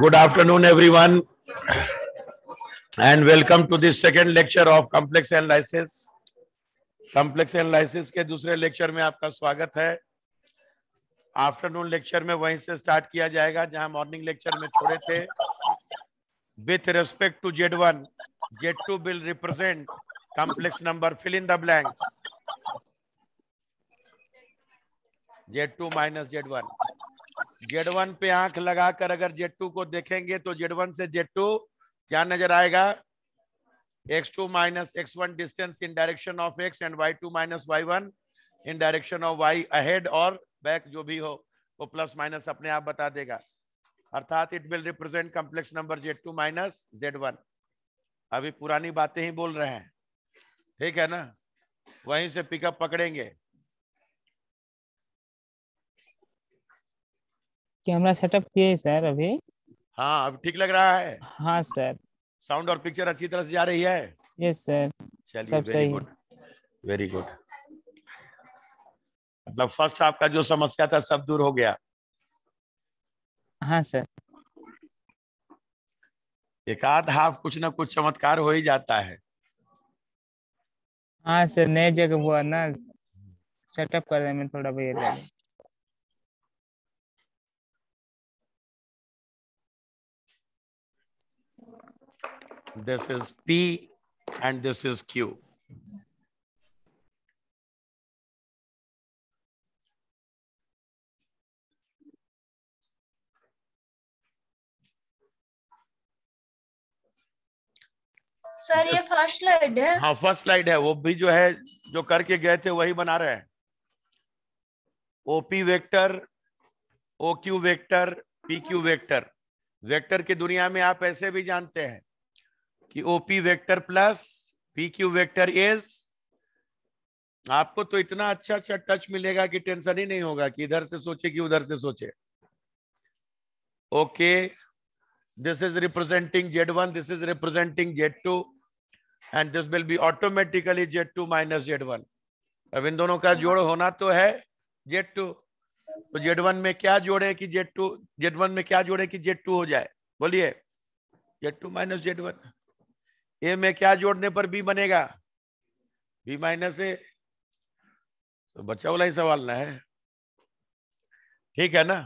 Good afternoon, everyone, and welcome to this second lecture of complex analysis. complex analysis के दूसरे lecture में आपका स्वागत है आफ्टरनून लेक्चर में वहीं से स्टार्ट किया जाएगा जहां मॉर्निंग लेक्चर में छोड़े थे with respect to Z one Z two will represent complex number fill in the blank z2 minus z1 Z one पे आंख लगाकर अगर जेड टू को देखेंगे तो जेड वन से जेड टू क्या नजर आएगा X two minus X one distance in direction of X and Y two minus Y one in direction of Y ahead और बैक जो भी हो वो प्लस माइनस अपने आप बता देगा अर्थात it will represent complex number Z two minus Z one अभी पुरानी बातें ही बोल रहे हैं ठीक है ना वहीं से पिकअप पकड़ेंगे कैमरा सेटअप किए है सर अभी हाँ अब ठीक लग रहा है हाँ सर साउंड और पिक्चर अच्छी तरह से जा रही है यस सर सब सही वेरी गुड मतलब फर्स्ट आपका जो समस्या था सब दूर हो गया हाँ सर एक आध हाफ कुछ ना कुछ चमत्कार हो ही जाता है हाँ सर नए जगह हुआ ना सेटअप करने में थोड़ा भैया This is P and this is Q. Sir ये फर्स्ट स्लाइड है हाँ फर्स्ट स्लाइड है वो भी जो है जो करके गए थे वही बना रहे हैं OP vector O Q vector P Q vector vector की दुनिया में आप ऐसे भी जानते हैं कि OP vector plus P Q vector is आपको तो इतना अच्छा अच्छा टच मिलेगा कि टेंशन ही नहीं होगा कि इधर से सोचे कि उधर से सोचे okay this is representing Z one this is representing Z two and this will be automatically Z two minus Z one अब इन दोनों का जोड़ होना तो है जेड टू तो वन में क्या जोड़े कि जेड वन में क्या जोड़े कि टू हो जाए बोलिए Z two minus Z one ए में क्या जोड़ने पर बी बनेगा बी माइनस ए तो बच्चा वाला ही सवाल ना है ठीक है ना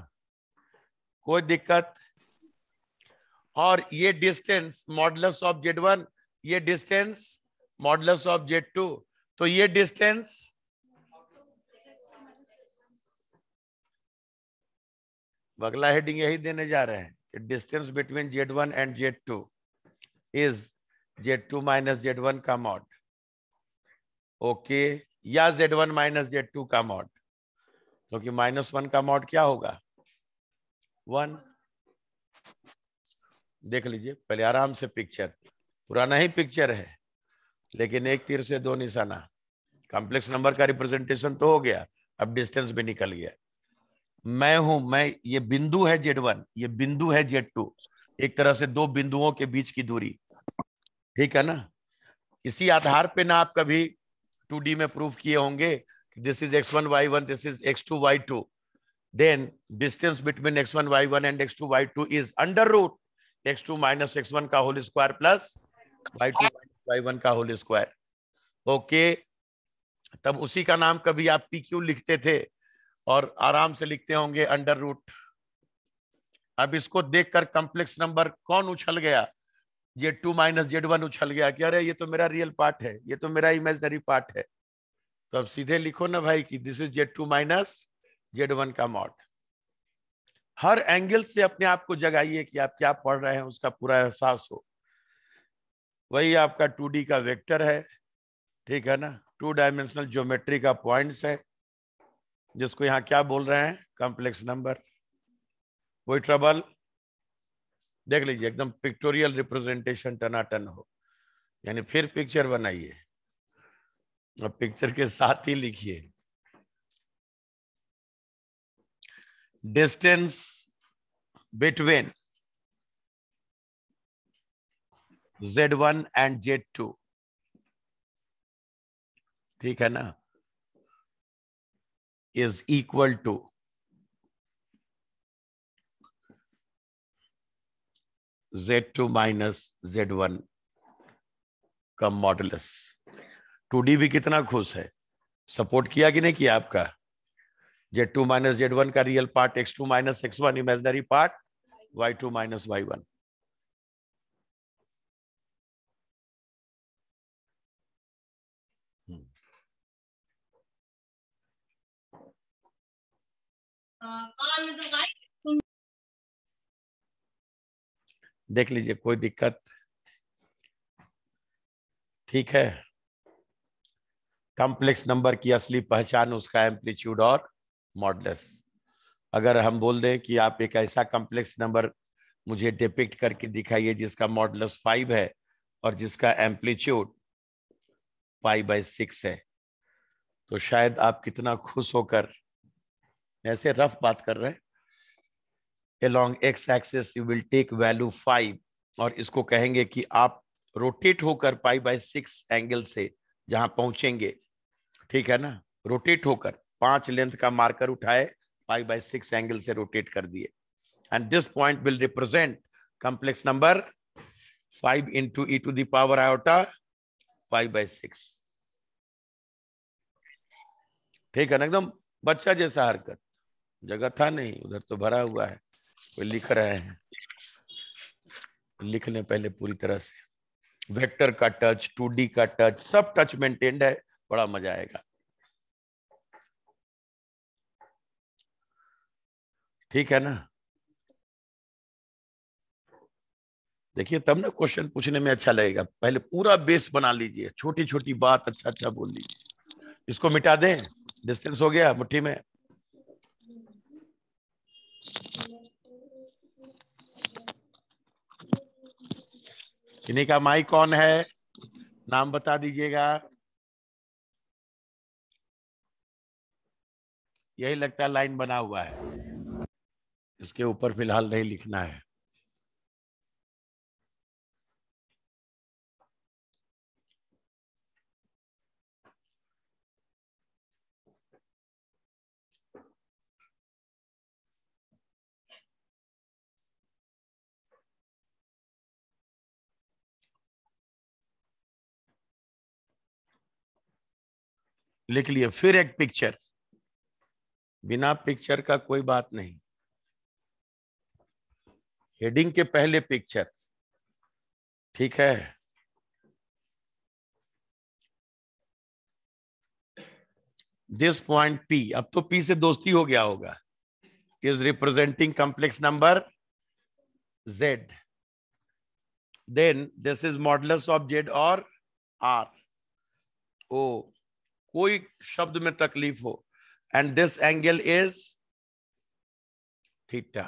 कोई दिक्कत और ये distance models of Z one ये distance models of Z two तो ये डिस्टेंस बगला हेडिंग यही देने जा रहे हैं कि distance between Z one and Z two is Z two minus Z one का मॉड ओके या Z one minus Z two का मॉड क्योंकि माइनस वन का मॉड क्या होगा वन देख लीजिए पहले आराम से पिक्चर पुराना ही पिक्चर है लेकिन एक तीर से दो निशाना कॉम्प्लेक्स नंबर का रिप्रेजेंटेशन तो हो गया अब डिस्टेंस भी निकल गया मैं हूं मैं ये बिंदु है जेड वन ये बिंदु है जेड टू एक तरह से दो बिंदुओं के बीच की दूरी ठीक है ना इसी आधार पे ना आप कभी टू डी में प्रूफ किए होंगे this is X one Y one this is X two Y two then distance between X one Y one and X two Y two is under root X two minus X one का whole square plus Y two minus Y one का whole square okay तब उसी का नाम कभी आप P Q लिखते थे और आराम से लिखते होंगे अंडर रूट अब इसको देखकर कॉम्प्लेक्स नंबर कौन उछल गया Z two minus Z one उछल गया कि अरे ये तो मेरा रियल पार्ट है ये तो मेरा इमेजनरी पार्ट है तो अब सीधे लिखो ना भाई कि this is Z two minus Z one का मॉड हर एंगल से अपने आप को जगाइए कि आप क्या पढ़ रहे हैं उसका पूरा एहसास हो वही आपका टू का वेक्टर है ठीक है ना टू डायमेंशनल ज्योमेट्री का पॉइंट्स है जिसको यहाँ क्या बोल रहे हैं कॉम्प्लेक्स नंबर कोई ट्रबल देख लीजिए एकदम पिक्टोरियल रिप्रेजेंटेशन टनाटन हो यानी फिर पिक्चर बनाइए और पिक्चर के साथ ही लिखिए distance between Z1 and to ठीक है ना is equal to z2 minus Z one का मॉडल टू डी भी कितना खुश है सपोर्ट किया कि नहीं किया आपका Z two minus Z one का real part X two minus X one imaginary part Y two minus Y one देख लीजिए कोई दिक्कत ठीक है कॉम्प्लेक्स नंबर की असली पहचान उसका एम्पलीट्यूड और मॉडल अगर हम बोल दें कि आप एक ऐसा कॉम्प्लेक्स नंबर मुझे डिपिक्ट करके दिखाइए जिसका मॉडल फाइव है और जिसका एम्पलीट्यूड फाइव बाई सिक्स है तो शायद आप कितना खुश होकर ऐसे रफ बात कर रहे हैं along x axis you will take value 5 और इसको कहेंगे कि आप रोटेट होकर पाई बाय सिक्स एंगल से जहां पहुंचेंगे ठीक है ना रोटेट होकर पांच लेंथ का मार्कर उठाए पाई बाय सिक्स एंगल से रोटेट कर दिए and this point will represent complex number five into E to the power iota five by six ठीक है ना एकदम बच्चा जैसा हरकत जगह था नहीं उधर तो भरा हुआ है वो लिख रहे हैं लिख लें पहले पूरी तरह से वेक्टर का टच टू का टच सब टच मेंटेन्ड है बड़ा मजा आएगा ठीक है ना देखिए तब ना क्वेश्चन पूछने में अच्छा लगेगा पहले पूरा बेस बना लीजिए छोटी छोटी बात अच्छा अच्छा बोल लीजिए इसको मिटा दें डिस्टेंस हो गया मुट्ठी में इन्हीं का माई कौन है नाम बता दीजिएगा यही लगता है लाइन बना हुआ है इसके ऊपर फिलहाल नहीं लिखना है लिख लिए फिर एक पिक्चर बिना पिक्चर का कोई बात नहीं हेडिंग के पहले पिक्चर ठीक है दिस पॉइंट पी अब तो पी से दोस्ती हो गया होगा is representing complex number z then this is model of z और आर ओ कोई शब्द में तकलीफ हो and this angle is theta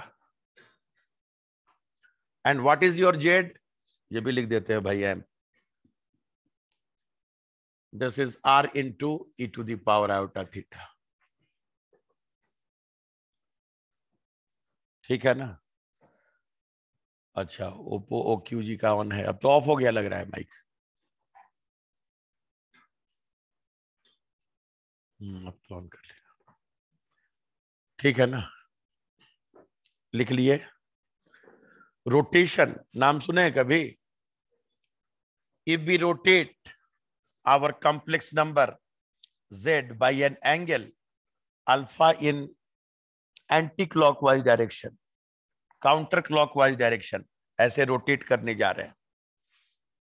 and what is your z ये भी लिख देते हैं भाई m this is r into E to the power iota theta ठीक है ना अच्छा ओपो ओ क्यू जी का ऑन है अब तो ऑफ हो गया लग रहा है माइक ऑन हम्म, तो कर लिया ठीक है ना लिख लिए रोटेशन नाम सुने हैं कभी if we rotate our complex number z by an angle alpha in anti clockwise direction counter clockwise direction ऐसे रोटेट करने जा रहे हैं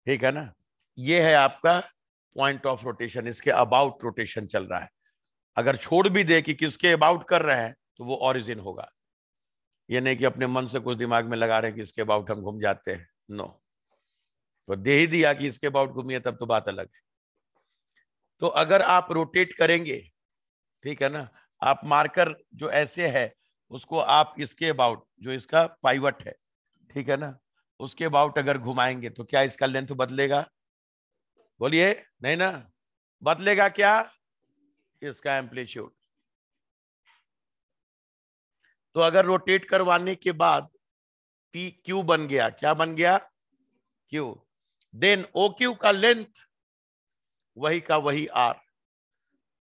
ठीक है ना ये है आपका पॉइंट ऑफ रोटेशन इसके अबाउट रोटेशन चल रहा है अगर छोड़ भी दे कि किसके अबाउट कर रहे हैं तो वो ऑरिजिन होगा ये नहीं कि अपने मन से कुछ दिमाग में लगा रहे हैं कि इसके अबाउट हम घूम जाते हैं नो तो दे ही दिया कि इसके अबाउट घूमिए तब तो बात अलग है तो अगर आप रोटेट करेंगे ठीक है ना आप मार्कर जो ऐसे है उसको आप इसके अबाउट जो इसका पाइवट है ठीक है ना उसके अबाउट अगर घुमाएंगे तो क्या इसका लेंथ बदलेगा बोलिए नहीं ना बदलेगा क्या इसका एम्पलीट्यूड तो अगर रोटेट करवाने के बाद पी क्यू बन गया क्या बन गया क्यू देन ओ क्यू का लेंथ वही का वही आर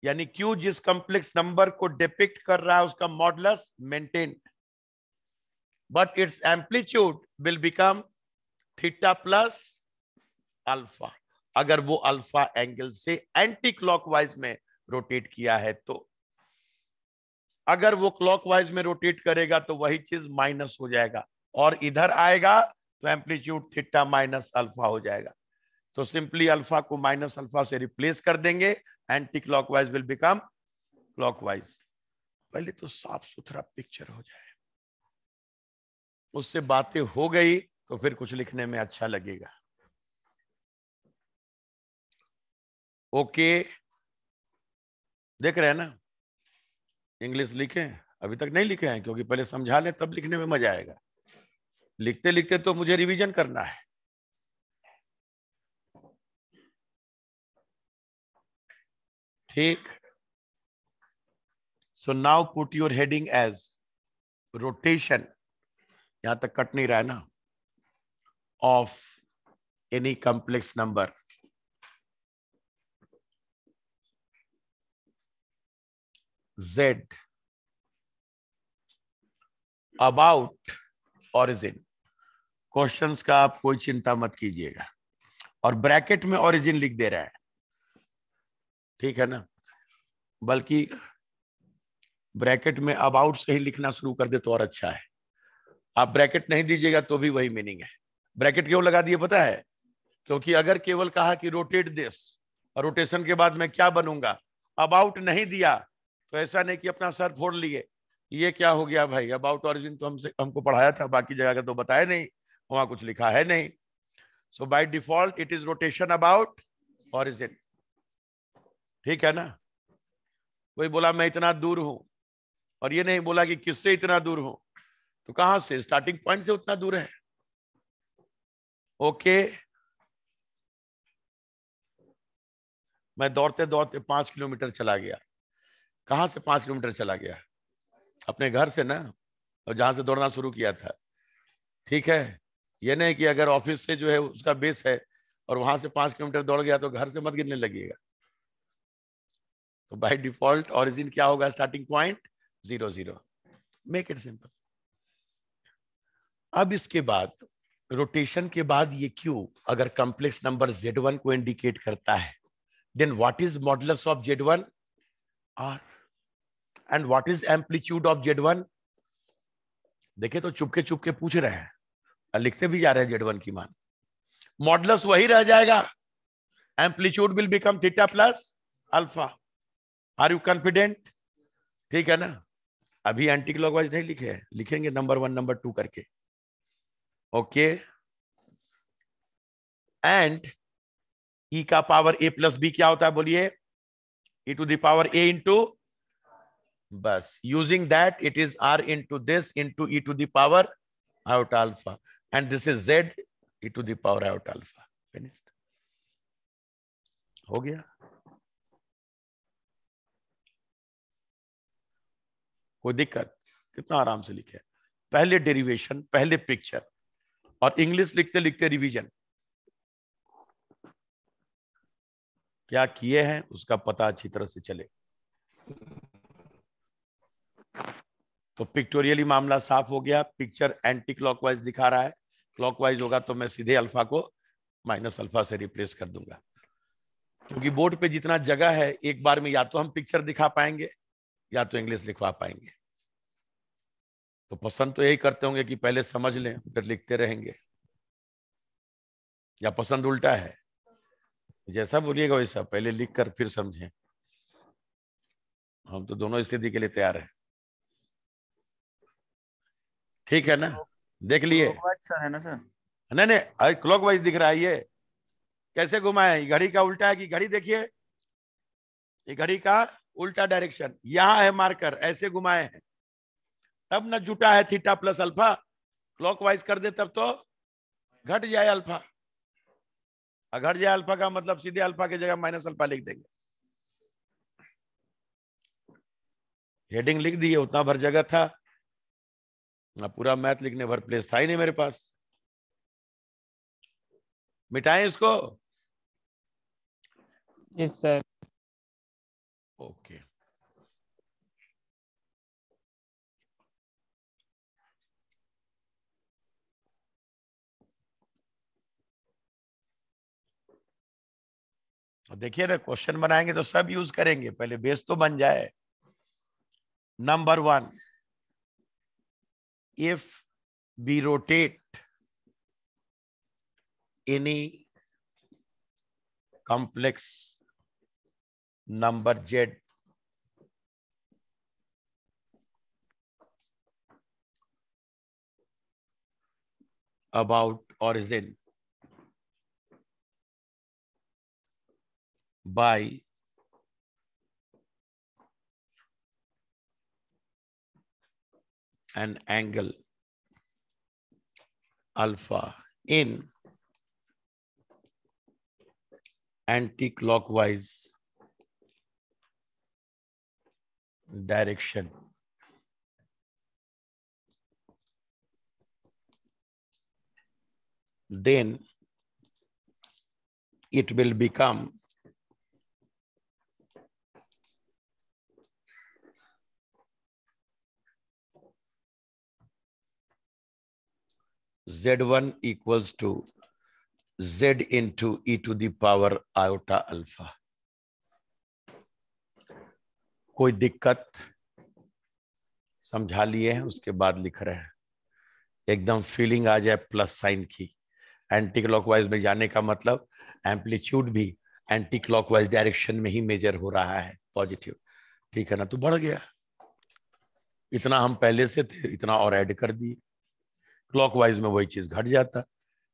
यानी क्यू जिस कॉम्प्लेक्स नंबर को डिपिक्ट कर रहा है उसका modulus maintain but it's amplitude will become theta plus alpha अगर वो अल्फा एंगल से एंटी क्लॉकवाइज में रोटेट किया है तो अगर वो क्लॉकवाइज में रोटेट करेगा तो वही चीज माइनस हो जाएगा और इधर आएगा तो एम्पलीट्यूड थीटा माइनस अल्फा हो जाएगा तो सिंपली अल्फा को माइनस अल्फा से रिप्लेस कर देंगे anti clockwise will become clockwise पहले तो साफ सुथरा पिक्चर हो जाए उससे बातें हो गई तो फिर कुछ लिखने में अच्छा लगेगा ओके okay. देख रहे हैं ना इंग्लिश लिखे अभी तक नहीं लिखे हैं क्योंकि पहले समझा ले तब लिखने में मजा आएगा लिखते लिखते तो मुझे रिवीजन करना है ठीक so now put your heading as rotation यहां तक कट नहीं रहा है ना of any complex number Z about origin questions का आप कोई चिंता मत कीजिएगा और ब्रैकेट में ओरिजिन लिख दे रहा है ठीक है ना बल्कि ब्रैकेट में अबाउट से ही लिखना शुरू कर दे तो और अच्छा है आप ब्रैकेट नहीं दीजिएगा तो भी वही मीनिंग है ब्रैकेट क्यों लगा दिए पता है क्योंकि अगर केवल कहा कि रोटेट दिस और रोटेशन के बाद मैं क्या बनूंगा अबाउट नहीं दिया तो ऐसा नहीं कि अपना सर फोड़ लिए ये क्या हो गया भाई अबाउट ऑरिजिन तो हमसे हमको पढ़ाया था बाकी जगह का तो बताया नहीं वहां कुछ लिखा है नहीं so by default it is rotation about origin ठीक है ना कोई बोला मैं इतना दूर हूं और ये नहीं बोला कि किससे इतना दूर हूं तो कहां से स्टार्टिंग पॉइंट से उतना दूर है ओके मैं दौड़ते दौड़ते पांच किलोमीटर चला गया कहाँ से पांच किलोमीटर चला गया अपने घर से ना और जहां से दौड़ना शुरू किया था ठीक है ये नहीं कि अगर ऑफिस से जो है उसका बेस है और वहां से पांच किलोमीटर दौड़ गया तो घर से मत गिरने लगेगा तो बाय डिफॉल्ट ओरिजिन क्या होगा starting point zero zero make it simple अब इसके बाद रोटेशन के बाद ये क्यू अगर कॉम्प्लेक्स नंबर जेड वन को इंडिकेट करता है then what is model of Z one r and what is amplitude of Z one देखिये तो चुपके चुपके पूछ रहे हैं और लिखते भी जा रहे हैं जेड वन की मान मॉडलस वही रह जाएगा amplitude will become theta plus alpha are you confident ठीक है ना अभी एंटी क्लॉक वाइज नहीं लिखे लिखेंगे नंबर वन नंबर टू करके ओके एंड ई का पावर ए प्लस बी क्या होता है बोलिए e to the power a into बस using that it is r into this in e to the power iota alpha and this is z e to the power iota alpha finished हो गया कोई दिक्कत कितना आराम से लिखे पहले डेरिवेशन पहले पिक्चर और इंग्लिश लिखते लिखते रिवीजन क्या किए हैं उसका पता अच्छी तरह से चले तो पिक्टोरियली मामला साफ हो गया पिक्चर एंटी क्लॉकवाइज दिखा रहा है क्लॉकवाइज होगा तो मैं सीधे अल्फा को माइनस अल्फा से रिप्लेस कर दूंगा क्योंकि बोर्ड पे जितना जगह है एक बार में या तो हम पिक्चर दिखा पाएंगे या तो इंग्लिश लिखवा पाएंगे तो पसंद तो यही करते होंगे कि पहले समझ लें फिर लिखते रहेंगे या पसंद उल्टा है जैसा बोलिएगा वैसा पहले लिख कर फिर समझें हम तो दोनों स्थिति के लिए तैयार हैं ठीक है ना तो देख लिए है ना सर नहीं नहीं क्लॉक वाइज दिख रहा है ये कैसे घुमाए घड़ी का उल्टा है कि घड़ी देखिए ये घड़ी का उल्टा डायरेक्शन यहाँ है मार्कर ऐसे घुमाए हैं तब ना जुटा है theta plus alpha clockwise कर दे तब तो घट जाए अल्फा घट जाए अल्फा का मतलब सीधे अल्फा की जगह माइनस अल्फा लिख देंगे हेडिंग लिख दिए उतना भर जगह था ना पूरा मैथ लिखने भर प्लेस था ही नहीं मेरे पास मिटाए इसको यस सर ओके देखिए ना क्वेश्चन बनाएंगे तो सब यूज करेंगे पहले बेस तो बन जाए number one if we rotate any complex number z about origin by an angle alpha in anti-clockwise direction. Then it will become z1 equals to z into e to the power iota alpha. कोई दिक्कत समझा लिए हैं उसके बाद लिख रहे हैं एकदम फीलिंग आ जाए प्लस साइन की एंटी क्लॉकवाइज में जाने का मतलब एम्पलीट्यूड भी एंटी क्लॉकवाइज डायरेक्शन में ही मेजर हो रहा है पॉजिटिव ठीक है ना तो बढ़ गया इतना हम पहले से थे इतना और ऐड कर दिए क्लॉकवाइज में वही चीज घट जाता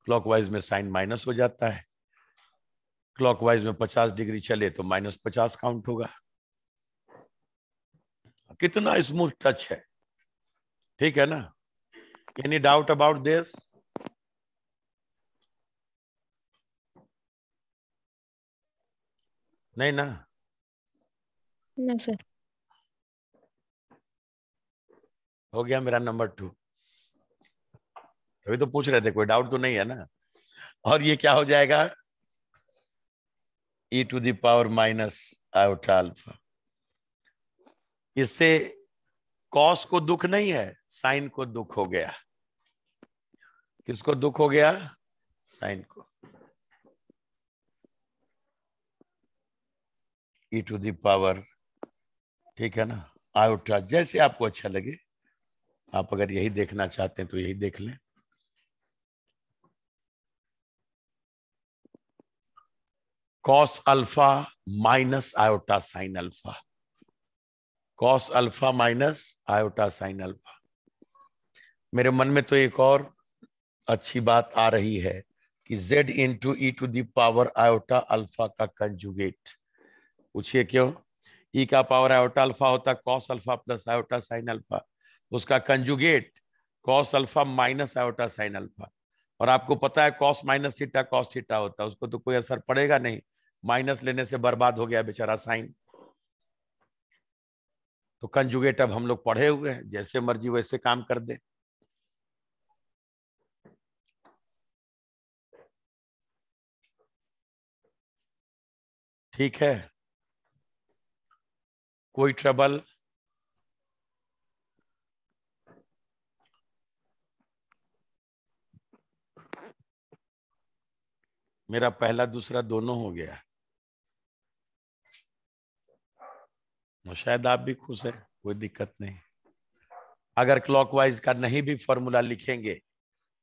क्लॉकवाइज में साइन माइनस हो जाता है क्लॉकवाइज में 50 डिग्री चले तो माइनस पचास काउंट होगा कितना स्मूथ टच है ठीक है ना एनी डाउट अबाउट दिस नहीं ना नहीं सर हो गया मेरा नंबर टू तभी तो पूछ रहे थे कोई डाउट तो नहीं है ना और ये क्या हो जाएगा e to the power minus iota alpha इससे कॉस को दुख नहीं है साइन को दुख हो गया किसको दुख हो गया साइन को ई टू दावर ठीक है ना आयोटा जैसे आपको अच्छा लगे आप अगर यही देखना चाहते हैं तो यही देख लें cos alpha minus iota sine alpha cos alpha minus iota sine alpha मेरे मन में तो एक और अच्छी बात आ रही है कि z into E to the power iota alpha का कंजुगेट पूछिए क्यों ई e का पावर आयोटा अल्फा होता cos alpha plus iota sine alpha उसका conjugate cos alpha minus iota sine alpha और आपको पता है cos minus theta cos theta होता है उसको तो कोई असर पड़ेगा नहीं माइनस लेने से बर्बाद हो गया बेचारा साइन तो कंजुगेट अब हम लोग पढ़े हुए हैं जैसे मर्जी वैसे काम कर दे ठीक है कोई ट्रबल मेरा पहला दूसरा दोनों हो गया शायद आप भी खुश हैं कोई दिक्कत नहीं अगर क्लॉकवाइज का नहीं भी फॉर्मूला लिखेंगे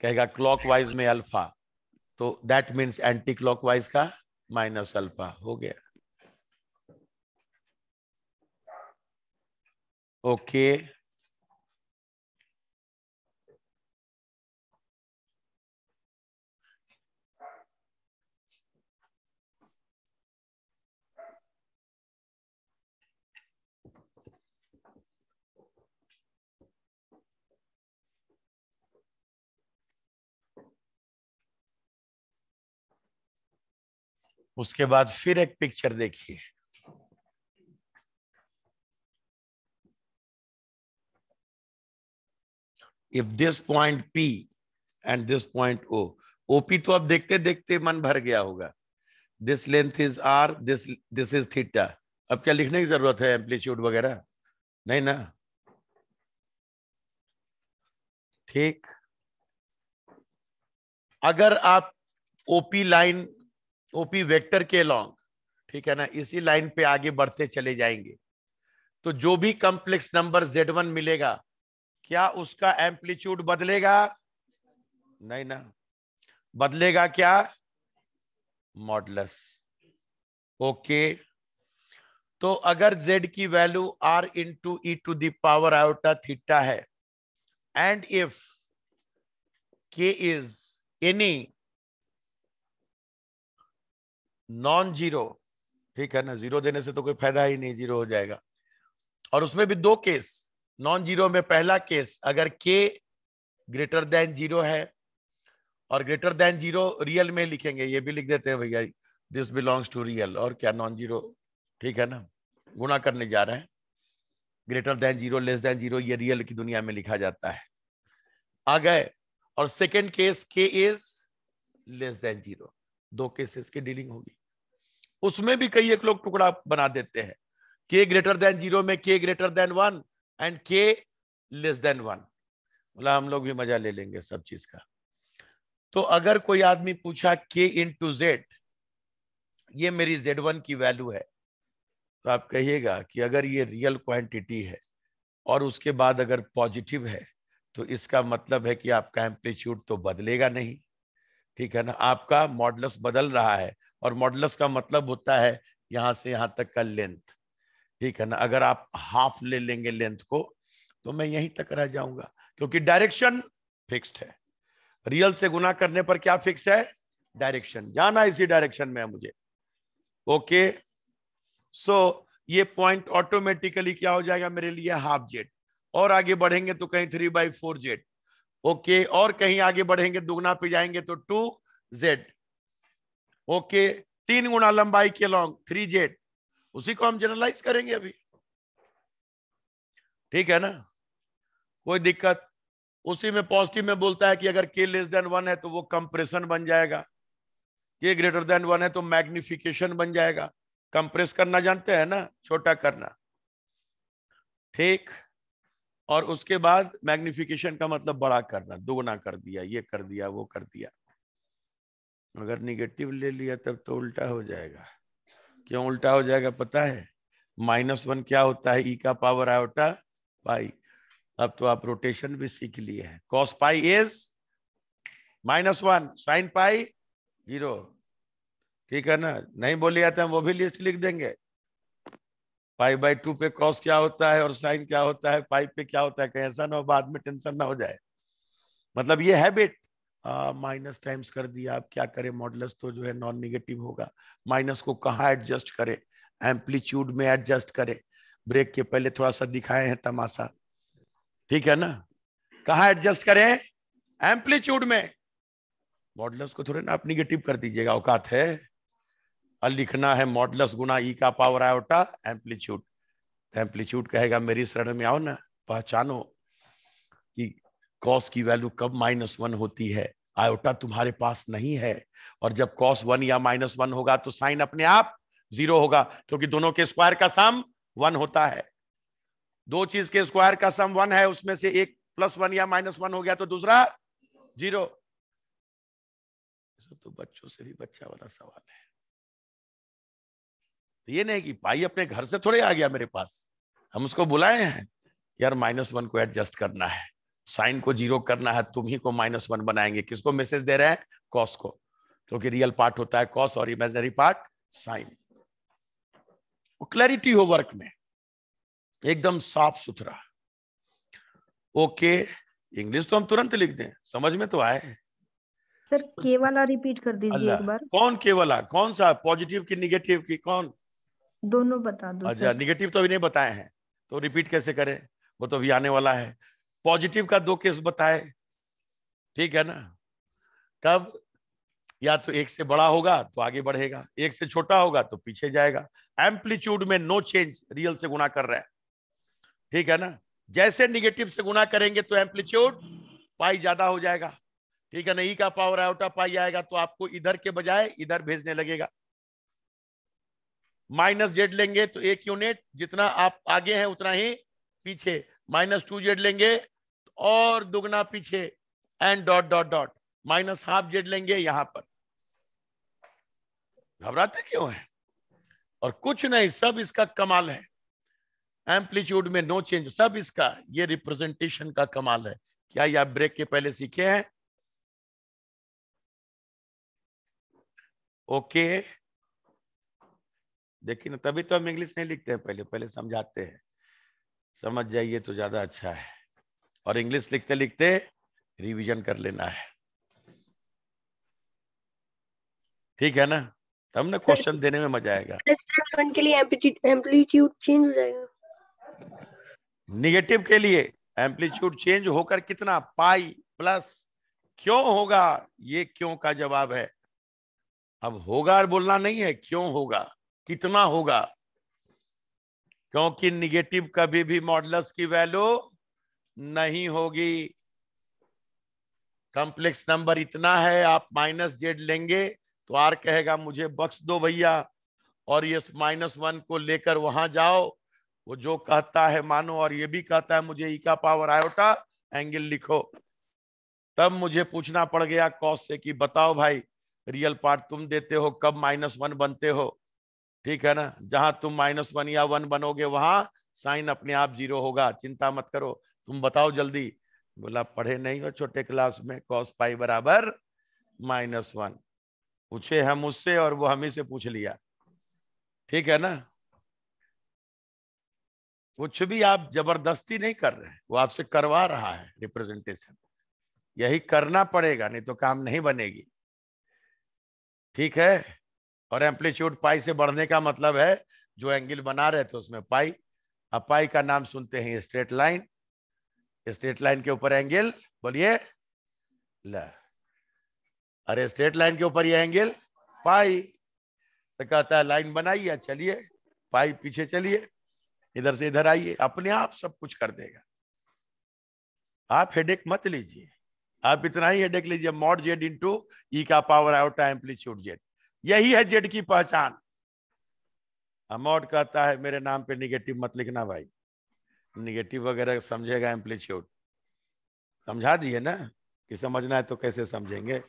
कहेगा क्लॉकवाइज में अल्फा तो दैट मीन्स एंटी क्लॉकवाइज का माइनस अल्फा हो गया ओके okay. उसके बाद फिर एक पिक्चर देखिए if this point p and this point o OP तो अब देखते देखते मन भर गया होगा this length is r this this is theta अब क्या लिखने की जरूरत है एम्पलीट्यूड वगैरह नहीं ना ठीक अगर आप ओपी लाइन ओपी वेक्टर के लॉन्ग ठीक है ना इसी लाइन पे आगे बढ़ते चले जाएंगे तो जो भी कॉम्प्लेक्स नंबर जेड वन मिलेगा क्या उसका एम्पलीट्यूड बदलेगा नहीं ना बदलेगा क्या मॉडलस ओके तो अगर z की value r into E to the power iota theta है and if k is any non zero ठीक है ना जीरो देने से तो कोई फायदा ही नहीं जीरो हो जाएगा और उसमें भी दो केस नॉन जीरो में पहला केस अगर के ग्रेटर देन जीरो है और ग्रेटर देन जीरो रियल में लिखेंगे ये भी लिख देते हैं भैया दिस बिलोंग्स टू रियल और क्या नॉन जीरो ठीक है ना गुना करने जा रहे हैं greater than zero less than zero ये रियल की दुनिया में लिखा जाता है आ गए और second case k is less than zero दो केसेस की डीलिंग होगी उसमें भी कई एक लोग टुकड़ा बना देते हैं के ग्रेटर देन जीरो में k greater than one and k less than one बोला हम लोग भी मजा ले लेंगे सब चीज का तो अगर कोई आदमी पूछा के इन टू जेड ये मेरी जेड वन की वैल्यू है तो आप कहिएगा कि अगर ये रियल क्वांटिटी है और उसके बाद अगर पॉजिटिव है तो इसका मतलब है कि आपका एम्पलीट्यूड तो बदलेगा नहीं ठीक है ना आपका मॉडलस बदल रहा है और मॉडलस का मतलब होता है यहां से यहां तक का लेंथ ठीक है ना अगर आप हाफ ले लेंगे लेंथ को तो मैं यहीं तक रह जाऊंगा क्योंकि डायरेक्शन फिक्स्ड है रियल से गुना करने पर क्या फिक्स है डायरेक्शन जाना इसी डायरेक्शन में है मुझे ओके सो so, ये पॉइंट ऑटोमेटिकली क्या हो जाएगा मेरे लिए हाफ जेड और आगे बढ़ेंगे तो कहीं three by four z okay और कहीं आगे बढ़ेंगे दुगना पे जाएंगे तो टू जेड ओके तीन गुना लंबाई के लॉन्ग थ्री जेड उसी को हम जनरलाइज करेंगे अभी ठीक है ना कोई दिक्कत उसी में पॉजिटिव में बोलता है कि अगर के लेस देन वन है तो वो कंप्रेशन बन जाएगा के ग्रेटर देन वन है तो मैग्निफिकेशन बन जाएगा कंप्रेस करना जानते हैं ना छोटा करना ठीक और उसके बाद मैग्निफिकेशन का मतलब बड़ा करना दोगुना कर दिया ये कर दिया वो कर दिया अगर निगेटिव ले लिया तब तो उल्टा हो जाएगा क्यों उल्टा हो जाएगा पता है माइनस वन क्या होता है ई e का पावर आयोटा पाई अब तो आप रोटेशन भी सीख लिए हैं cos pi is minus one sine pi zero ठीक है ना नहीं बोले जाते तो हम वो भी लिस्ट लिख देंगे पाई बाई टू पे क्रॉस क्या होता है और साइन क्या होता है पाई पे क्या होता है कहीं ऐसा ना हो बाद में टेंशन ना हो जाए मतलब ये हैबिट माइनस टाइम्स कर दिया आप क्या करें मॉडलस तो जो है नॉन निगेटिव होगा माइनस को कहाँ एडजस्ट करें एम्पलीट्यूड में एडजस्ट करें ब्रेक के पहले थोड़ा सा दिखाए हैं तमाशा ठीक है ना कहा एडजस्ट करें एम्पलीट्यूड में मॉडलस को थोड़े ना आप निगेटिव कर दीजिएगा औकात है और लिखना है मॉडलस गुना ई का पावर आयोटा एम्पलीट्यूड एम्पलीट्यूड कहेगा मेरी शरण में आओ ना पहचानो कि कॉस की वैल्यू कब माइनस वन होती है आयोटा तुम्हारे पास नहीं है और जब कॉस वन या माइनस वन होगा तो साइन अपने आप जीरो होगा क्योंकि दोनों के स्क्वायर का सम वन होता है दो चीज के स्क्वायर का सम वन है उसमें से एक प्लस वन या माइनस वन हो गया तो दूसरा जीरो तो बच्चों से भी बच्चा वाला सवाल है तो ये नहीं कि भाई अपने घर से थोड़े आ गया मेरे पास हम उसको बुलाए हैं यार माइनस वन को एडजस्ट करना है साइन को जीरो करना है तुम ही को माइनस वन बनाएंगे किसको मैसेज दे रहे हैं कॉस को क्योंकि रियल पार्ट होता है कॉस और इमेजनरी पार्ट साइन क्लैरिटी हो वर्क में एकदम साफ सुथरा ओके इंग्लिश तो हम तुरंत लिख दें समझ में तो आए सर केवला रिपीट कर दीजिए एक बार कौन केवला कौन सा पॉजिटिव की निगेटिव की कौन दोनों बता दो अच्छा निगेटिव तो अभी नहीं बताए हैं तो रिपीट कैसे करें वो तो अभी आने वाला है पॉजिटिव का दो केस बताए ठीक है ना तब या तो एक से बड़ा होगा तो आगे बढ़ेगा एक से छोटा होगा तो पीछे जाएगा एम्पलीट्यूड में नो चेंज रियल से गुना कर रहे हैं ठीक है ना जैसे निगेटिव से गुना करेंगे तो एम्पलीट्यूड पाई ज्यादा हो जाएगा ठीक है ना ई e का पावर आयोटा पाई आएगा तो आपको इधर के बजाय इधर भेजने लगेगा माइनस जेड लेंगे तो एक यूनिट जितना आप आगे हैं उतना ही पीछे माइनस टू जेड लेंगे और दुगना पीछे and dot dot dot minus half z लेंगे यहां पर घबराते क्यों है और कुछ नहीं सब इसका कमाल है एम्पलीट्यूड में नो चेंज सब इसका ये रिप्रेजेंटेशन का कमाल है क्या ये आप ब्रेक के पहले सीखे हैं ओके okay. देखिए ना तभी तो हम इंग्लिश नहीं लिखते हैं पहले पहले समझाते हैं समझ जाइए तो ज़्यादा अच्छा है और इंग्लिश लिखते लिखते रिवीजन कर लेना है ठीक है ना तब ना क्वेश्चन देने में मजा आएगा के लिए एम्पलीट्यूड चेंज हो जाएगा निगेटिव के लिए एम्पलीट्यूड चेंज होकर कितना पाई प्लस क्यों होगा ये क्यों का जवाब है अब होगा और बोलना नहीं है क्यों होगा कितना होगा क्योंकि निगेटिव कभी भी मॉडलस की वैल्यू नहीं होगी कॉम्प्लेक्स नंबर इतना है आप माइनस जेड लेंगे तो आर कहेगा मुझे बक्स दो भैया और ये माइनस वन को लेकर वहां जाओ वो जो कहता है मानो और ये भी कहता है मुझे ई e का पावर आयोटा एंगल लिखो तब मुझे पूछना पड़ गया कॉस से कि बताओ भाई रियल पार्ट तुम देते हो कब माइनस वन बनते हो ठीक है ना जहां तुम माइनस वन या वन बनोगे वहां साइन अपने आप जीरो होगा चिंता मत करो तुम बताओ जल्दी बोला पढ़े नहीं हो छोटे क्लास में कॉस पाई बराबर माइनस वन पूछे हम उससे और वो हम ही से पूछ लिया ठीक है ना कुछ भी आप जबरदस्ती नहीं कर रहे वो आपसे करवा रहा है रिप्रेजेंटेशन यही करना पड़ेगा नहीं तो काम नहीं बनेगी ठीक है और एम्पलीट्यूड पाई से बढ़ने का मतलब है जो एंगल बना रहे थे उसमें पाई अब पाई का नाम सुनते हैं स्ट्रेट लाइन स्ट्रेट लाइन के ऊपर एंगल बोलिए ल अरे स्ट्रेट लाइन के ऊपर ये एंगल पाई तो कहता है लाइन बनाइए चलिए पाई पीछे चलिए इधर से इधर आइए अपने आप सब कुछ कर देगा आप हेडेक मत लीजिए आप इतना ही हेडेक लीजिए मॉड जेड इनटू ई का पावर आउट एम्पलीट्यूड जेड यही है जेड की पहचान अमोट कहता है मेरे नाम पे निगेटिव मत लिखना भाई निगेटिव वगैरह समझेगा एम्पलीट्यूड समझा दिए ना कि समझना है तो कैसे समझेंगे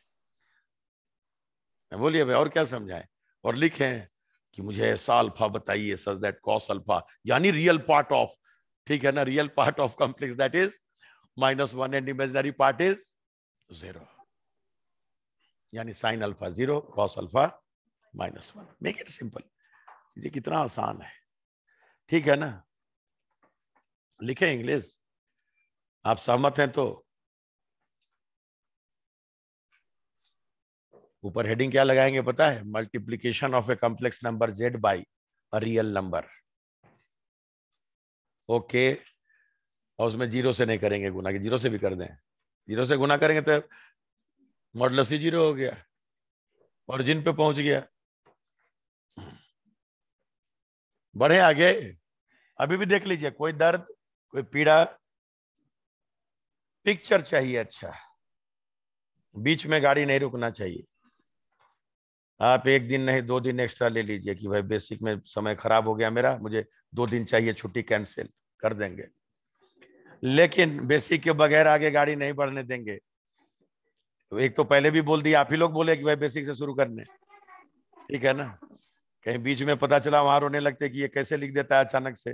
बोलिए भाई और क्या समझाएं और लिखें कि मुझे ऐसा अल्फा बताइए सच दैट कॉस अल्फा यानी रियल पार्ट ऑफ ठीक है ना real part of complex that is minus one and imaginary part is zero यानी sine alpha zero cos alpha minus one make it simple ये कितना आसान है ठीक है ना लिखे इंग्लिश आप सहमत हैं तो ऊपर हेडिंग क्या लगाएंगे पता है multiplication of a complex number z by a real number okay और उसमें जीरो से नहीं करेंगे गुना के जीरो से भी कर दें जीरो से गुना करेंगे तो मॉडल सी जीरो हो गया और जिन पे पहुंच गया बढ़े आगे अभी भी देख लीजिए कोई दर्द कोई पीड़ा पिक्चर चाहिए अच्छा बीच में गाड़ी नहीं रुकना चाहिए आप एक दिन नहीं दो दिन एक्स्ट्रा ले लीजिए कि भाई बेसिक में समय खराब हो गया मेरा मुझे दो दिन चाहिए छुट्टी कैंसिल कर देंगे लेकिन बेसिक के बगैर आगे गाड़ी नहीं बढ़ने देंगे एक तो पहले भी बोल दिया आप ही लोग बोले कि भाई बेसिक से शुरू करने ठीक है ना कहीं बीच में पता चला वहां रोने लगते कि ये कैसे लिख देता है अचानक से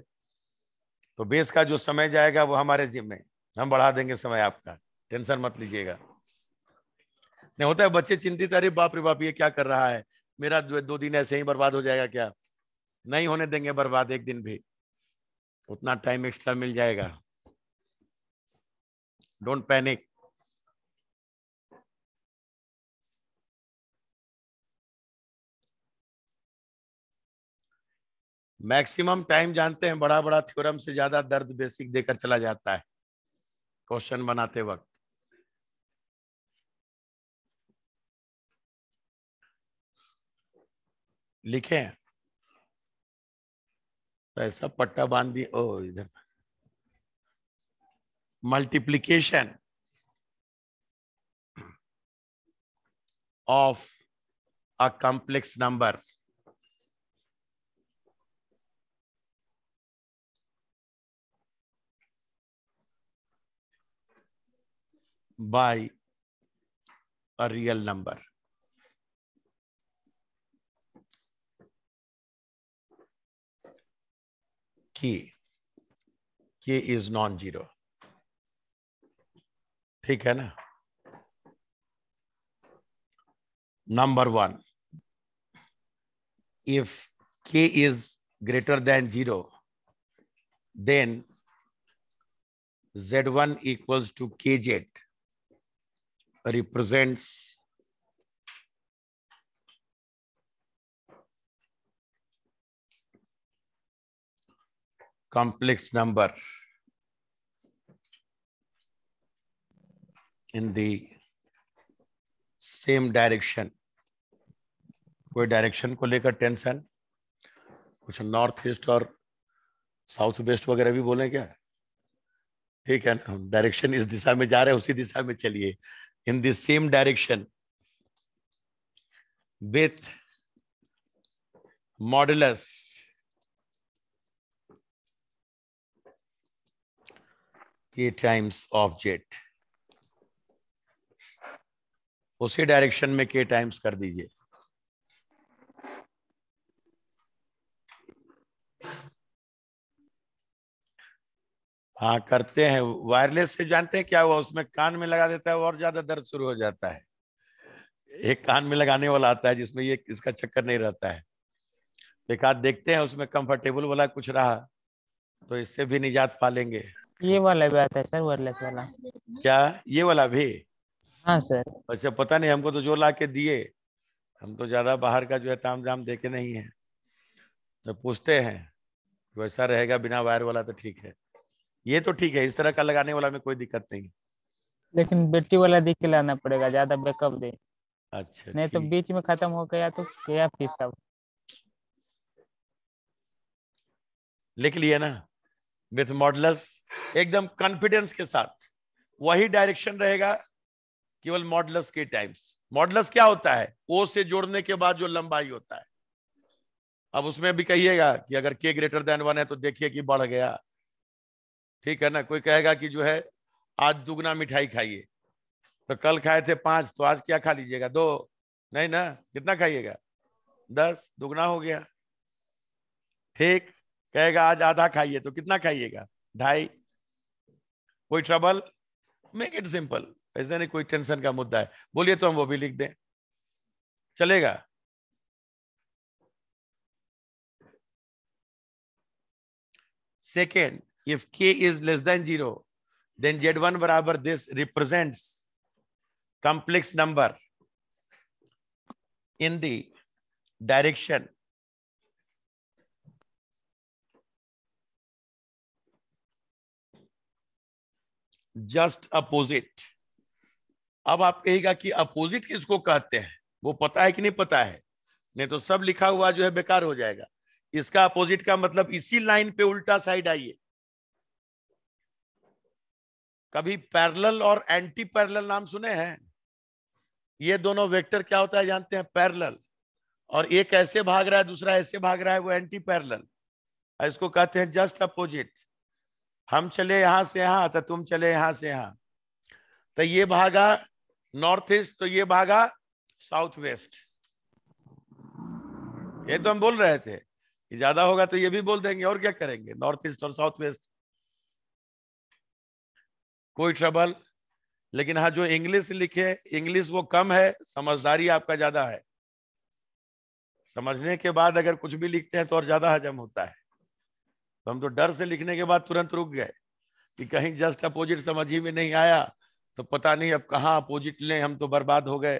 तो बेस का जो समय जाएगा वो हमारे जिम्मे हम बढ़ा देंगे समय आपका टेंशन मत लीजिएगा नहीं होता है बच्चे चिंतित अरे बाप रे बाप ये क्या कर रहा है मेरा दो दिन ऐसे ही बर्बाद हो जाएगा क्या नहीं होने देंगे बर्बाद एक दिन भी उतना टाइम एक्स्ट्रा मिल जाएगा डोंट पैनिक मैक्सिमम टाइम जानते हैं बड़ा बड़ा थ्योरम से ज्यादा दर्द बेसिक देकर चला जाता है क्वेश्चन बनाते वक्त लिखे पैसा तो ऐसा पट्टा बांध दिए ओ इधर multiplication of a complex number by a real number. K. K is non-zero. ठीक है ना number one if k is greater than 0 then z1 equals to kz represents complex number in the same direction कोई direction को लेकर tension कुछ north east और south west वगैरह भी बोले क्या ठीक है ना डायरेक्शन इस दिशा में जा रहे हैं उसी दिशा में चलिए in the same direction with modulus k times of z उसी डायरेक्शन में k टाइम्स कर दीजिए हाँ करते हैं वायरलेस से जानते हैं क्या हुआ उसमें कान में लगा देता है और ज्यादा दर्द शुरू हो जाता है एक कान में लगाने वाला आता है जिसमें ये इसका चक्कर नहीं रहता है तो एक आध देखते हैं उसमें कंफर्टेबल वाला कुछ रहा तो इससे भी निजात पा लेंगे ये वाला भी आता है सर वायरलेस वाला क्या ये वाला भी हाँ सर अच्छा पता नहीं हमको तो जो ला के दिए हम तो ज्यादा बाहर का जो है ताम जाम देखे नहीं है तो पूछते हैं वैसा रहेगा बिना वायर वाला तो ठीक है ये तो ठीक है इस तरह का लगाने वाला में कोई दिक्कत नहीं लेकिन बेटी वाला दिख लाना पड़ेगा ज्यादा बैकअप दे अच्छा नहीं तो बीच में खत्म हो गया तो क्या फिर सब लिख लिया ना विथ मॉडलस एकदम कॉन्फिडेंस के साथ वही डायरेक्शन रहेगा केवल मॉडल के टाइम्स मॉडलस क्या होता है ओ से जोड़ने के बाद जो लंबाई होता है अब उसमें भी कहिएगा कि अगर के ग्रेटर देन वन है तो देखिए कि बढ़ गया ठीक है ना कोई कहेगा कि जो है आज दुगना मिठाई खाइए तो कल खाए थे पांच तो आज क्या खा लीजिएगा दो नहीं ना कितना खाइएगा दस दुगना हो गया ठीक कहेगा आज आधा खाइए तो कितना खाइएगा ढाई कोई ट्रबल मेक इट सिंपल ऐसे नहीं कोई टेंशन का मुद्दा है बोलिए तो हम वो भी लिख दें चलेगा second if k is less than 0, then z1 बराबर this represents complex number in the direction just opposite अब आप कहेगा कि अपोजिट किसको कहते हैं वो पता है कि नहीं पता है नहीं तो सब लिखा हुआ जो है बेकार हो जाएगा इसका अपोजिट का मतलब इसी लाइन पे उल्टा साइड आइए कभी पैरेलल और एंटी पैरेलल नाम सुने हैं ये दोनों वेक्टर क्या होता है जानते हैं पैरेलल और एक ऐसे भाग रहा है दूसरा ऐसे भाग रहा है वो एंटी पैरेलल इसको कहते हैं जस्ट अपोजिट हम चले यहां से यहां तो तुम चले यहां से यहां तो ये भागा नॉर्थ ईस्ट तो ये भागा साउथ वेस्ट ये तो हम बोल रहे थे ज्यादा होगा तो ये भी बोल देंगे और क्या करेंगे नॉर्थ ईस्ट और साउथ वेस्ट कोई ट्रबल लेकिन हाँ जो इंग्लिश लिखे इंग्लिश वो कम है समझदारी आपका ज्यादा है समझने के बाद अगर कुछ भी लिखते हैं तो और ज्यादा हजम होता है तो हम तो डर से लिखने के बाद तुरंत रुक गए कि कहीं जस्ट अपोजिट समझ ही में नहीं आया तो पता नहीं अब कहाँ अपोजिट लें हम तो बर्बाद हो गए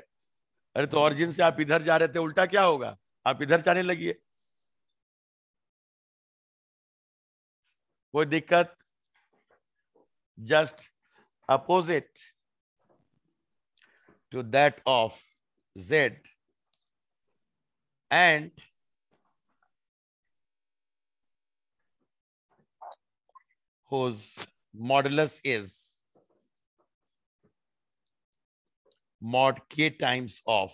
अरे तो ऑरिजिन से आप इधर जा रहे थे उल्टा क्या होगा आप इधर जाने लगिए कोई दिक्कत just opposite to that of Z and whose modulus is mod k times of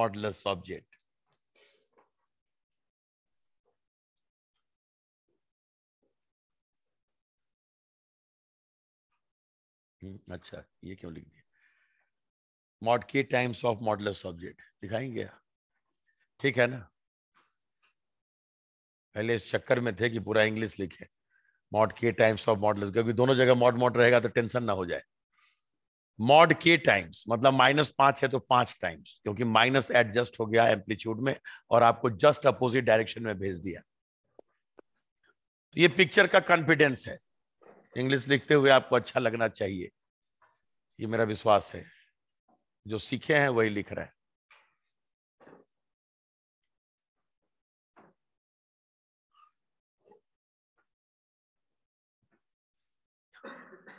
modulus object. हम्म, अच्छा ये क्यों लिख दिया mod k times of modeller subject दिखाएंगे ठीक है ना पहले इस चक्कर में थे कि पूरा इंग्लिश लिखे mod k times of modeller क्योंकि दोनों जगह मॉड मॉड रहेगा तो टेंशन ना हो जाए मॉड के टाइम्स मतलब माइनस पांच है तो पांच टाइम्स क्योंकि माइनस एडजस्ट हो गया एम्पलीट्यूड में और आपको जस्ट अपोजिट डायरेक्शन में भेज दिया तो ये पिक्चर का कॉन्फिडेंस है इंग्लिश लिखते हुए आपको अच्छा लगना चाहिए ये मेरा विश्वास है जो सीखे हैं वही लिख रहे हैं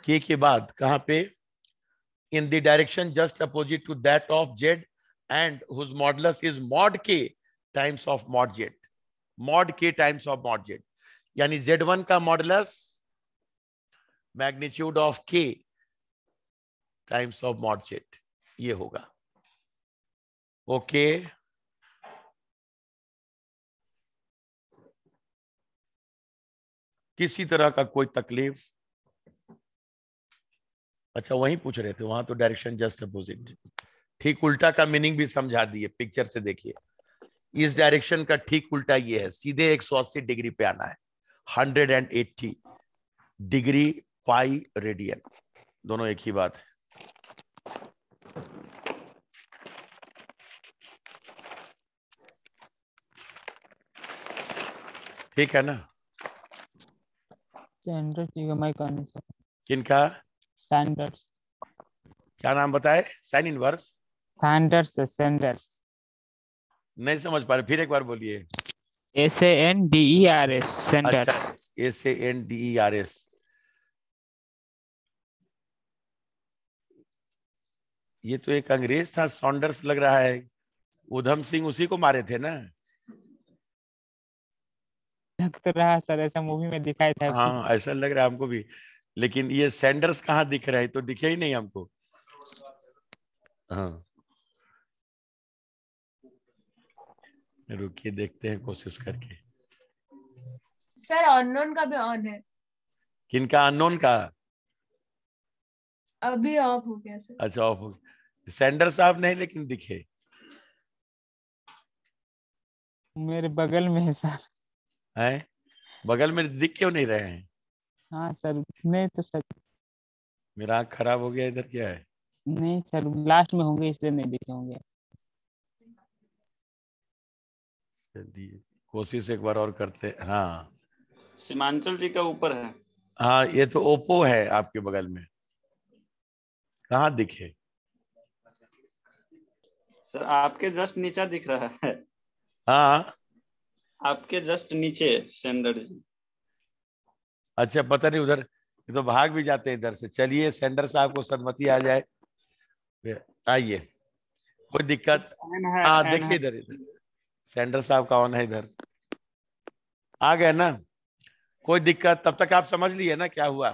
के के बाद कहां पे in the direction just opposite to that of z and whose modulus is mod k times of mod z mod k times of mod z यानी जेड वन का modulus magnitude of k times of mod z ये होगा okay किसी तरह का कोई तकलीफ अच्छा वहीं पूछ रहे थे वहां तो डायरेक्शन जस्ट अपोजिट ठीक उल्टा का मीनिंग भी समझा दिए पिक्चर से देखिए इस डायरेक्शन का ठीक उल्टा ये है सीधे 180 डिग्री पे आना है 180 डिग्री पाई रेडियन दोनों एक ही बात है ठीक है ना सैंडर्स किनका क्या नाम बताए साइन इनवर्स सैंडर्स सैंडर्स नहीं समझ पा रहे फिर एक बार बोलिए S A N D R S सेंडर्स S A N D R S ये तो एक अंग्रेज था सॉन्डर्स लग रहा है उधम सिंह उसी को मारे थे ना लग तो रहा सर ऐसा मूवी में दिखाया था हाँ ऐसा लग रहा है हमको भी लेकिन ये सैंडर्स कहा दिख रहा है तो दिखे ही नहीं हमको हाँ रुकिए देखते हैं कोशिश करके सर अननोन का भी ऑन है किनका अननोन का अभी ऑफ हो गया सर अच्छा ऑफ हो गया सैंडर साहब नहीं लेकिन दिखे मेरे बगल में है सर है बगल में दिख क्यों नहीं रहे हैं हाँ सर नहीं तो सर मेरा आँख खराब हो गया इधर क्या है नहीं सर लास्ट में होंगे इसलिए नहीं दिखे होंगे चलिए कोशिश एक बार और करते हाँ सीमांचल जी का ऊपर है हाँ ये तो ओप्पो है आपके बगल में कहा दिखे सर तो आपके जस्ट नीचे दिख रहा है हाँ आपके जस्ट नीचे सेंडर जी अच्छा पता नहीं उधर तो भाग भी जाते हैं इधर से चलिए सेंडर साहब को सदमती आ जाए आइए कोई दिक्कत हाँ देखिए इधर इधर सेंडर साहब का ऑन है इधर आ गए ना कोई दिक्कत तब तक आप समझ लिए ना क्या हुआ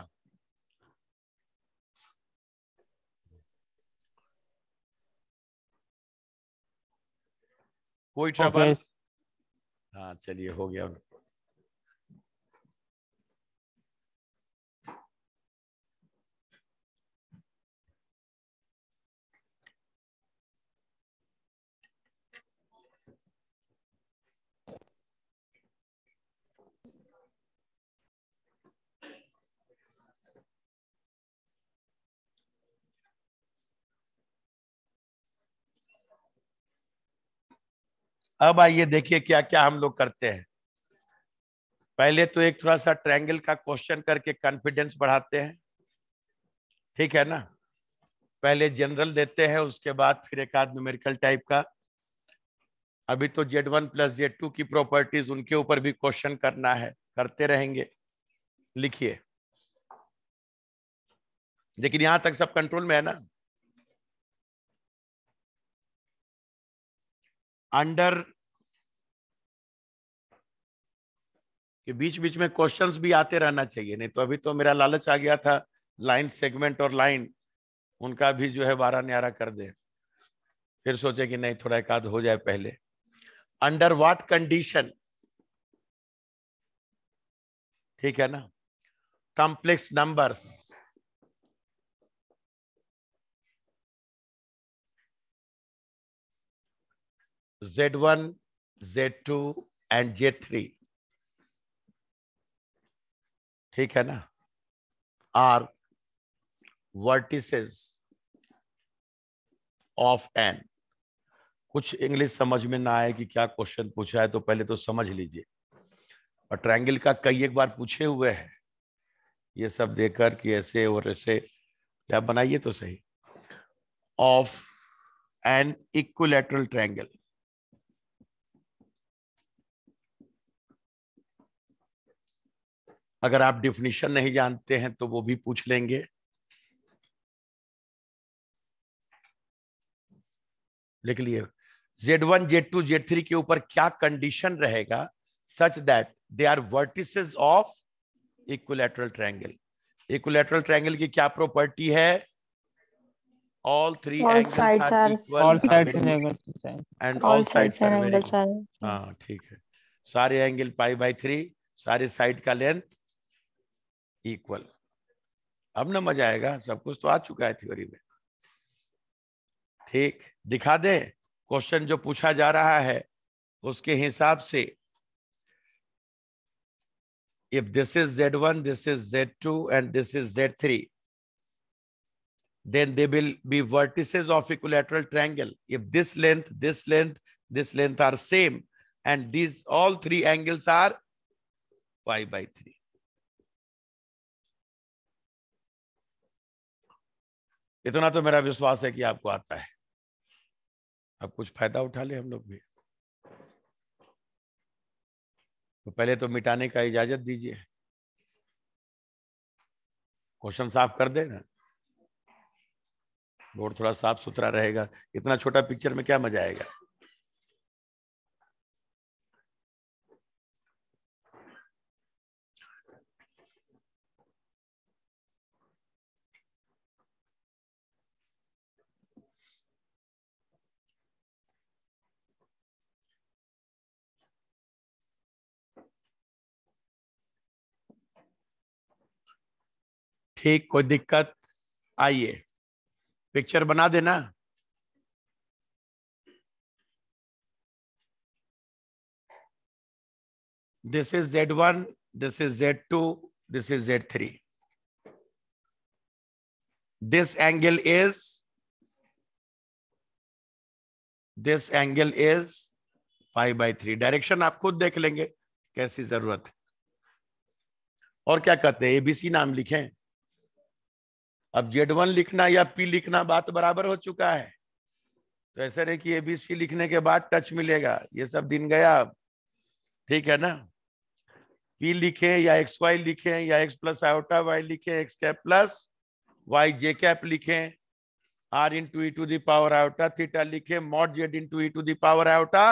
कोई ट्रबल हाँ चलिए हो गया अब आइए देखिए क्या क्या हम लोग करते हैं पहले तो एक थोड़ा सा ट्रायंगल का क्वेश्चन करके कॉन्फिडेंस बढ़ाते हैं ठीक है ना पहले जनरल देते हैं उसके बाद फिर एक आध न्यूमेरिकल टाइप का अभी तो Z one plus Z two की प्रॉपर्टीज उनके ऊपर भी क्वेश्चन करना है करते रहेंगे लिखिए लेकिन यहां तक सब कंट्रोल में है ना अंडर कि बीच बीच में क्वेश्चंस भी आते रहना चाहिए नहीं तो अभी तो मेरा लालच आ गया था लाइन सेगमेंट और लाइन उनका भी जो है वारा न्यारा कर दे फिर सोचे कि नहीं थोड़ा एकाध हो जाए पहले अंडर वाट कंडीशन ठीक है ना complex numbers Z1, Z2 and Z3. ठीक है ना आर वर्टिसेस ऑफ एन कुछ इंग्लिश समझ में ना आए कि क्या क्वेश्चन पूछा है तो पहले तो समझ लीजिए और ट्रायंगल का कई एक बार पूछे हुए हैं ये सब देखकर कि ऐसे और ऐसे क्या बनाइए तो सही ऑफ एन इक्वलेटरल ट्रायंगल अगर आप डिफिनेशन नहीं जानते हैं तो वो भी पूछ लेंगे लिख लिए Z one Z two Z three के ऊपर क्या कंडीशन रहेगा such that they are vertices of equilateral triangle equilateral triangle की क्या प्रॉपर्टी है all three all angles sides are, equal all sides and all, all sides, sides are हाँ ठीक है सारे एंगल पाई बाई थ्री सारे side का length equal अब ना मजा आएगा सब कुछ तो आ चुका है थ्योरी में ठीक दिखा दे क्वेश्चन जो पूछा जा रहा है उसके हिसाब से if this is Z one this is Z two and this is z three then they will be vertices of equilateral triangle if this length this length this length are same and this all three angles are pi by three इतना तो मेरा विश्वास है कि आपको आता है अब कुछ फायदा उठा ले हम लोग भी तो पहले तो मिटाने का इजाजत दीजिए क्वेश्चन साफ कर देना बोर्ड थोड़ा साफ सुथरा रहेगा इतना छोटा पिक्चर में क्या मजा आएगा ठीक कोई दिक्कत आइए पिक्चर बना देना this one this is Z two this is z three this angle is this angle is five by three direction आप खुद देख लेंगे कैसी जरूरत और क्या कहते हैं एबीसी नाम लिखें अब जेड वन लिखना या पी लिखना बात बराबर हो चुका है तो ऐसा नहीं कि एबीसी लिखने के बाद टच मिलेगा ये सब दिन गया ठीक है ना पी लिखे या एक्स वाई लिखे या एक्स प्लस आयोटा वाई लिखे x cap plus y j cap लिखे r into to the power iota theta लिखे mod z into to the power iota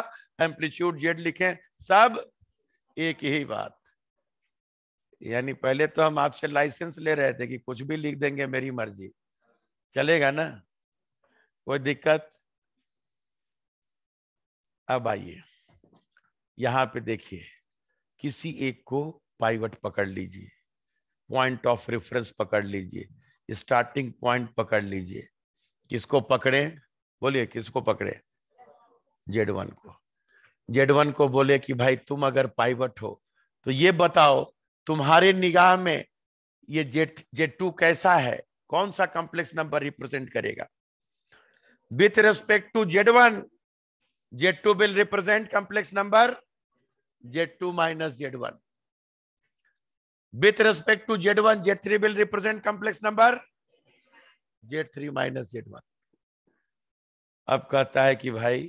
amplitude z लिखे सब एक ही बात यानी पहले तो हम आपसे लाइसेंस ले रहे थे कि कुछ भी लिख देंगे मेरी मर्जी चलेगा ना कोई दिक्कत अब आइए यहां पे देखिए किसी एक को पाइवट पकड़ लीजिए पॉइंट ऑफ रेफरेंस पकड़ लीजिए स्टार्टिंग पॉइंट पकड़ लीजिए किसको पकड़े बोलिए किसको पकड़े जेड वन को जेड वन को बोले कि भाई तुम अगर पाइवट हो तो ये बताओ तुम्हारे निगाह में ये जेट जेट टू कैसा है कौन सा कॉम्प्लेक्स नंबर रिप्रेजेंट करेगा with respect to Z one Z two will represent complex number Z two minus Z one with respect to Z one Z three will represent complex number z three minus Z one अब कहता है कि भाई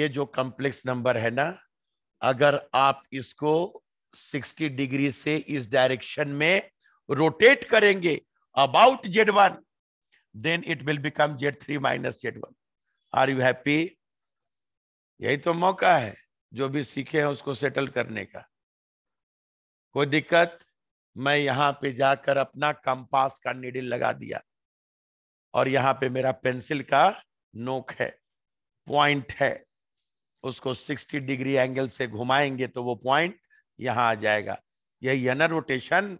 ये जो complex number है ना अगर आप इसको सिक्सटी डिग्री से इस डायरेक्शन में रोटेट करेंगे about Z one then it will become z three minus Z one are you happy यही तो मौका है जो भी सीखे हैं उसको सेटल करने का कोई दिक्कत मैं यहां पे जाकर अपना कंपास का निडिल लगा दिया और यहां पे मेरा पेंसिल का नोक है पॉइंट है उसको 60 डिग्री एंगल से घुमाएंगे तो वो पॉइंट यहां आ जाएगा यह यनर रोटेशन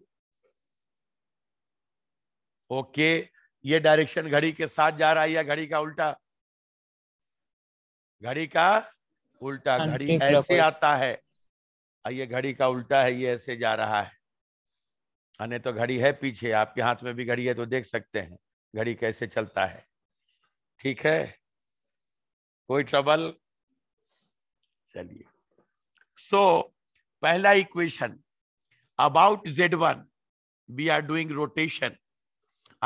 ओके ये डायरेक्शन घड़ी के साथ जा रहा है या घड़ी का उल्टा घड़ी का उल्टा हाँ, घड़ी ऐसे आता है हाँ, ये घड़ी का उल्टा है ये ऐसे जा रहा है अने हाँ, तो घड़ी है पीछे आपके हाथ में भी घड़ी है तो देख सकते हैं घड़ी कैसे चलता है ठीक है कोई ट्रबल चलिए सो so, पहला equation about Z one we are doing rotation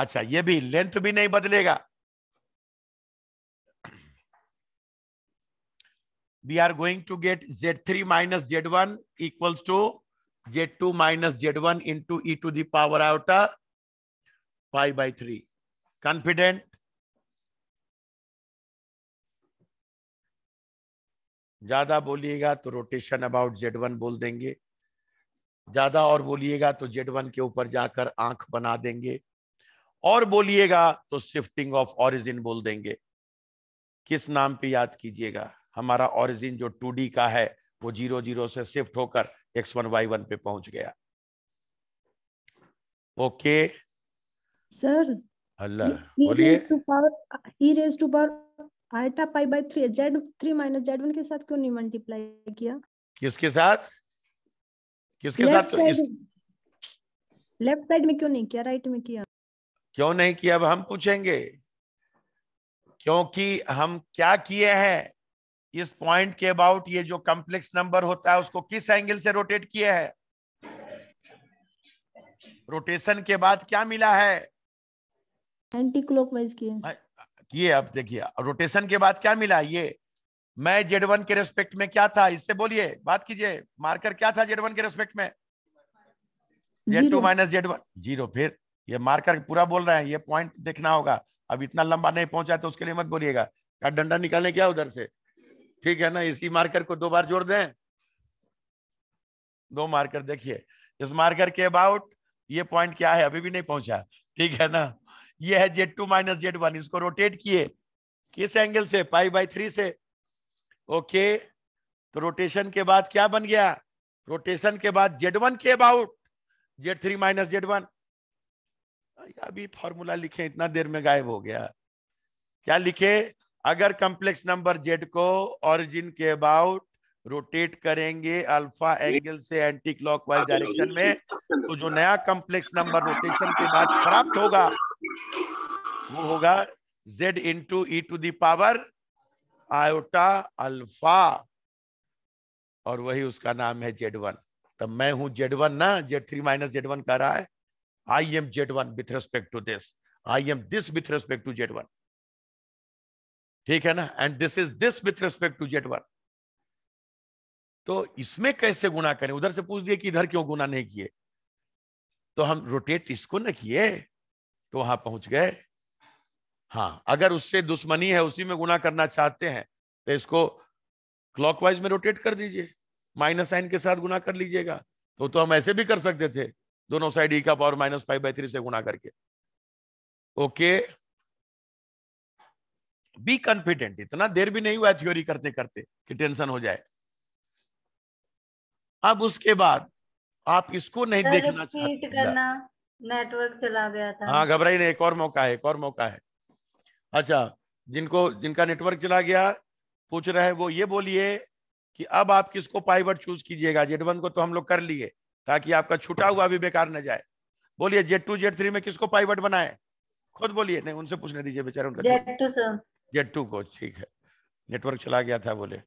अच्छा ये भी लेंथ भी नहीं बदलेगा we are going to get z3 minus z1 equals to z2 minus z1 into e to the power iota pi by 3. Confident? ज्यादा बोलिएगा तो rotation about Z one बोल देंगे ज्यादा और बोलिएगा तो जेड वन के ऊपर जाकर आंख बना देंगे और बोलिएगा तो शिफ्टिंग ऑफ ऑरिजिन बोल देंगे किस नाम पे याद कीजिएगा हमारा ऑरिजिन जो टू का है वो जीरो जीरो से शिफ्ट होकर एक्स वन वाई वन पे पहुंच गया ओके सर अल्लाह बोलिए to power e raise to power iota pi by three Z three minus Z one के साथ क्यों नहीं मल्टीप्लाई किया किसके साथ किसके साथ तो लेफ्ट साइड में क्यों नहीं किया राइट में किया क्यों नहीं किया अब हम पूछेंगे क्योंकि हम क्या किए हैं इस पॉइंट के अबाउट ये जो कॉम्प्लेक्स नंबर होता है उसको किस एंगल से रोटेट किया है रोटेशन के बाद क्या मिला है एंटी क्लॉकवाइज किया ये अब देखिए रोटेशन के बाद क्या मिला ये मैं जेड वन के रेस्पेक्ट में क्या था इससे बोलिए बात कीजिए मार्कर क्या था जेड वन के रेस्पेक्ट में Z two minus Z one zero फिर ये मार्कर पूरा बोल रहे हैं ये पॉइंट देखना होगा अब इतना लंबा नहीं पहुंचा तो उसके लिए मत बोलिएगा क्या डंडा निकालने क्या उधर से ठीक है ना इसी मार्कर को दो बार जोड़ दें दो मार्कर देखिए इस मार्कर के अबाउट ये पॉइंट क्या है अभी भी नहीं पहुंचा ठीक है ना ये है Z two minus Z one इसको रोटेट किए किस एंगल से पाई बाई थ्री से ओके तो रोटेशन के बाद क्या बन गया रोटेशन के बाद जेड वन के about Z three minus Z one अभी फॉर्मूला लिखे इतना देर में गायब हो गया क्या लिखे अगर कंप्लेक्स नंबर जेड को ऑरिजिन के अबाउट रोटेट करेंगे अल्फा एंगल से एंटी क्लॉकवाइज डायरेक्शन में तो जो नया कॉम्प्लेक्स नंबर रोटेशन के बाद प्राप्त होगा वो होगा z into E to the power iota alpha और वही उसका नाम है जेड वन तब मैं हूं जेड वन ना Z three minus Z one कर रहा है I am Z one with respect to this I am this with respect to Z one ठीक है ना and this is this with respect to Z one तो इसमें कैसे गुना करें उधर से पूछ दिए कि इधर क्यों गुना नहीं किए तो हम रोटेट इसको ना किए तो वहां पहुंच गए हाँ अगर उससे दुश्मनी है उसी में गुना करना चाहते हैं तो इसको क्लॉकवाइज में रोटेट कर दीजिए माइनस साइन के साथ गुना कर लीजिएगा तो तो हम ऐसे भी कर सकते थे दोनों साइड ई e का power minus five by three से गुना करके ओके बी कॉन्फिडेंट इतना देर भी नहीं हुआ थ्योरी करते करते कि टेंशन हो जाए अब उसके बाद आप इसको नहीं देखना चाहते नेटवर्क चला गया था हाँ घबराई नहीं एक और मौका है एक और मौका है अच्छा जिनको जिनका नेटवर्क चला गया पूछ रहे हैं वो ये बोलिए कि अब आप किसको पाइवट चूज कीजिएगा जेड वन को तो हम लोग कर लिए ताकि आपका छुटा हुआ भी बेकार न जाए बोलिए जेड टू जेड थ्री में किसको पाइवट बनाए खुद बोलिए नहीं उनसे पूछने दीजिए बेचारे उनका Z two sir Z two को ठीक है नेटवर्क चला गया था बोले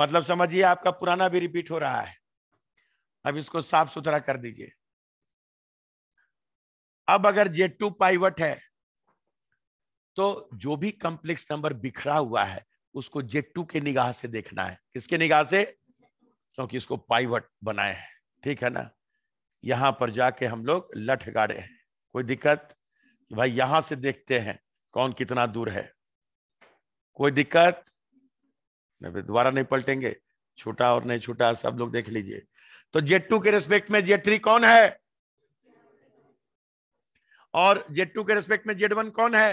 मतलब समझिए आपका पुराना भी रिपीट हो रहा है अब इसको साफ सुथरा कर दीजिए अब अगर जेड टू पाइवट है तो जो भी कंप्लेक्स नंबर बिखरा हुआ है उसको जेड टू के निगाह से देखना है किसके निगाह से क्योंकि इसको पाइवट बनाए हैं ठीक है ना यहां पर जाके हम लोग लठ गाड़े हैं कोई दिक्कत भाई यहां से देखते हैं कौन कितना दूर है कोई दिक्कत दोबारा नहीं पलटेंगे छोटा और नहीं छूटा सब लोग देख लीजिए तो जेट टू के रिस्पेक्ट में जेट थ्री कौन है और जेड टू के रेस्पेक्ट में जेड वन कौन है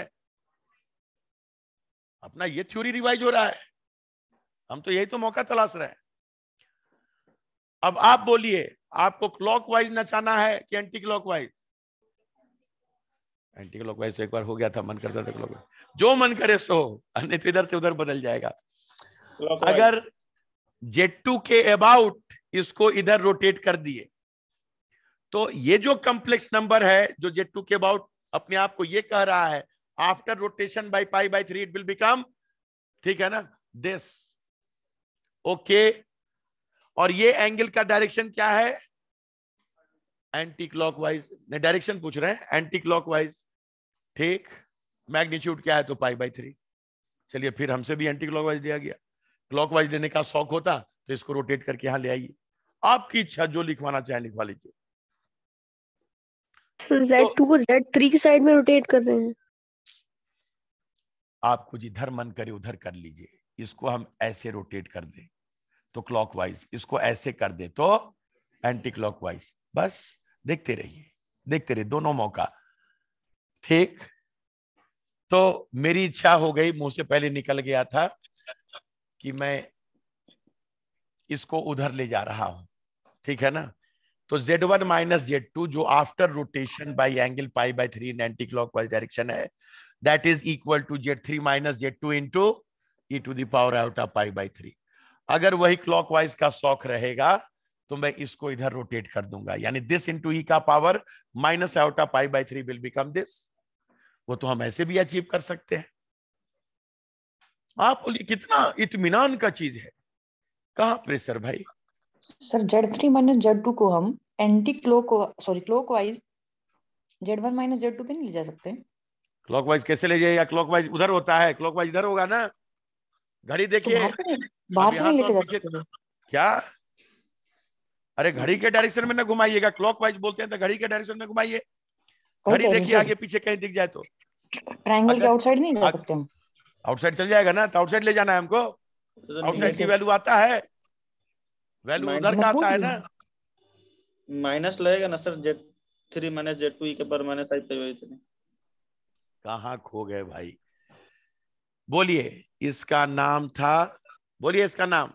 अपना ये थ्योरी रिवाइज हो रहा है हम तो यही तो मौका तलाश रहे हैं अब आप बोलिए आपको क्लॉक वाइज नचाना है कि anti clockwise anti clockwise तो एक बार हो गया था मन करता था क्लॉक जो मन करे सो अन्य तो इधर से उधर बदल जाएगा अगर जेड टू के अबाउट इसको इधर रोटेट कर दिए तो ये जो कॉम्प्लेक्स नंबर है जो जेट टू के अबाउट अपने आप को ये कह रहा है after rotation by pi by three it will become ठीक है ना दिस ओके और ये एंगल का डायरेक्शन क्या है एंटी क्लॉक वाइज नहीं डायरेक्शन पूछ रहे हैं एंटी क्लॉक वाइज ठीक मैग्नीट्यूड क्या है तो पाई बाई थ्री चलिए फिर हमसे भी एंटी क्लॉक वाइज दिया गया क्लॉक वाइज देने का शौक होता तो इसको रोटेट करके यहां ले आइए आपकी इच्छा जो लिखवाना चाहे लिखवा लीजिए तो को Z3 की साइड में रोटेट कर रहे हैं आपको जिधर मन करे उधर कर लीजिए इसको हम ऐसे रोटेट कर दें तो क्लॉकवाइज इसको ऐसे कर दें तो एंटी क्लॉकवाइज बस देखते रहिए देखते रहिए दोनों मौका ठीक तो मेरी इच्छा हो गई मुंह से पहले निकल गया था कि मैं इसको उधर ले जा रहा हूं ठीक है ना तो Z1 one minus Z two जो after rotation by angle pi by three ninety clockwise direction है that is equal to Z three minus Z two into E to the power iota pi by three अगर वही clock wise का शौक रहेगा तो मैं इसको इधर रोटेट कर दूंगा यानी दिस इंटू ई का power minus iota pi by three will become this वो तो हम ऐसे भी अचीव कर सकते हैं आप बोलिए कितना इतमान का चीज है कहा प्रेशर भाई sir Z three minus Z two को हम anti clock sorry clockwise Z one minus Z two पे नहीं ले जा सकते क्लॉक वाइज कैसे ले जाए क्लॉक वाइज उधर होता है क्लॉक वाइज इधर होगा ना घड़ी तो देखिए बाहर से नहीं लेके तो जाते क्या अरे घड़ी के डायरेक्शन में ना घुमाइएगा क्लॉक वाइज बोलते हैं तो घड़ी के डायरेक्शन में घुमाइए घड़ी देखिए आगे पीछे कहीं दिख जाए तो ट्रायंगल के आउटसाइड अच्छा। नहीं ले अच्छा। सकते हम आउटसाइड चल जाएगा ना तो आउटसाइड ले जाना है हमको आउटसाइड तो की वैल्यू आता है वैल्यू उधर का आता है ना माइनस लगेगा ना sir Z three minus Z two के पर माइनस आई पे कहा खो गए भाई बोलिए इसका नाम था बोलिए इसका नाम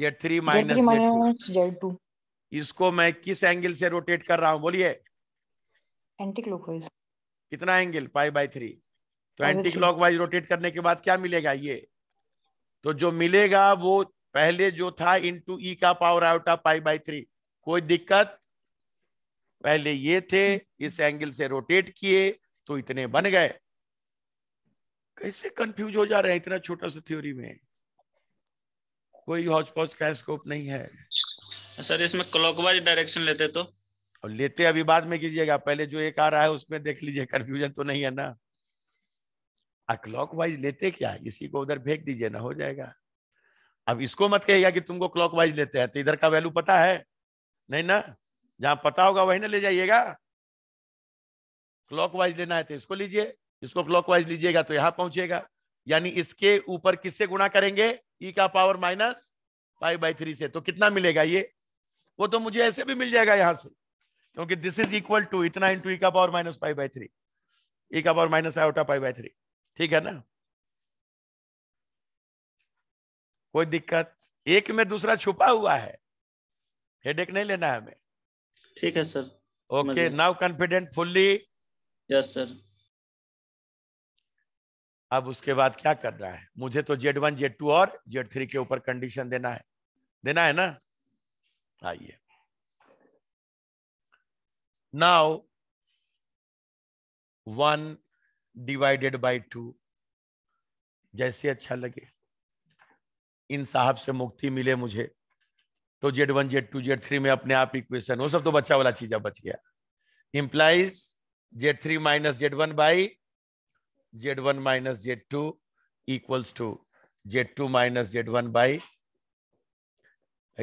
Z three minus Z two इसको मैं किस एंगल से रोटेट कर रहा हूं बोलिए एंटी क्लॉकवाइज कितना एंगल पाई बाई थ्री तो एंटी क्लॉकवाइज रोटेट करने के बाद क्या मिलेगा ये तो जो मिलेगा वो पहले जो था इंटू ई e का power iota pi by three कोई दिक्कत पहले ये थे इस एंगल से रोटेट किए तो इतने बन गए कैसे कंफ्यूज हो जा रहे हैं इतना छोटा सा थ्योरी में कोई पॉच का स्कोप नहीं है सर इसमें क्लॉकवाइज डायरेक्शन लेते तो और लेते अभी बाद में कीजिएगा पहले जो एक आ रहा है उसमें देख लीजिए कंफ्यूजन तो नहीं है ना क्लॉक वाइज लेते क्या इसी को उधर फेंक दीजिए ना हो जाएगा अब इसको मत कहेगा कि तुमको क्लॉकवाइज लेते हैं तो इधर का वैल्यू पता है नहीं ना जहां पता होगा वही ना ले जाइएगा क्लॉकवाइज लेना है तो इसको लीजिए इसको क्लॉकवाइज लीजिएगा तो यहां पहुंचेगा यानी इसके ऊपर किससे गुणा करेंगे ई e का power minus five by three से तो कितना मिलेगा ये वो तो मुझे ऐसे भी मिल जाएगा यहां से क्योंकि दिस इज इक्वल टू इतना इंटू ई e का power minus five by three e का power minus five by three ठीक है ना कोई दिक्कत एक में दूसरा छुपा हुआ है हेडेक नहीं लेना है हमें ठीक है sir okay now confident fully yes sir अब उसके बाद क्या करना है मुझे तो जेड वन जेड टू और जेड थ्री के ऊपर कंडीशन देना है देना है ना आइए now one divided by two जैसे अच्छा लगे इन साहब से मुक्ति मिले मुझे तो Z one Z two Z three में अपने आप इक्वेशन वो सब तो बच्चा वाला चीज बच गया implies Z three minus Z one by Z one minus Z two equals to Z two minus Z one by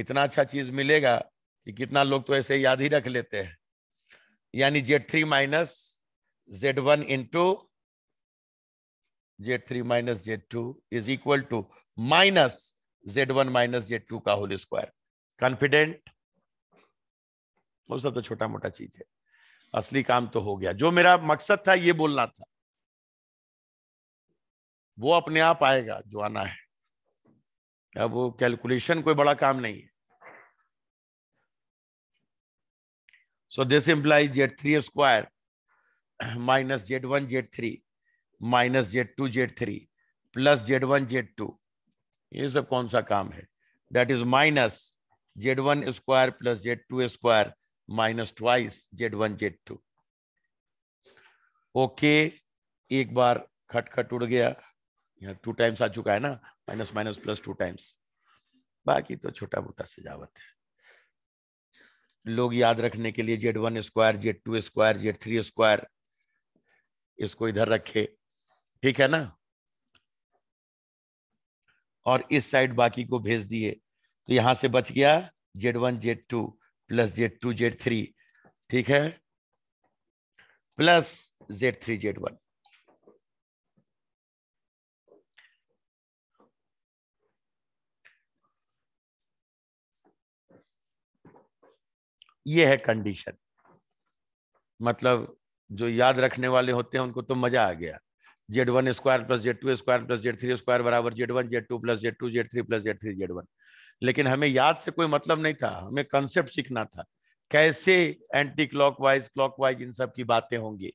इतना अच्छा चीज मिलेगा कि कितना लोग तो ऐसे याद ही रख लेते हैं यानी Z three minus Z one into Z three minus Z two is equal to minus Z one minus Z two का होल स्क्वायर कॉन्फिडेंट वो सब तो छोटा मोटा चीज है असली काम तो हो गया जो मेरा मकसद था ये बोलना था वो अपने आप आएगा जो आना है अब वो कैलकुलेशन कोई बड़ा काम नहीं है so this implies Z three square minus Z one Z three minus Z two Z three plus Z one Z two ये सब कौन सा काम है that is minus Z one square plus Z two square minus twice Z one Z two okay एक बार खटखट उड़ गया यहाँ टू टाइम्स आ चुका है ना minus minus plus two times बाकी तो छोटा मोटा सजावट है लोग याद रखने के लिए Z one square Z two square Z three square इसको इधर रखे ठीक है ना और इस साइड बाकी को भेज दिए तो यहां से बच गया Z one Z two plus Z two Z three ठीक है plus Z three Z one ये है कंडीशन मतलब जो याद रखने वाले होते हैं उनको तो मजा आ गया Z one square plus Z two square plus Z three square बराबर Z one Z two plus Z two Z three plus Z three Z one लेकिन हमें याद से कोई मतलब नहीं था हमें कंसेप्ट सीखना था कैसे anti clockwise clockwise इन सब की बातें होंगी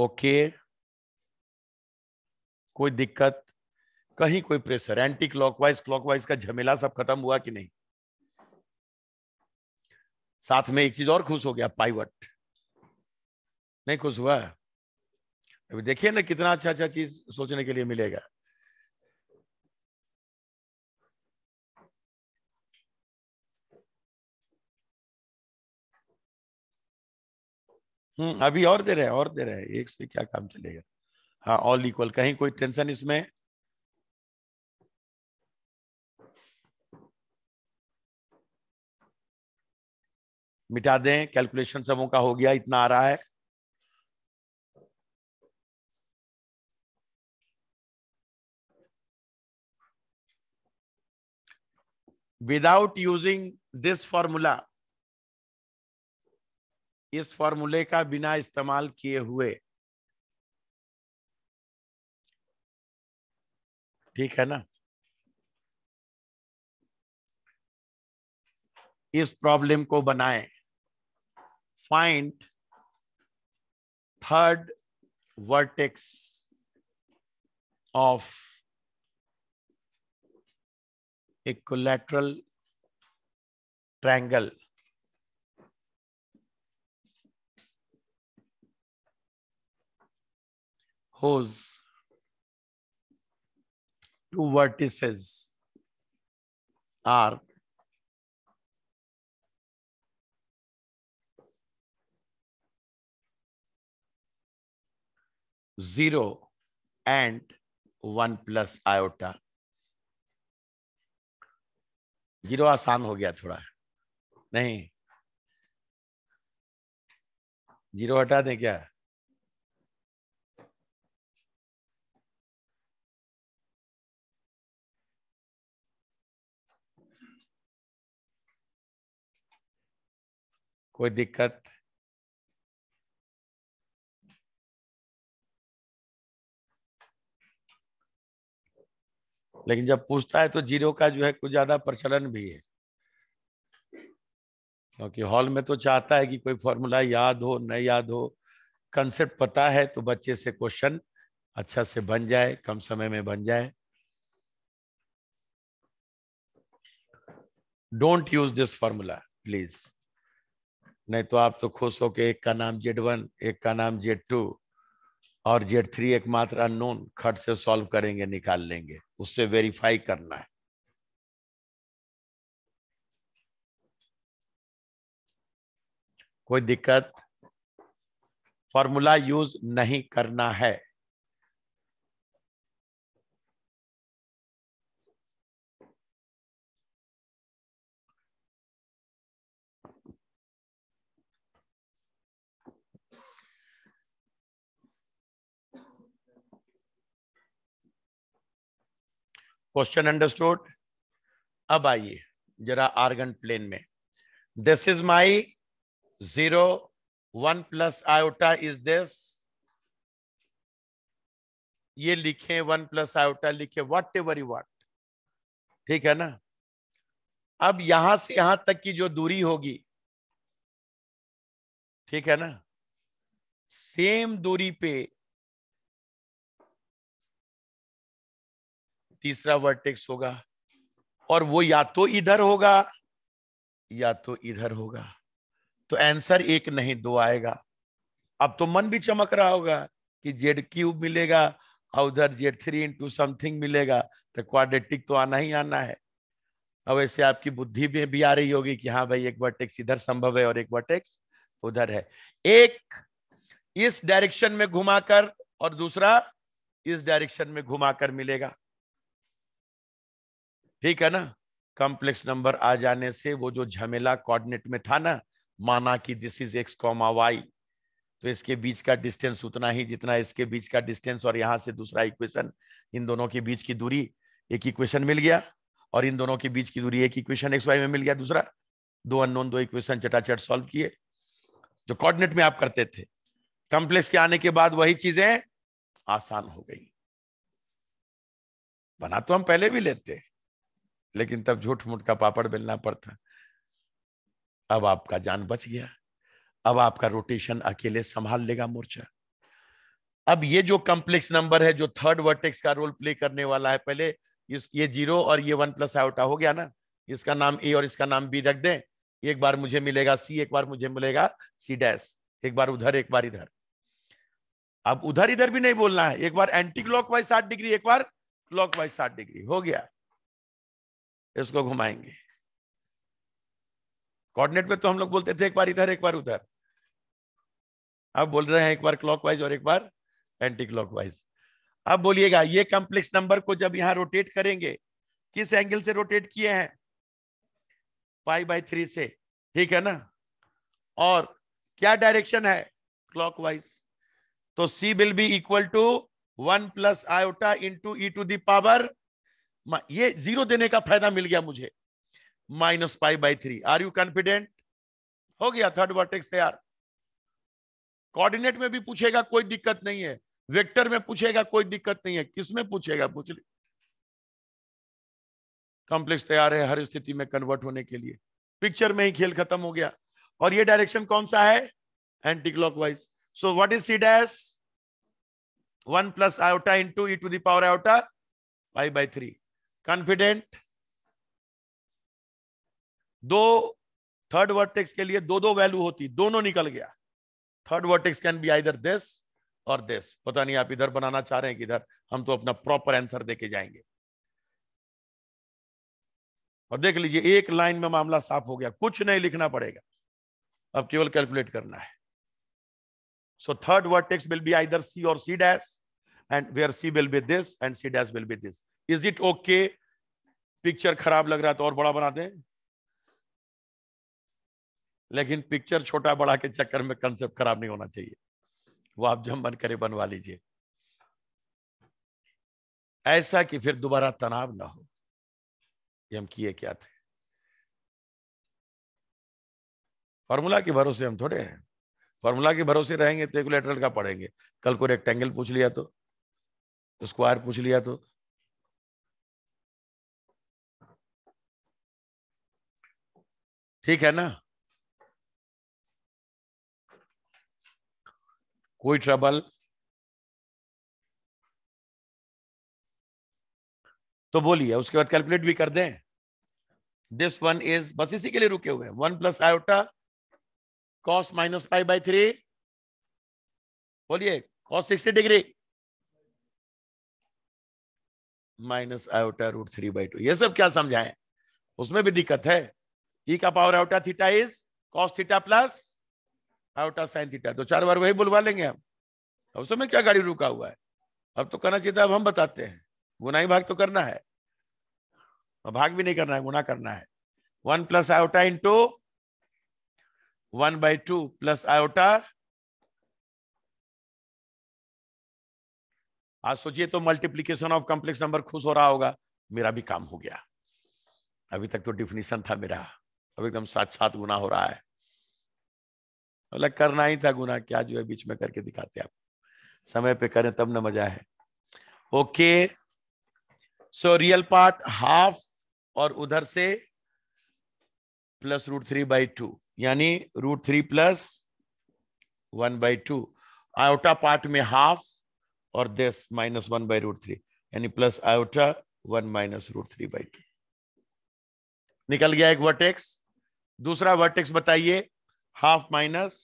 ओके okay. कोई दिक्कत कहीं कोई प्रेशर एंटी क्लॉकवाइज क्लॉकवाइज का झमेला सब खत्म हुआ कि नहीं साथ में एक चीज और खुश हो गया पाइवट नहीं खुश हुआ अभी देखिए ना कितना अच्छा अच्छा चीज सोचने के लिए मिलेगा हम्म अभी और दे रहे हैं और दे रहे हैं एक से क्या काम चलेगा हाँ ऑल इक्वल कहीं कोई टेंशन इसमें मिटा दें कैलकुलेशन सबों का हो गया इतना आ रहा है विदाउट यूजिंग दिस फॉर्मूला इस फॉर्मूले का बिना इस्तेमाल किए हुए ठीक है ना इस प्रॉब्लम को बनाएं find third vertex of a collateral triangle whose two vertices are 0 and 1 plus iota zero आसान हो गया थोड़ा नहीं जीरो हटा दें क्या कोई दिक्कत लेकिन जब पूछता है तो जीरो का जो है कुछ ज्यादा प्रचलन भी है क्योंकि हॉल में तो चाहता है कि कोई फॉर्मूला याद हो न याद हो कंसेप्ट पता है तो बच्चे से क्वेश्चन अच्छा से बन जाए कम समय में बन जाए don't use this formula please नहीं तो आप तो खुश हो के एक का नाम जेड वन एक का नाम जेड टू और जेड थ्री एकमात्र अननोन खट से सॉल्व करेंगे निकाल लेंगे उससे वेरीफाई करना है कोई दिक्कत फॉर्मूला यूज नहीं करना है क्वेश्चन अंडरस्टूड अब आइए जरा आर्गन प्लेन में this is my zero one plus iota is this ये लिखे वन प्लस आयोटा लिखे वट एवर यू वट ठीक है ना अब यहां से यहां तक की जो दूरी होगी ठीक है ना सेम दूरी पे तीसरा वर्टेक्स होगा और वो या तो इधर होगा या तो इधर होगा तो आंसर एक नहीं दो आएगा अब तो मन भी चमक रहा होगा कि जेड क्यूब मिलेगा और उधर जेड थ्री इंटू समथिंग मिलेगा तो क्वाड्रेटिक तो आना ही आना है अब ऐसे आपकी बुद्धि में भी आ रही होगी कि हाँ भाई एक वर्टेक्स इधर संभव है और एक वर्टेक्स उधर है एक इस डायरेक्शन में घुमाकर और दूसरा इस डायरेक्शन में घुमाकर मिलेगा ठीक है ना कॉम्प्लेक्स नंबर आ जाने से वो जो झमेला कोऑर्डिनेट में था ना माना कि this is X comma Y तो इसके बीच का डिस्टेंस उतना ही जितना इसके बीच का डिस्टेंस और यहाँ से दूसरा इक्वेशन इन दोनों के बीच की दूरी एक इक्वेशन मिल गया और इन दोनों के बीच की दूरी एक इक्वेशन एक्स वाई में मिल गया दूसरा दो अननोन दो इक्वेशन चटाचट सॉल्व किए जो कोऑर्डिनेट में आप करते थे कॉम्प्लेक्स के आने के बाद वही चीजें आसान हो गई बना तो हम पहले भी लेते लेकिन तब झूठ मूठ का पापड़ बेलना पड़ता अब आपका जान बच गया अब आपका रोटेशन अकेले संभाल लेगा मोर्चा अब ये जो कॉम्प्लेक्स नंबर है जो थर्ड वर्टेक्स का रोल प्ले करने वाला है पहले ये जीरो और ये वन प्लस आउटा हो गया ना इसका नाम ए और इसका नाम बी रख दें एक बार मुझे मिलेगा सी एक बार मुझे मिलेगा सी डैश एक बार उधर एक बार इधर अब उधर इधर भी नहीं बोलना है एक बार एंटी क्लॉक वाइज डिग्री एक बार क्लॉक वाइज डिग्री हो गया इसको घुमाएंगे कोऑर्डिनेट में तो हम लोग बोलते थे एक बार इधर एक बार उधर अब बोल रहे हैं एक बार क्लॉकवाइज और एक बार एंटी क्लॉकवाइज अब बोलिएगा ये कॉम्प्लेक्स नंबर को जब यहां रोटेट करेंगे किस एंगल से रोटेट किए हैं पाई बाई थ्री से ठीक है ना और क्या डायरेक्शन है क्लॉकवाइज तो C will be equal to one plus iota into E to the power ये जीरो देने का फायदा मिल गया मुझे minus pi by three are you confident हो गया थर्ड वर्टेक्स तैयार कोऑर्डिनेट में भी पूछेगा कोई दिक्कत नहीं है वेक्टर में पूछेगा कोई दिक्कत नहीं है किसमें पूछेगा पूछ ली कॉम्प्लेक्स तैयार है हर स्थिति में कन्वर्ट होने के लिए पिक्चर में ही खेल खत्म हो गया और ये डायरेक्शन कौन सा है anti clockwise so what is C dash one plus iota into E to the power iota five by three confident दो थर्ड वर्टेक्स के लिए दो दो वैल्यू होती दोनों निकल गया third vertex can be either this और दिस पता नहीं आप इधर बनाना चाह रहे हैं कि इधर हम तो अपना प्रॉपर आंसर देके जाएंगे और देख लीजिए एक लाइन में मामला साफ हो गया कुछ नहीं लिखना पड़ेगा अब केवल कैलकुलेट करना है so third vertex will be either C और C dash and where C will be this and C dash will be this is it okay picture खराब लग रहा है तो और बड़ा बना दें लेकिन पिक्चर छोटा बड़ा के चक्कर में कंसेप्ट खराब नहीं होना चाहिए वो आप जब मन करे बनवा लीजिए ऐसा कि फिर दोबारा तनाव ना हो ये हम किए क्या थे फॉर्मूला के भरोसे हम थोड़े हैं फॉर्मूला के भरोसे रहेंगे तो एक का पढ़ेंगे कल को रेक्टेंगल पूछ लिया तो स्क्वायर तो पूछ लिया तो ठीक है ना कोई ट्रबल तो बोलिए उसके बाद कैलकुलेट भी कर दें दिस वन इज बस इसी के लिए रुके हुए हैं one plus iota cos minus five by three बोलिए cos sixty degree minus iota root three by two ये सब क्या समझाएं उसमें भी दिक्कत है ई e का power iota theta is cos theta plus iota sine theta तो चार बार वही बुलवा लेंगे हम अब समय क्या गाड़ी रुका हुआ है अब तो करना चाहिए अब हम बताते हैं गुनाही भाग तो करना है भाग भी नहीं करना है गुना करना है one plus iota into one by two plus iota आज सोचिए तो मल्टीप्लीकेशन ऑफ कॉम्प्लेक्स नंबर खुश हो रहा होगा मेरा भी काम हो गया अभी तक तो डिफिनेशन था मेरा अब एकदम साक्षात गुना हो रहा है मतलब करना ही था गुना क्या जो है बीच में करके दिखाते आप समय पे करें तब ना मजा है okay so real part half और उधर से plus root three by two यानी root three plus one by two iota part में हाफ और दस minus one by root three यानी plus iota one minus root three by two निकल गया एक वर्टेक्स दूसरा वर्टेक्स बताइए half minus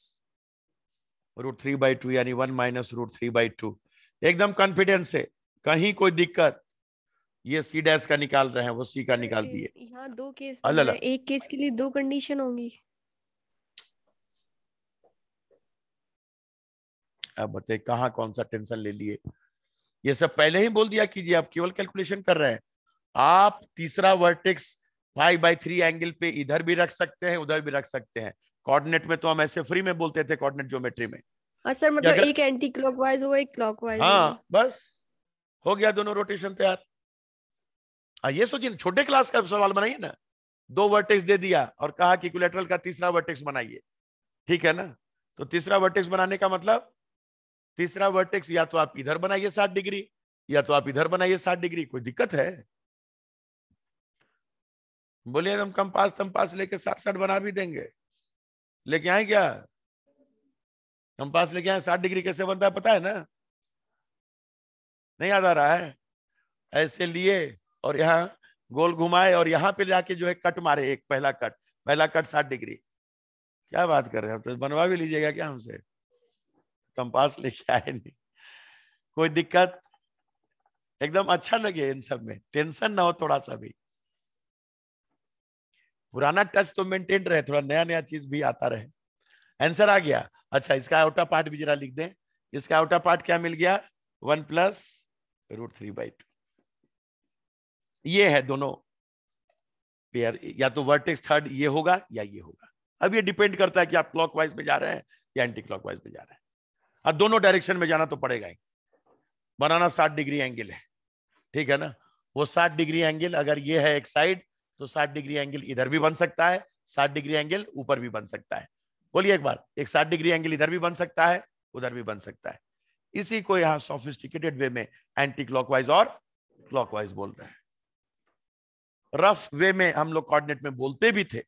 root three by two यानी one minus root three by two एकदम कॉन्फिडेंस से कहीं कोई दिक्कत ये सी डैस का निकाल रहे हैं वो सी का निकाल दिए यहाँ दो केस अलग एक केस के लिए दो कंडीशन होंगी आप बताइए कहा कौन सा टेंशन ले लिए ये सब पहले ही बोल दिया कीजिए आप केवल कैलकुलेशन कर रहे हैं आप तीसरा vertex five by three angle पे इधर भी रख सकते हैं उधर भी रख सकते हैं कोऑर्डिनेट में तो हम ऐसे फ्री में बोलते थे कोऑर्डिनेट ज्योमेट्री में हाँ सर मतलब एक एंटी क्लॉकवाइज हो एक क्लॉकवाइज हाँ बस हो गया दोनों रोटेशन तैयार हाँ, ये सोचिए छोटे क्लास का सवाल बनाइए ना दो वर्टेक्स दे दिया और कहा कि इक्विलेटरल का तीसरा वर्टेक्स बनाइए ठीक है ना तो तीसरा वर्टेक्स बनाने का मतलब तीसरा वर्टेक्स या तो आप इधर बनाइए साठ डिग्री या तो आप इधर बनाइए साठ डिग्री कोई दिक्कत है बोलिए हम कंपास तंपास लेके साठ साठ बना भी देंगे लेके आए क्या कंपास लेके आए साठ डिग्री कैसे बनता है पता है ना नहीं याद आ रहा है ऐसे लिए और यहाँ गोल घुमाए और यहाँ पे जाके जो है कट मारे एक पहला कट पहला कट साठ डिग्री क्या बात कर रहे हैं तो बनवा भी लीजिएगा क्या हमसे कंपास लेके आए नहीं कोई दिक्कत एकदम अच्छा लगे इन सब में टेंशन ना हो थोड़ा सा भी पुराना टच तो मेंटेन रहे थोड़ा नया नया चीज भी आता रहे आंसर आ गया अच्छा इसका आउटा पार्ट भी जरा लिख दें इसका आउटा पार्ट क्या मिल गया one plus root three by two ये है दोनों पेयर या तो वर्टेक्स थर्ड ये होगा या ये होगा अब ये डिपेंड करता है कि आप क्लॉकवाइज में जा रहे हैं या एंटी वाइज में जा रहे हैं अब दोनों डायरेक्शन में जाना तो पड़ेगा ही बनाना साठ डिग्री एंगल है ठीक है ना वो साठ डिग्री एंगल अगर ये है एक साइड तो 60 डिग्री एंगल इधर भी बन सकता है 60 डिग्री एंगल ऊपर भी बन सकता है बोलिए एक बार एक 60 डिग्री एंगल इधर भी बन सकता है उधर भी बन सकता है इसी को यहाँ सोफिस्टिकेटेड वे में एंटी क्लॉकवाइज और क्लॉकवाइज बोल रहे हैं रफ वे में हम लोग कॉर्डिनेट में बोलते भी थे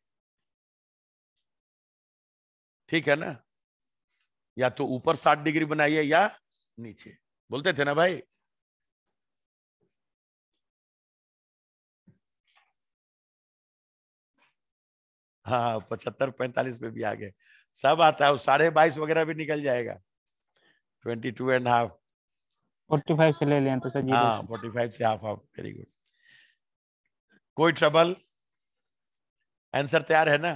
ठीक है ना या तो ऊपर साठ डिग्री बनाइए या नीचे बोलते थे ना भाई हाँ पचहत्तर पैंतालीस पे भी आ गए सब आता है साढ़े बाईस वगैरह भी निकल जाएगा twenty two and half forty five से ले लें तो सर हाँ फोर्टी फाइव से हाफ हाफ वेरी गुड कोई ट्रबल आंसर तैयार है ना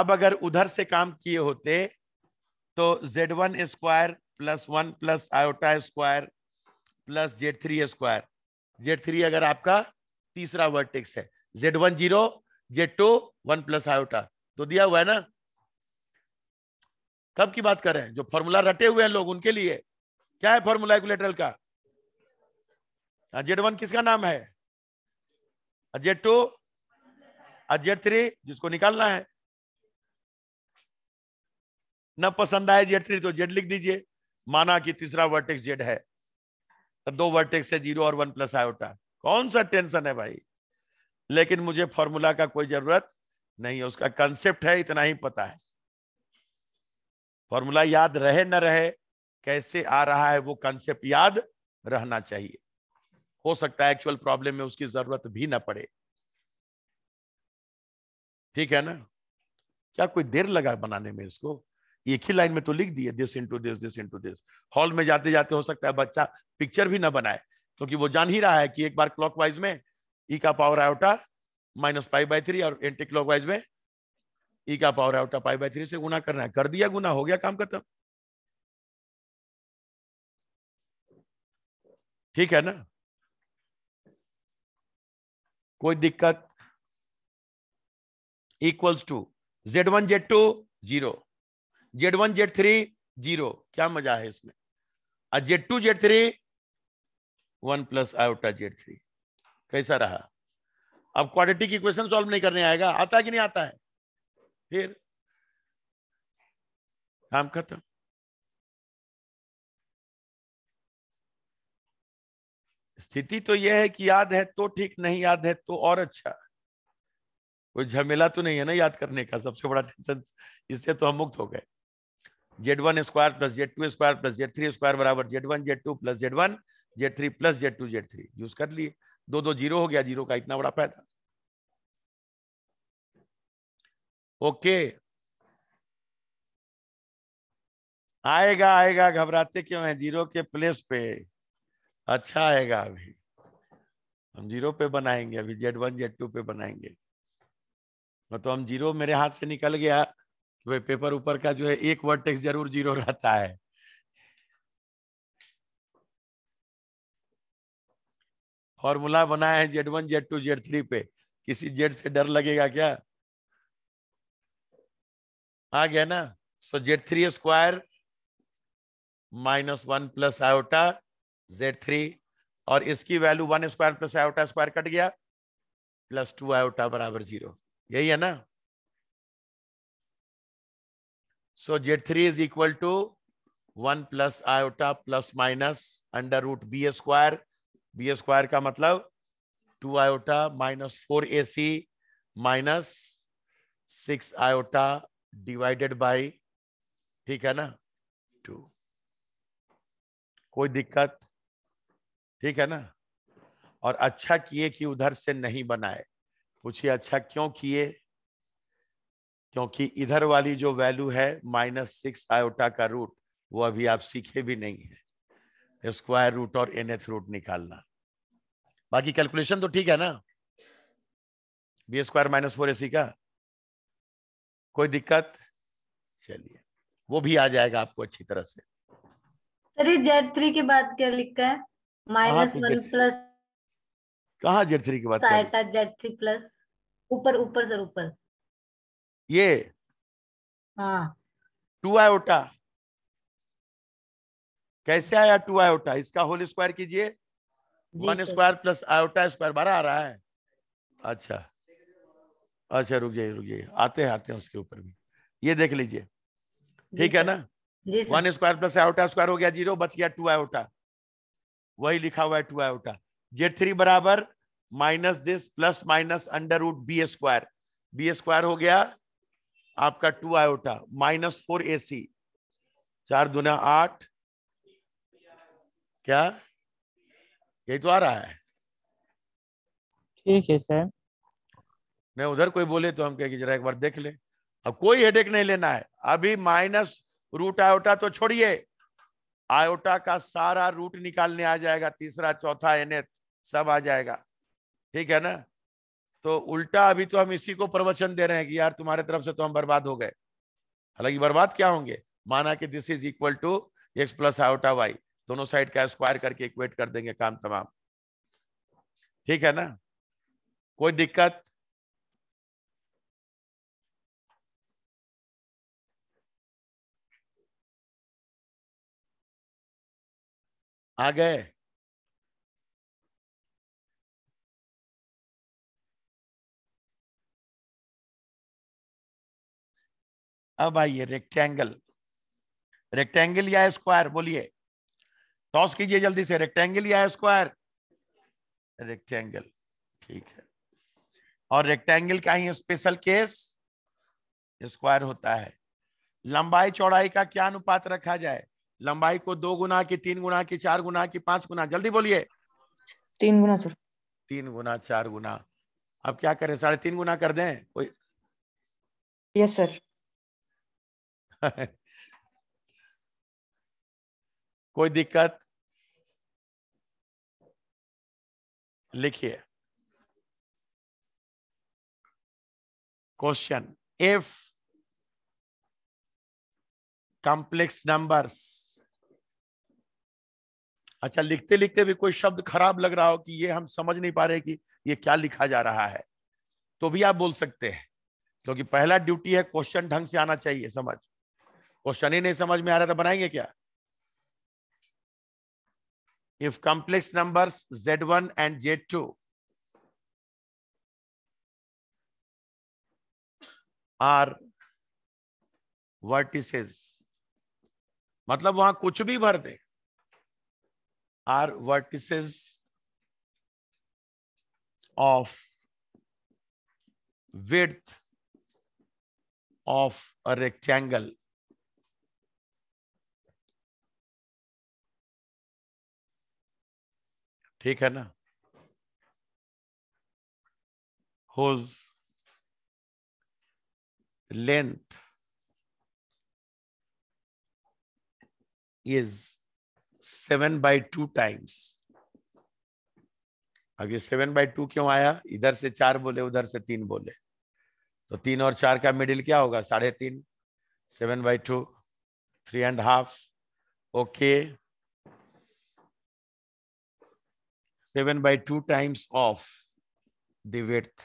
अब अगर उधर से काम किए होते तो Z one square plus one plus iota square plus Z three square Z three अगर आपका तीसरा वर्टेक्स है जेड वन जीरो जेटो वन प्लस आयोटा तो दिया हुआ है ना कब की बात कर रहे हैं जो फॉर्मूला रटे हुए हैं लोग उनके लिए क्या है फॉर्मूला इक्विलेटरल का जेड वन किसका नाम है जेड टू जेड थ्री जिसको निकालना है न पसंद आए जेड थ्री तो जेड लिख दीजिए माना कि तीसरा वर्टेक्स जेड है तो दो वर्टेक्स है जीरो और वन प्लस आयोटा कौन सा टेंशन है भाई लेकिन मुझे फॉर्मूला का कोई जरूरत नहीं है उसका कंसेप्ट है इतना ही पता है फॉर्मूला याद रहे न रहे कैसे आ रहा है वो कंसेप्ट याद रहना चाहिए हो सकता है एक्चुअल प्रॉब्लम में उसकी जरूरत भी ना पड़े ठीक है ना क्या कोई देर लगा बनाने में इसको एक ही लाइन में तो लिख दिए this into this this into this hall में जाते जाते हो सकता है बच्चा पिक्चर भी ना बनाए क्योंकि तो वो जान ही रहा है कि एक बार क्लॉकवाइज में ई e का power iota minus five by three और एंटी क्लॉक वाइज में ई e का power iota five by three से गुना करना है कर दिया गुना हो गया काम खत्म ठीक है ना कोई दिक्कत equals to Z one Z two zero Z one Z three zero क्या मजा है इसमें और Z two Z three one plus iota Z three कैसा रहा अब क्वाड्रेटिक इक्वेशन सॉल्व नहीं करने आएगा आता कि नहीं आता है फिर काम खत्म स्थिति तो यह है कि याद है तो ठीक नहीं याद है तो और अच्छा कोई झमेला तो नहीं है ना याद करने का सबसे बड़ा टेंशन इससे तो हम मुक्त हो गए Z one square plus Z two square plus Z three square बराबर Z one Z two plus Z one Z three plus Z two Z three use कर लिए दो दो जीरो हो गया जीरो का इतना बड़ा फायदा ओके आएगा आएगा घबराते क्यों है जीरो के प्लेस पे अच्छा आएगा अभी हम जीरो पे बनाएंगे अभी जेड वन जेड टू पे बनाएंगे तो हम जीरो मेरे हाथ से निकल गया तो पेपर ऊपर का जो है एक वर्ड टेक्स जरूर जीरो रहता है फॉर्मूला बनाया है Z one Z two Z three पे किसी जेड से डर लगेगा क्या आ गया ना so Z three square minus one plus iota Z three और इसकी value one square plus iota square cut गया प्लस टू आयोटा बराबर जीरो यही है ना so Z three is equal to one plus iota plus minus under root B square B square का मतलब two iota minus four A C minus six iota divided by ठीक है ना to कोई दिक्कत ठीक है ना और अच्छा किए कि उधर से नहीं बनाए पूछिए अच्छा क्यों किए क्योंकि इधर वाली जो वैल्यू है माइनस सिक्स आयोटा का रूट वो अभी आप सीखे भी नहीं है स्क्वायर रूट और एन एथ रूट निकालना बाकी कैलकुलेशन तो ठीक है ना B square minus four C का कोई दिक्कत चलिए वो भी आ जाएगा आपको अच्छी तरह से सर जेड थ्री की बात क्या लिखा है माइनस वन प्लस कहा जेड थ्री की बात जेड थ्री प्लस ऊपर ऊपर सर ऊपर ये हाँ टू आयोटा कैसे आया टू आयोटा इसका होल स्क्वायर कीजिए one square plus iota square बारह आ रहा है अच्छा अच्छा रुक जाइए रुक जाइए आते हैं आते हैं उसके ऊपर भी ये देख लीजिए ठीक है ना one square plus iota square हो गया जीरो बच गया टू आयोटा वही लिखा हुआ है टू आयोटा जेड थ्री बराबर minus this plus minus under root B square B square हो गया आपका two iota minus four A C चार दुना आठ क्या यही तो आ रहा है ठीक है सर नहीं उधर कोई बोले तो हम कहे कि जरा एक बार देख ले अब कोई हेडेक नहीं लेना है अभी माइनस रूट आयोटा तो छोड़िए आयोटा का सारा रूट निकालने आ जाएगा तीसरा चौथा एन सब आ जाएगा ठीक है ना तो उल्टा अभी तो हम इसी को प्रवचन दे रहे हैं कि यार तुम्हारे तरफ से तो हम बर्बाद हो गए हालांकि बर्बाद क्या होंगे माना कि this is equal to X plus iota Y दोनों साइड का स्क्वायर करके इक्वेट कर देंगे काम तमाम ठीक है ना कोई दिक्कत आ गए अब आइए रेक्टेंगल रेक्टेंगल या स्क्वायर बोलिए टॉस कीजिए जल्दी से रेक्टेंगल या स्क्वायर रेक्टेंगल ठीक है और रेक्टेंगल का ही स्पेशल केस स्क्वायर होता है लंबाई चौड़ाई का क्या अनुपात रखा जाए लंबाई को दो गुना की तीन गुना की चार गुना की पांच गुना जल्दी बोलिए तीन गुना सर तीन गुना चार गुना अब क्या करें साढ़े तीन गुना कर दें कोई यस सर कोई दिक्कत लिखिए क्वेश्चन इफ कॉम्प्लेक्स नंबर्स अच्छा लिखते लिखते भी कोई शब्द खराब लग रहा हो कि ये हम समझ नहीं पा रहे कि ये क्या लिखा जा रहा है तो भी आप बोल सकते हैं क्योंकि पहला ड्यूटी है क्वेश्चन ढंग से आना चाहिए समझ क्वेश्चन ही नहीं समझ में आ रहा था तो बनाएंगे क्या if complex numbers z1 and z2 are vertices मतलब वहां कुछ भी भर दे are vertices of width of a rectangle ठीक है ना whose length is seven by two times अब ये सेवन बाई टू क्यों आया इधर से चार बोले उधर से तीन बोले तो तीन और चार का मिडिल क्या होगा साढ़े तीन seven by two three and half okay okay. 7 by 2 times of the width.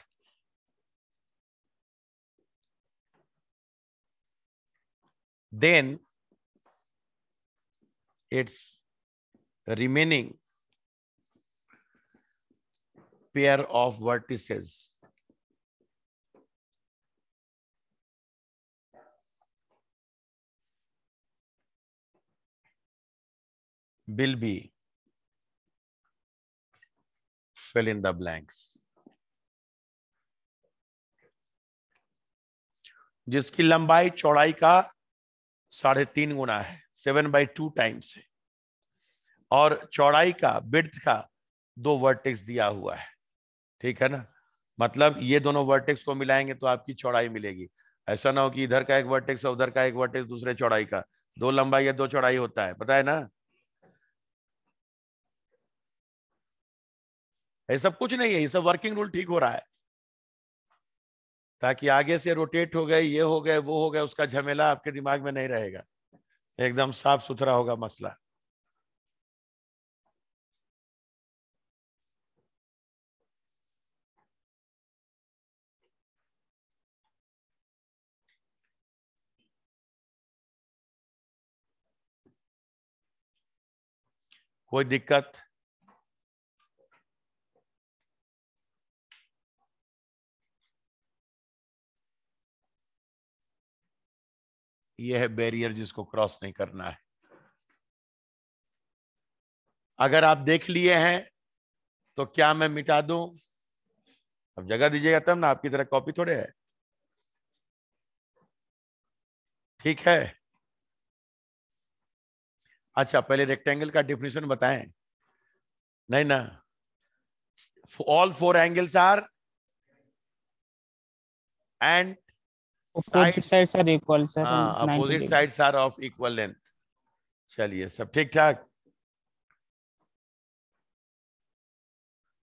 Then its remaining pair of vertices. will be fill in the blanks जिसकी लंबाई चौड़ाई का साढ़े तीन गुना है सेवन बाई टू टाइम्स है और चौड़ाई का बिर्थ का दो वर्टेक्स दिया हुआ है ठीक है ना मतलब ये दोनों वर्टेक्स को मिलाएंगे तो आपकी चौड़ाई मिलेगी ऐसा ना हो कि इधर का एक वर्टेक्स और उधर का एक वर्टेक्स दूसरे चौड़ाई का दो लंबाई या दो चौड़ाई होता है पता है ना ये सब कुछ नहीं है ये सब वर्किंग रूल ठीक हो रहा है ताकि आगे से रोटेट हो गए ये हो गए वो हो गए उसका झमेला आपके दिमाग में नहीं रहेगा एकदम साफ सुथरा होगा मसला कोई दिक्कत यह है बैरियर जिसको क्रॉस नहीं करना है अगर आप देख लिए हैं तो क्या मैं मिटा दूं अब जगह दीजिएगा तब ना आपकी तरह कॉपी थोड़े है ठीक है अच्छा पहले रेक्टेंगल का डिफिनेशन बताएं नहीं ना all four angles are and opposite sides are of equal length चलिए सब ठीक ठाक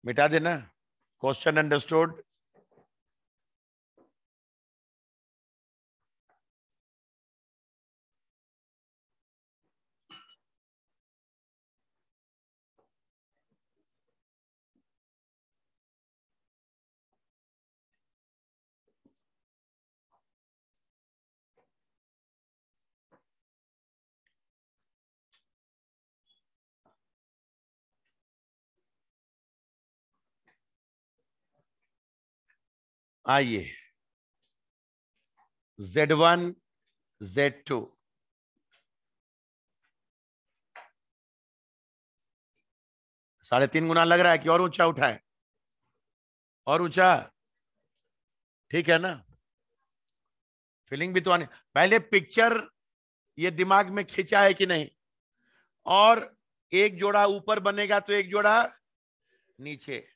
मिटा देना क्वेश्चन अंडरस्टूड आइए जेड वन जेड टू साढ़े तीन गुना लग रहा है कि और ऊंचा उठाए और ऊंचा ठीक है ना फीलिंग भी तो आने पहले पिक्चर ये दिमाग में खींचा है कि नहीं और एक जोड़ा ऊपर बनेगा तो एक जोड़ा नीचे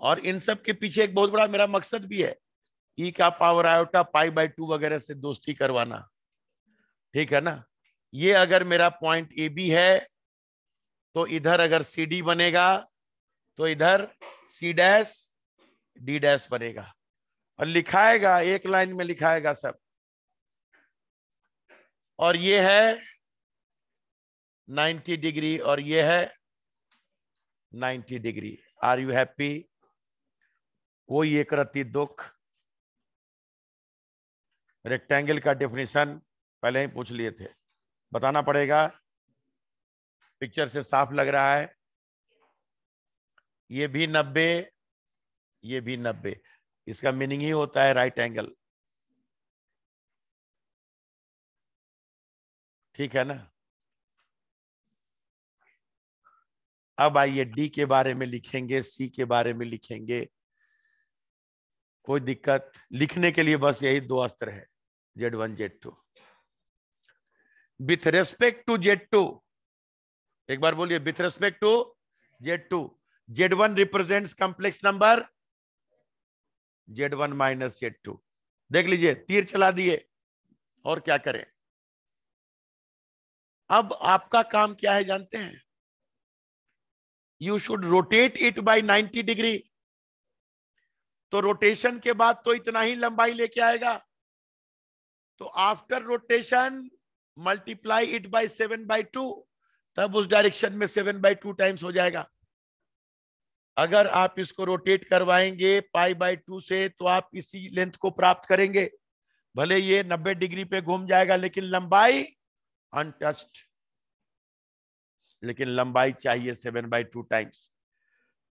और इन सब के पीछे एक बहुत बड़ा मेरा मकसद भी है ई का power iota pi by two वगैरह से दोस्ती करवाना ठीक है ना ये अगर मेरा पॉइंट ए बी है तो इधर अगर सी डी बनेगा तो इधर सी डैश डी डैश बनेगा और लिखाएगा एक लाइन में लिखाएगा सब और ये है 90 डिग्री और ये है 90 डिग्री आर यू हैप्पी कोई एक रत्ती दुख रेक्टेंगल का डेफिनेशन पहले ही पूछ लिए थे बताना पड़ेगा पिक्चर से साफ लग रहा है ये भी नब्बे ये भी नब्बे इसका मीनिंग ही होता है राइट एंगल ठीक है ना अब आइए डी के बारे में लिखेंगे सी के बारे में लिखेंगे कोई दिक्कत लिखने के लिए बस यही दो अस्त्र है Z one Z two with respect to Z two एक बार बोलिए with respect to Z two Z one represent complex number Z one minus Z two देख लीजिए तीर चला दिए और क्या करें अब आपका काम क्या है जानते हैं you should rotate it by 90 degree तो रोटेशन के बाद तो इतना ही लंबाई लेके आएगा तो after rotation multiply it by seven by two तब उस डायरेक्शन में सेवन बाई टू टाइम्स हो जाएगा अगर आप इसको रोटेट करवाएंगे पाई बाई टू से तो आप इसी लेंथ को प्राप्त करेंगे भले ये नब्बे डिग्री पे घूम जाएगा लेकिन लंबाई अनटस्ट लेकिन लंबाई चाहिए सेवन बाई टू टाइम्स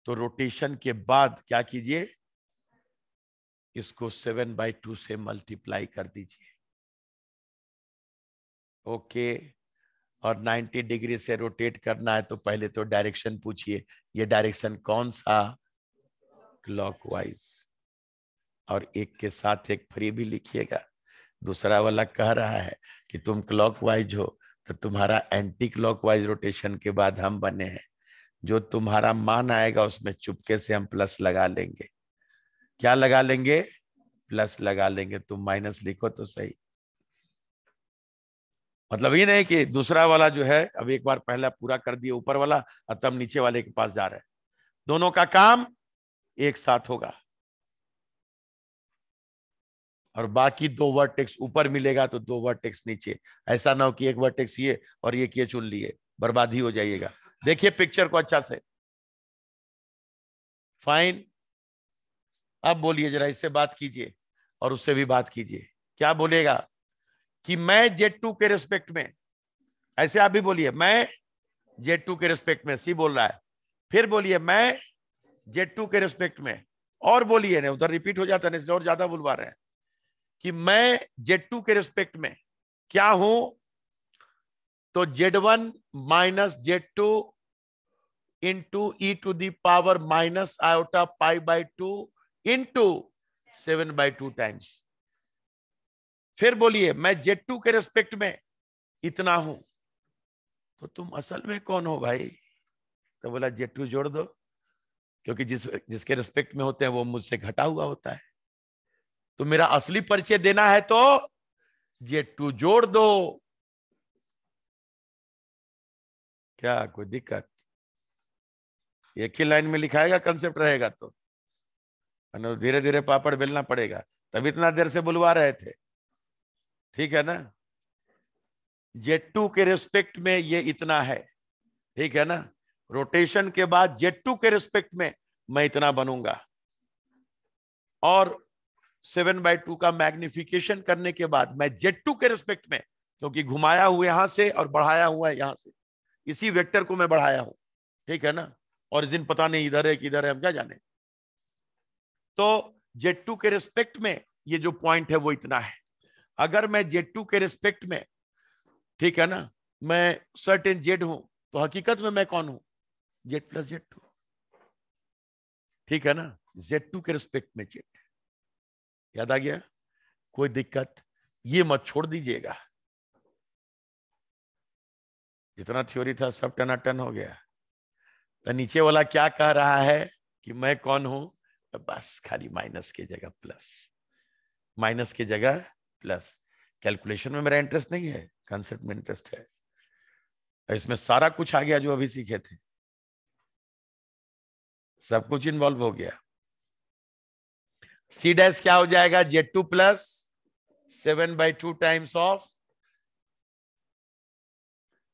तो रोटेशन के बाद क्या कीजिए इसको सेवन बाई टू से मल्टीप्लाई कर दीजिए ओके और 90 डिग्री से रोटेट करना है तो पहले तो डायरेक्शन पूछिए ये डायरेक्शन कौन सा क्लॉकवाइज और एक के साथ एक फ्री भी लिखिएगा दूसरा वाला कह रहा है कि तुम क्लॉकवाइज हो तो तुम्हारा एंटी क्लॉकवाइज रोटेशन के बाद हम बने हैं जो तुम्हारा मान आएगा उसमें चुपके से हम प्लस लगा लेंगे क्या लगा लेंगे प्लस लगा लेंगे तुम माइनस लिखो तो सही मतलब ये नहीं कि दूसरा वाला जो है अब एक बार पहला पूरा कर दिया ऊपर वाला और तब नीचे वाले के पास जा रहे हैं दोनों का काम एक साथ होगा और बाकी दो वर्टेक्स ऊपर मिलेगा तो दो वर्टेक्स नीचे ऐसा ना हो कि एक वर्टेक्स ये और ये किए चुन लिए बर्बाद ही हो जाइएगा देखिए पिक्चर को अच्छा से फाइन अब बोलिए जरा इससे बात कीजिए और उससे भी बात कीजिए क्या बोलेगा कि मैं जेट टू के रिस्पेक्ट में ऐसे आप भी बोलिए मैं जेट टू के रिस्पेक्ट में सी बोल रहा है फिर बोलिए मैं जेट टू के रिस्पेक्ट में और बोलिए ना उधर रिपीट हो जाता है इसलिए और ज्यादा बुलवा रहे हैं कि मैं जेड टू के रिस्पेक्ट में क्या हूं तो Z one minus Z two into E to the power minus iota pi by two into seven by two times फिर बोलिए मैं जेट टू के रेस्पेक्ट में इतना हूं तो तुम असल में कौन हो भाई तो बोला जेट टू जोड़ दो क्योंकि जिस जिसके रेस्पेक्ट में होते हैं वो मुझसे घटा हुआ होता है तो मेरा असली परिचय देना है तो जेट टू जोड़ दो क्या कोई दिक्कत एक ही लाइन में लिखाएगा कंसेप्ट रहेगा तो धीरे धीरे पापड़ बेलना पड़ेगा तब इतना देर से बुलवा रहे थे ठीक है ना जेट्टू के रिस्पेक्ट में ये इतना है ठीक है ना रोटेशन के बाद जेट्टू के रिस्पेक्ट में मैं इतना बनूंगा और सेवन बाई टू का मैग्निफिकेशन करने के बाद मैं जेट्टू के रिस्पेक्ट में क्योंकि घुमाया हुआ यहां से और बढ़ाया हुआ है यहां से इसी वेक्टर को मैं बढ़ाया हूं ठीक है ना और इस दिन पता नहीं इधर है कि इधर है हम क्या जाने तो जेट टू के रिस्पेक्ट में ये जो पॉइंट है वो इतना है अगर मैं जेट टू के रिस्पेक्ट में ठीक है ना मैं सर्टेन जेड हूं तो हकीकत में मैं कौन हूं जेड प्लस जेड टू ठीक है ना जेड टू के रिस्पेक्ट में जेड याद आ गया कोई दिक्कत ये मत छोड़ दीजिएगा जितना थ्योरी था सब टन हो गया तो नीचे वाला क्या कह रहा है कि मैं कौन हूं बस खाली माइनस के जगह प्लस माइनस के जगह प्लस कैलकुलेशन में मेरा इंटरेस्ट नहीं है कंसेप्ट में इंटरेस्ट है इसमें सारा कुछ आ गया जो अभी सीखे थे सब कुछ इन्वॉल्व हो गया सी डैश क्या हो जाएगा Z two plus seven by two times of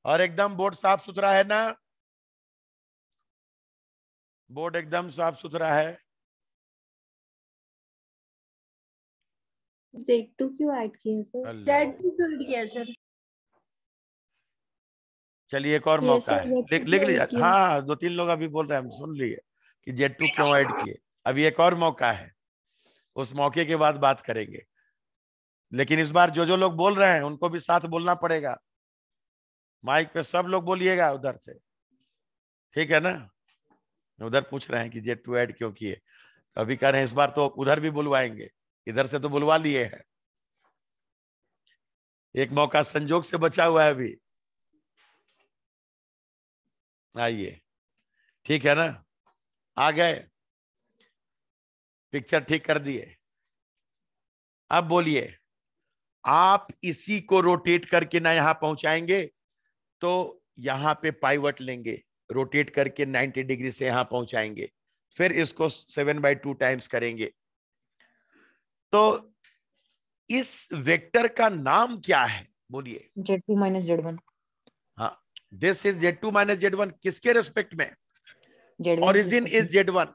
और एकदम बोर्ड साफ सुथरा है ना बोर्ड एकदम साफ सुथरा है Z2 क्यों ऐड किया सर Z2 क्यों ऐड किया सर चलिए एक और मौका है लिख लिख हाँ दो तीन लोग अभी बोल रहे हैं हम सुन लिए कि जेड टू क्यों ऐड किए अभी एक और मौका है उस मौके के बाद बात करेंगे लेकिन इस बार जो जो लोग बोल रहे हैं उनको भी साथ बोलना पड़ेगा माइक पे सब लोग बोलिएगा उधर से ठीक है ना उधर पूछ रहे हैं कि जेड टू ऐड क्यों किए अभी कह रहे हैं इस बार तो उधर भी बुलवाएंगे इधर से तो बुलवा लिए हैं एक मौका संजोग से बचा हुआ है अभी आइए ठीक है ना आ गए पिक्चर ठीक कर दिए अब बोलिए आप इसी को रोटेट करके ना यहां पहुंचाएंगे तो यहां पे पाइवट लेंगे रोटेट करके 90 डिग्री से यहां पहुंचाएंगे फिर इसको सेवन बाई टू टाइम्स करेंगे तो इस वेक्टर का नाम क्या है बोलिए Z two minus Z one हाँ this is Z two minus Z one किसके रेस्पेक्ट में ओरिजिन इज जेड वन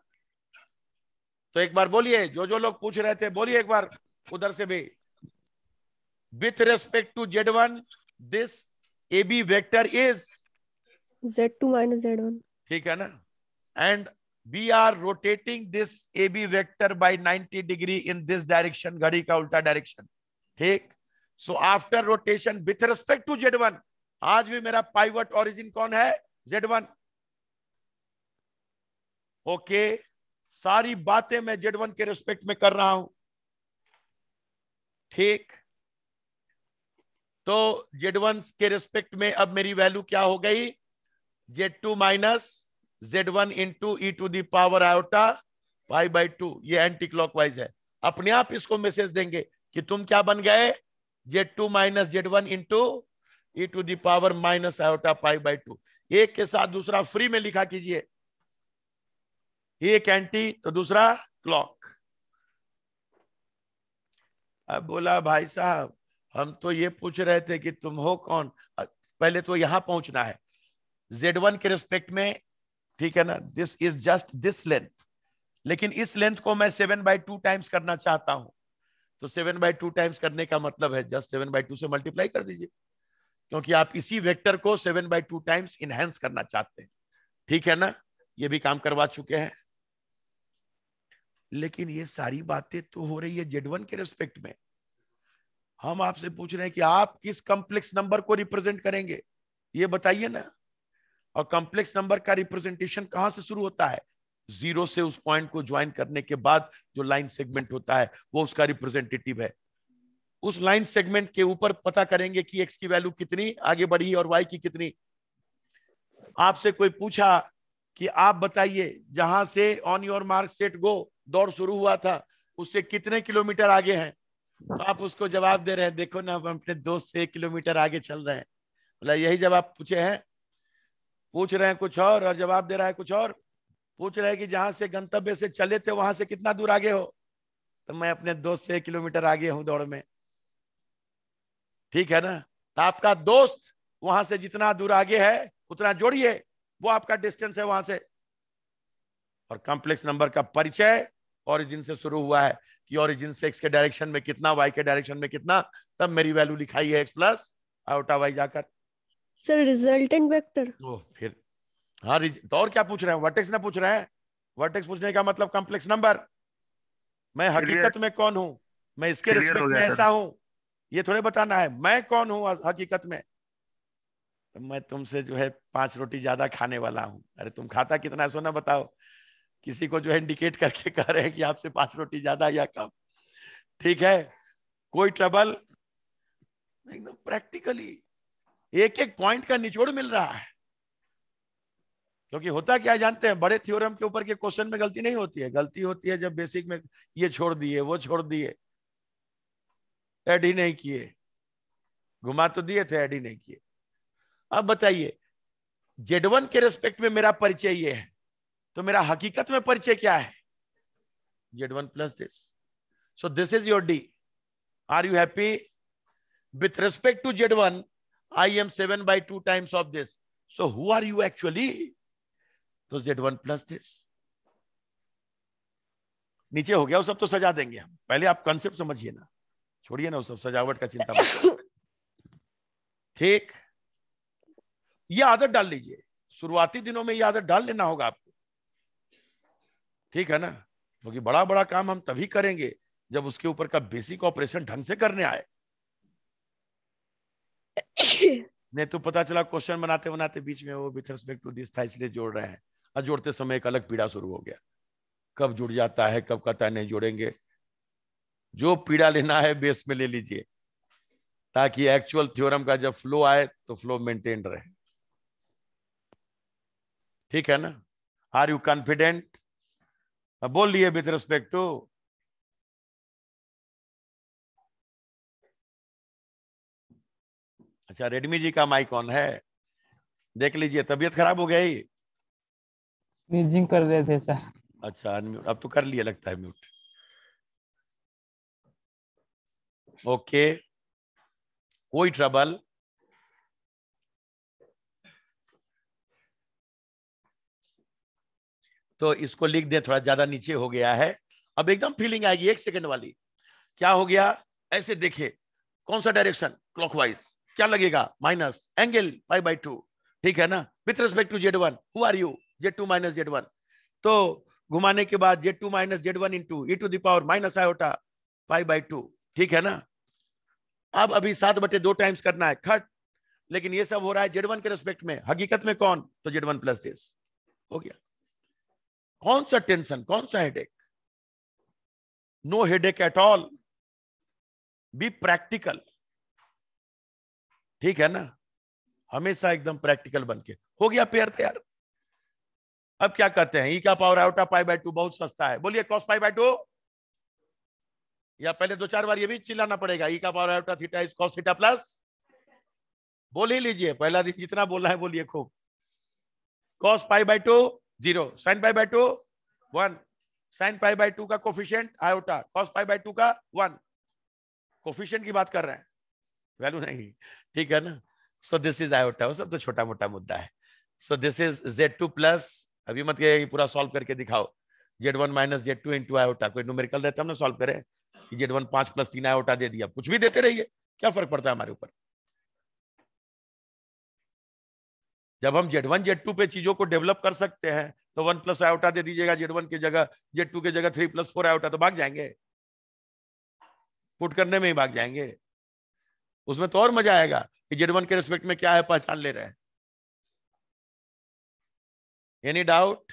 तो एक बार बोलिए जो जो लोग पूछ रहे थे बोलिए एक बार उधर से भी with respect to Z one this A B vector is Z two minus Z one ठीक है ना and we are rotating this AB vector by 90 degree in this direction, घड़ी का उल्टा direction. ठीक so after rotation with respect to Z one आज भी मेरा पाइवट ऑरिजिन कौन है जेड वन ओके सारी बातें मैं जेड वन के रेस्पेक्ट में कर रहा हूं ठीक तो जेड वन के रेस्पेक्ट में अब मेरी वैल्यू क्या हो गई Z two minus Z one into E to the power iota pi by two ये एंटी क्लॉकवाइज है अपने आप इसको मैसेज देंगे कि तुम क्या बन गए Z two minus Z one into E to the power minus iota pi by two एक के साथ दूसरा फ्री में लिखा कीजिए एक एंटी तो दूसरा क्लॉक अब बोला भाई साहब हम तो ये पूछ रहे थे कि तुम हो कौन पहले तो यहां पहुंचना है जेड वन के रिस्पेक्ट में ठीक है ना this is just this length लेकिन इस लेंथ को मैं सेवन बाई टू टाइम्स करना चाहता हूं तो सेवन बाई टू टाइम्स करने का मतलब है जस्ट सेवन बाई टू से मल्टीप्लाई कर दीजिए क्योंकि आप इसी वेक्टर को seven by two times enhance करना चाहते हैं ठीक है ना ये भी काम करवा चुके हैं लेकिन ये सारी बातें तो हो रही है जेड वन के रेस्पेक्ट में हम आपसे पूछ रहे हैं कि आप किस कॉम्प्लेक्स नंबर को रिप्रेजेंट करेंगे ये बताइए ना और कॉम्प्लेक्स नंबर का रिप्रेजेंटेशन कहां से शुरू होता है जीरो से उस पॉइंट को ज्वाइन करने के बाद जो लाइन सेगमेंट होता है वो उसका रिप्रेजेंटेटिव है उस लाइन सेगमेंट के ऊपर पता करेंगे कि एक्स की वैल्यू कितनी आगे बढ़ी और वाई की कितनी आपसे कोई पूछा कि आप बताइए जहां से on your mark set go दौड़ शुरू हुआ था उससे कितने किलोमीटर आगे हैं तो आप उसको जवाब दे रहे हैं देखो ना हम अपने दोस्त से किलोमीटर आगे चल रहे हैं बोला यही जवाब पूछे हैं पूछ रहे हैं कुछ और और जवाब दे रहा है कुछ और पूछ रहे हैं कि जहां से गंतव्य से चले थे वहां से कितना दूर आगे हो तो मैं अपने दोस्त से किलोमीटर आगे हूं दौड़ में ठीक है ना तो आपका दोस्त वहां से जितना दूर आगे है उतना जोड़िए वो आपका डिस्टेंस है वहां से और कॉम्प्लेक्स नंबर का परिचय ऑरिजिन से शुरू हुआ है कि ऑरिजिन से एक्स के डायरेक्शन में कितना वाई के डायरेक्शन में कितना तब मेरी वैल्यू लिखाई है एक्स प्लस आउटा वाई जाकर सर रिजल्टेंट वेक्टर ओ फिर हाँ तो और क्या पूछ रहे हैं वर्टेक्स ना पूछ रहे हैं वर्टेक्स पूछने का मतलब कॉम्प्लेक्स नंबर मैं हकीकत में कौन हूं मैं इसके रिस्पेक्ट में ऐसा हूं ये थोड़े बताना है मैं कौन हूं हकीकत में मैं तुमसे जो है पांच रोटी ज्यादा खाने वाला हूं अरे तुम खाता कितना सोना बताओ किसी को जो है इंडिकेट करके कह रहे हैं कि आपसे पांच रोटी ज्यादा या कम ठीक है कोई ट्रबल एकदम प्रैक्टिकली एक एक पॉइंट का निचोड़ मिल रहा है क्योंकि होता क्या जानते हैं बड़े थ्योरम के ऊपर के क्वेश्चन में गलती नहीं होती है गलती होती है जब बेसिक में ये छोड़ दिए वो छोड़ दिए ऐड ही नहीं किए घुमा तो दिए थे ऐड ही नहीं किए अब बताइए जेडवन के रेस्पेक्ट में मेरा परिचय ये है तो मेरा हकीकत में परिचय क्या है Z one plus this so this is your D are you happy with respect to Z one I am seven by two times of this. So who are you actually? So तो Z one plus this. नीचे हो गया वो सब तो सजा देंगे हम पहले आप कंसेप्ट समझिए ना छोड़िए ना वो सब सजावट का चिंता मत ठीक ये आदत डाल लीजिए शुरुआती दिनों में ये आदत डाल लेना होगा आपको ठीक है ना क्योंकि तो बड़ा बड़ा काम हम तभी करेंगे जब उसके ऊपर का बेसिक ऑपरेशन ढंग से करने आए नहीं तो पता चला क्वेश्चन बनाते बनाते बीच में वो विथ रिस्पेक्ट टू दिस था इसलिए जोड़ रहे हैं और जोड़ते समय एक अलग पीड़ा शुरू हो गया कब जुड़ जाता है कब कहता है नहीं जोड़ेंगे जो पीड़ा लेना है बेस में ले लीजिए ताकि एक्चुअल थ्योरम का जब फ्लो आए तो फ्लो मेंटेन रहे ठीक है ना आर यू कॉन्फिडेंट बोल लिए विथ रिस्पेक्ट टू अच्छा रेडमी जी का माइक ऑन है देख लीजिए तबीयत खराब हो गई म्यूजिंग कर रहे थे सर अच्छा अनम्यूट अब तो कर लिया लगता है म्यूट ओके कोई ट्रबल तो इसको लिख दे थोड़ा ज्यादा नीचे हो गया है अब एकदम फीलिंग आएगी एक सेकंड वाली क्या हो गया ऐसे देखे कौन सा डायरेक्शन क्लॉकवाइज क्या लगेगा minus angle five by two ठीक है ना with respect to Z one who are you Z two minus Z one तो घुमाने के बाद Z two minus Z one into E to the power minus I iota five by two ठीक है ना अब अभी सात बटे दो टाइम्स करना है खट लेकिन ये सब हो रहा है जेड वन के रेस्पेक्ट में हकीकत में कौन तो जेड वन प्लस दिस हो गया कौन सा टेंशन कौन सा headache no headache at all be practical ठीक है ना हमेशा एकदम प्रैक्टिकल बन के हो गया पेयर तैयार अब क्या कहते हैं ई e का power iota pi by two बहुत सस्ता है बोलिए कॉस पाई बाई टू या पहले दो चार बार ये भी चिल्लाना पड़ेगा ई e का power iota theta is cos theta plus बोल ही लीजिए पहला दिन जितना बोलना है बोलिए खूब cos pi by two zero sine pi by two one sine pi by two का coefficient iota cos pi by two का वन कोफिशियंट की बात कर रहे हैं वैल्यू नहीं ठीक है ना सो दिस इज आयोटा सब तो छोटा मोटा मुद्दा है so this is Z two plus अभी मत कहिए पूरा सॉल्व करके दिखाओ Z one minus Z two into iota कोई न्यूमेरिकल देते हम ना सोल्व करें जेड वन पांच प्लस तीन आयोटा दे दिया कुछ भी देते रहिए क्या फर्क पड़ता है हमारे ऊपर जब हम जेड वन जेड टू पे चीजों को डेवलप कर सकते हैं तो वन प्लस आयोटा दे दीजिएगा जेड वन की जगह जेड टू की जगह थ्री प्लस फोर आयोटा तो भाग जाएंगे पुट करने में ही भाग जाएंगे उसमें तो और मजा आएगा कि जेड वन के रिस्पेक्ट में क्या है पहचान ले रहे हैं एनी डाउट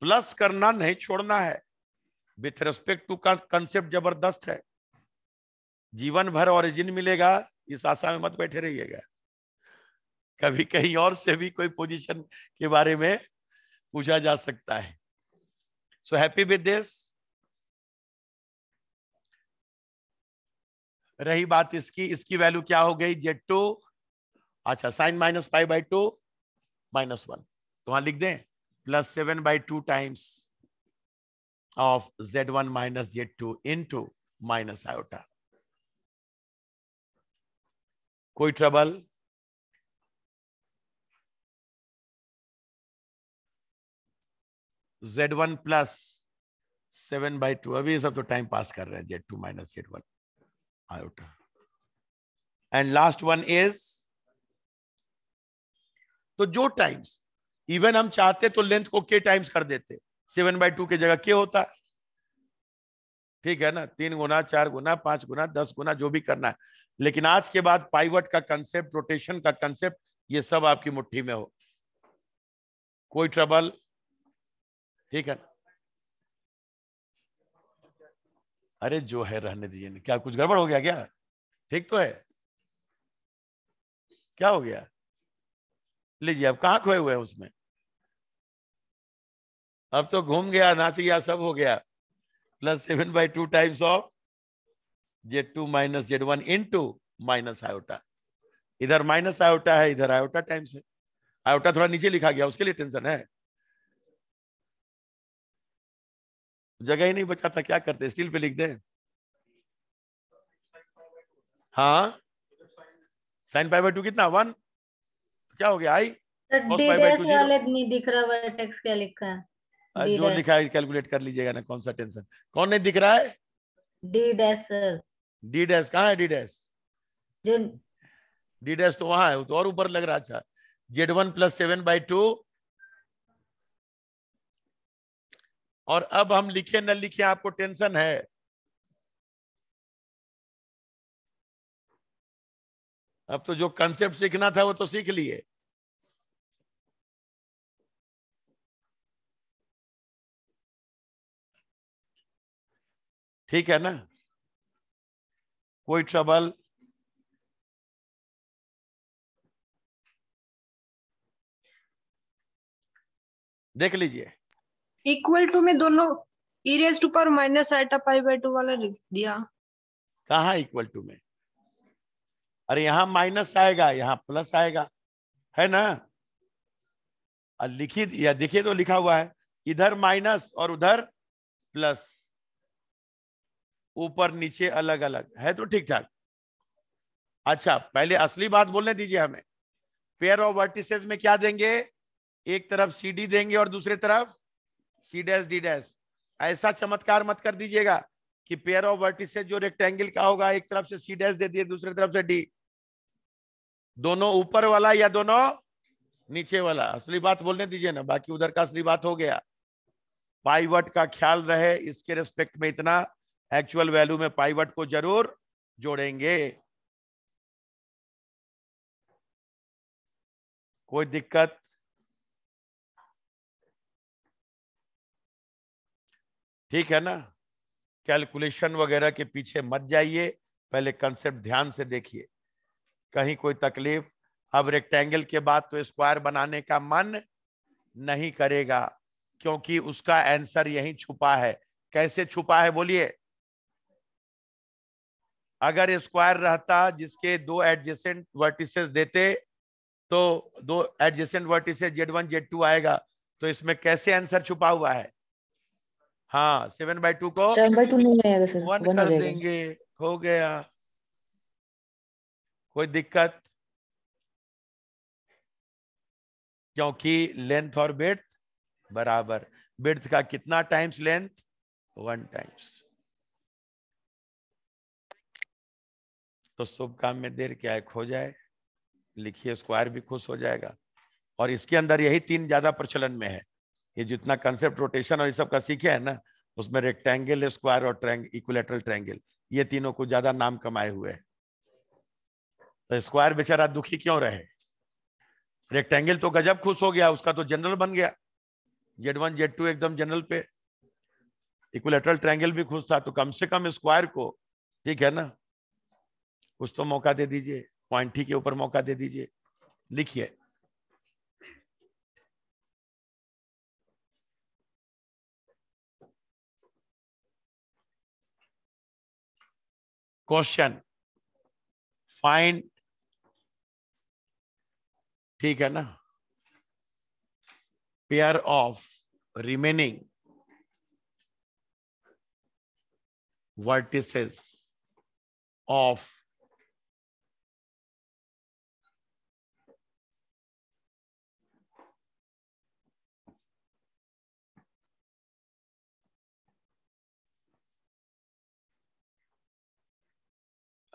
प्लस करना नहीं छोड़ना है विथ रेस्पेक्ट टू का कंसेप्ट जबरदस्त है जीवन भर ओरिजिन मिलेगा इस आशा में मत बैठे रहिएगा कभी कहीं और से भी कोई पोजीशन के बारे में पूछा जा सकता है सो हैप्पी विद दिस रही बात इसकी इसकी वैल्यू क्या हो गई जेड टू अच्छा sine minus five by two minus one तो वहां लिख दें plus seven by two times of Z one minus Z two into minus iota कोई trouble Z one plus seven by two अभी सब तो time pass कर रहे हैं Z two minus Z one iota. And last one is तो जो times even हम चाहते तो लेंथ को के टाइम्स कर देते सेवन बाई टू के जगह के होता है ठीक है ना तीन गुना चार गुना पांच गुना दस गुना जो भी करना है लेकिन आज के बाद पाइवट का कंसेप्ट रोटेशन का कंसेप्ट ये सब आपकी मुट्ठी में हो कोई ट्रबल ठीक है ना अरे जो है रहने दीजिए ना क्या कुछ गड़बड़ हो गया क्या ठीक तो है क्या हो गया लीजिए अब कहा खोए हुए हैं उसमें अब तो घूम गया नाच गया सब हो गया plus seven by two times of Z two minus Z one into minus iota इधर माइनस आयोटा है इधर आयोटा टाइम्स है आयोटा थोड़ा नीचे लिखा गया उसके लिए टेंशन है जगह ही नहीं बचा था क्या करते स्टील पे लिख दे हाँ साइन पाई बाई टू कितना वन क्या हो गया आई नहीं दिख रहा क्या लिखा है जो लिखा है कैलकुलेट कर लीजिएगा ना कौन सा टेंशन कौन नहीं दिख रहा है डी डैश डी डैश कहाँ है डी डैश डी डैश तो वहां है तो और ऊपर लग रहा अच्छा Z one plus seven by two और अब हम लिखे न लिखे आपको टेंशन है अब तो जो कंसेप्ट सीखना था वो तो सीख लिए ठीक है ना कोई ट्रबल देख लीजिए इक्वल टू में दोनों इरेज टू पावर माइनस आटा पाई बाई टू वाला लिख दिया कहा इक्वल टू में अरे यहां माइनस आएगा यहाँ प्लस आएगा है ना लिखी या देखिए तो लिखा हुआ है इधर माइनस और उधर प्लस ऊपर नीचे अलग अलग है तो ठीक ठाक अच्छा पहले असली बात बोलने दीजिए हमें पेयर ऑफ वर्टिसेस में क्या देंगे एक तरफ सीडी देंगे और दूसरे तरफ सी डैश डी डैश ऐसा चमत्कार मत कर दीजिएगा कि पेयर ऑफ वर्टिस जो रेक्टेंगल का होगा एक तरफ से सी डैश दे दिए दूसरी तरफ से डी दोनों ऊपर वाला या दोनों नीचे वाला असली बात बोलने दीजिए ना बाकी उधर का असली बात हो गया पाइवट का ख्याल रहे इसके रेस्पेक्ट में इतना एक्चुअल वैल्यू में पाइवट को जरूर जोड़ेंगे कोई दिक्कत ठीक है ना कैलकुलेशन वगैरह के पीछे मत जाइए पहले कंसेप्ट ध्यान से देखिए कहीं कोई तकलीफ अब रेक्टेंगल के बाद तो स्क्वायर बनाने का मन नहीं करेगा क्योंकि उसका आंसर यही छुपा है कैसे छुपा है बोलिए अगर स्क्वायर रहता जिसके दो एडजेसेंट वर्टिसेस देते तो दो adjacent vertices Z one Z two आएगा तो इसमें कैसे आंसर छुपा हुआ है हाँ सेवन बाई टू को टू वन कर देंगे हो गया कोई दिक्कत क्योंकि लेंथ और ब्रेथ बराबर ब्रेथ का कितना टाइम्स लेंथ वन टाइम्स तो शुभ काम में देर क्या है खो जाए लिखिए स्क्वायर भी खुश हो जाएगा और इसके अंदर यही तीन ज्यादा प्रचलन में है ये जितना कंसेप्ट रोटेशन और ये सब का सीखे है ना उसमें रेक्टेंगल स्क्वायर और ट्रेंग इक्वलेटरल ट्रेंगल ये तीनों को ज्यादा नाम कमाए हुए हैं तो स्क्वायर बेचारा दुखी क्यों रहे रेक्टेंगल तो गजब खुश हो गया उसका तो जनरल बन गया जेड वन जेड टू एकदम जनरल पे इक्वलेटरल ट्रैंगल भी खुश था तो कम से कम स्क्वायर को ठीक है ना कुछ तो मौका दे दीजिए पॉइंट के ऊपर मौका दे दीजिए लिखिए क्वेश्चन फाइंड ठीक है ना pair of remaining vertices of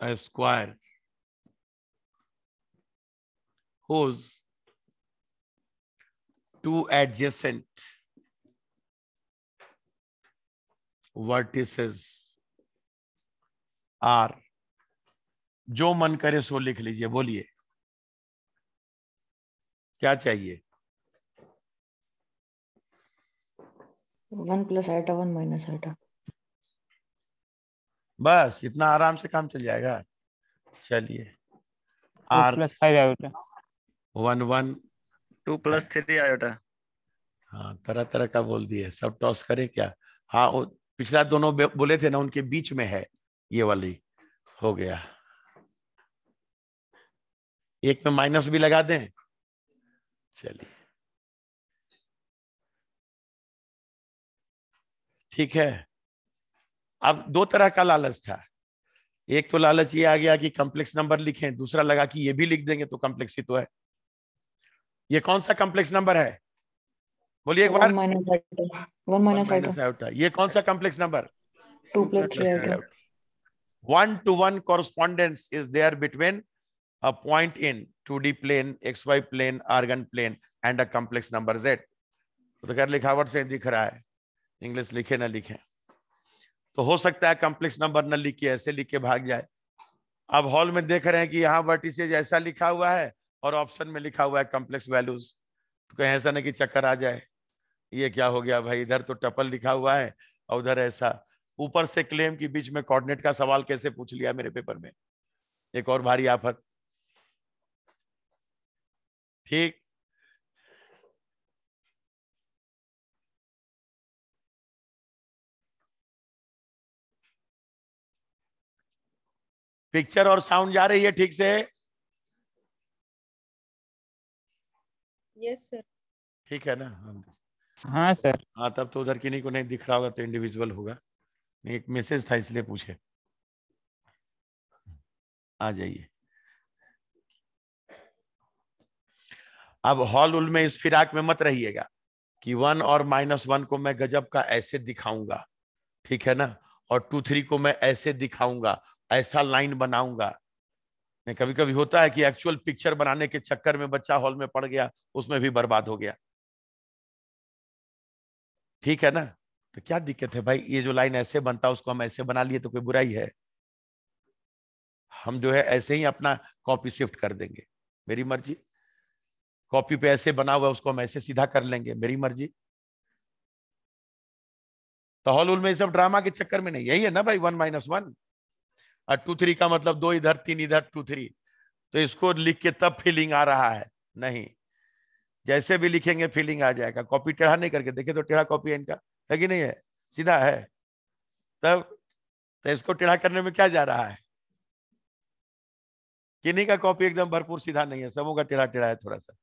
a square whose two adjacent vertices are जो मन करे सो लिख लीजिए बोलिए क्या चाहिए one plus iota one minus iota बस इतना आराम से काम चल जाएगा चलिए R plus five iota one one two plus three iota हाँ तरह तरह का बोल दिए सब टॉस करे क्या हाँ पिछला दोनों बोले थे ना उनके बीच में है ये वाली हो गया एक में माइनस भी लगा दें चलिए ठीक है अब दो तरह का लालच था एक तो लालच ये आ गया कि कॉम्प्लेक्स नंबर लिखें दूसरा लगा कि ये भी लिख देंगे तो कॉम्प्लेक्स ही तो है ये कौन सा कॉम्प्लेक्स नंबर है बोलिए एक बार ये कौन सा complex number two plus one two one correspondence is there between in two D plane X Y plane Argand plane and a complex number Z तो खैर लिखावट से दिख रहा है इंग्लिश लिखे ना लिखे तो हो सकता है कॉम्प्लेक्स नंबर न लिख के ऐसे लिख के भाग जाए अब हॉल में देख रहे हैं कि यहाँ वर्टिसेज ऐसा लिखा हुआ है और ऑप्शन में लिखा हुआ है कॉम्प्लेक्स वैल्यूज तो कहीं ऐसा नहीं कि चक्कर आ जाए ये क्या हो गया भाई इधर तो टपल लिखा हुआ है और उधर ऐसा ऊपर से क्लेम के बीच में कोऑर्डिनेट का सवाल कैसे पूछ लिया मेरे पेपर में एक और भारी आफत ठीक पिक्चर और साउंड जा रही है ठीक से यस सर ठीक है ना हाँ सर हाँ तब तो उधर किन्हीं को नहीं दिख रहा होगा तो इंडिविजुअल होगा एक मैसेज था इसलिए पूछे आ जाइए अब हॉल उल में इस फिराक में मत रहिएगा कि वन और माइनस वन को मैं गजब का ऐसे दिखाऊंगा ठीक है ना और टू थ्री को मैं ऐसे दिखाऊंगा ऐसा लाइन बनाऊंगा कभी कभी होता है कि एक्चुअल पिक्चर बनाने के चक्कर में बच्चा हॉल में पड़ गया उसमें भी बर्बाद हो गया ठीक है ना तो क्या दिक्कत है भाई ये जो लाइन ऐसे बनता है उसको हम ऐसे बना लिए तो कोई बुराई है हम जो है ऐसे ही अपना कॉपी शिफ्ट कर देंगे मेरी मर्जी कॉपी पे ऐसे बना हुआ उसको हम ऐसे सीधा कर लेंगे मेरी मर्जी तो हॉल में सब ड्रामा के चक्कर में नहीं यही है ना भाई वन माइनस वन और टू थ्री का मतलब दो इधर तीन इधर टू थ्री तो इसको लिख के तब फीलिंग आ रहा है नहीं जैसे भी लिखेंगे फीलिंग आ जाएगा कॉपी टेढ़ा नहीं करके देखे तो टेढ़ा कॉपी है इनका है कि नहीं है सीधा है तब तो इसको टेढ़ा करने में क्या जा रहा है किन्हीं का कॉपी एकदम भरपूर सीधा नहीं है सबों का टेढ़ा टेढ़ा है थोड़ा सा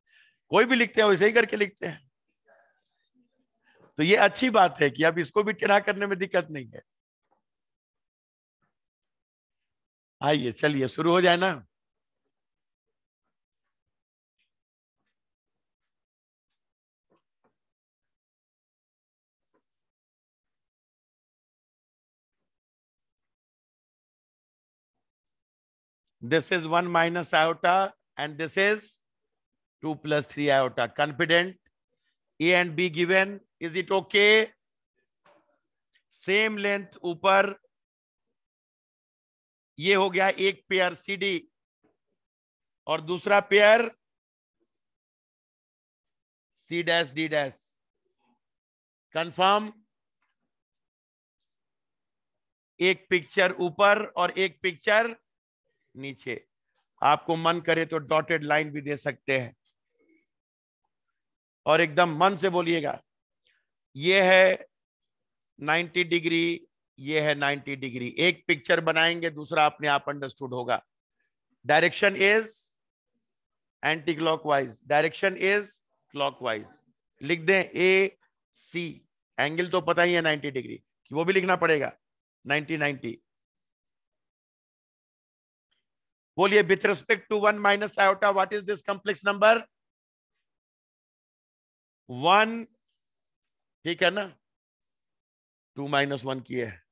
कोई भी लिखते हैं वैसे ही करके लिखते हैं तो ये अच्छी बात है कि अब इसको भी टेढ़ा करने में दिक्कत नहीं है आइए चलिए शुरू हो जाए ना this is one minus iota and this is two plus three iota confident A and B given is it okay same length ऊपर ये हो गया एक पेयर सी डी और दूसरा pair C dash D dash confirm एक पिक्चर ऊपर और एक पिक्चर नीचे आपको मन करे तो डॉटेड लाइन भी दे सकते हैं और एकदम मन से बोलिएगा ये है 90 डिग्री ये है 90 डिग्री एक पिक्चर बनाएंगे दूसरा अपने आप अंडरस्टूड होगा direction is anti wise direction is wise लिख दें ए सी एंगल तो पता ही है 90 डिग्री वो भी लिखना पड़ेगा 90 90 बोलिए with respect to one minus iota what is this complex number one ठीक है ना टू माइनस वन की है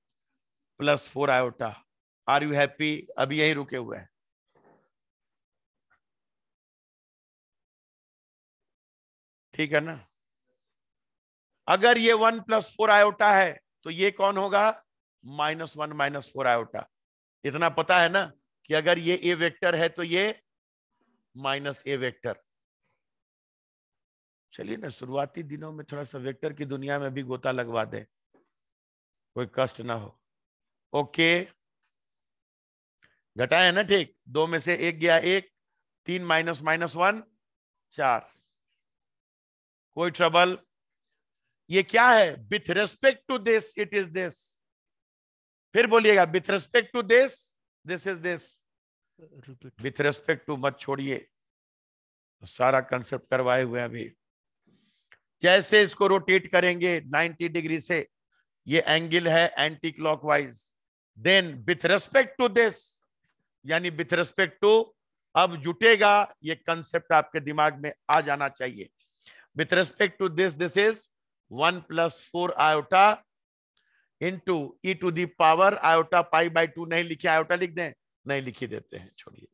plus four iota are you happy अभी यही रुके हुए हैं ठीक है ना अगर ये वन प्लस फोर आयोटा है तो ये कौन होगा minus one minus four iota इतना पता है ना कि अगर ये ए वेक्टर है तो ये माइनस ए वेक्टर चलिए ना शुरुआती दिनों में थोड़ा सा वेक्टर की दुनिया में भी गोता लगवा दे कोई कष्ट ना हो ओके घटाया ना ठीक दो में से एक गया एक तीन माइनस माइनस वन चार कोई ट्रबल ये क्या है with respect to this it is this फिर बोलिएगा with respect to this this is this with respect to मत छोड़िए सारा कंसेप्ट करवाए हुए हैं अभी जैसे इसको रोटेट करेंगे 90 डिग्री से ये एंगल है anticlockwise then with respect to this यानी विथ रेस्पेक्ट टू अब जुटेगा ये कंसेप्ट आपके दिमाग में आ जाना चाहिए with respect to this this is one plus four iota into E to the power iota pi by two नहीं लिखे आयोटा लिख दें नहीं लिखी देते हैं छोड़िए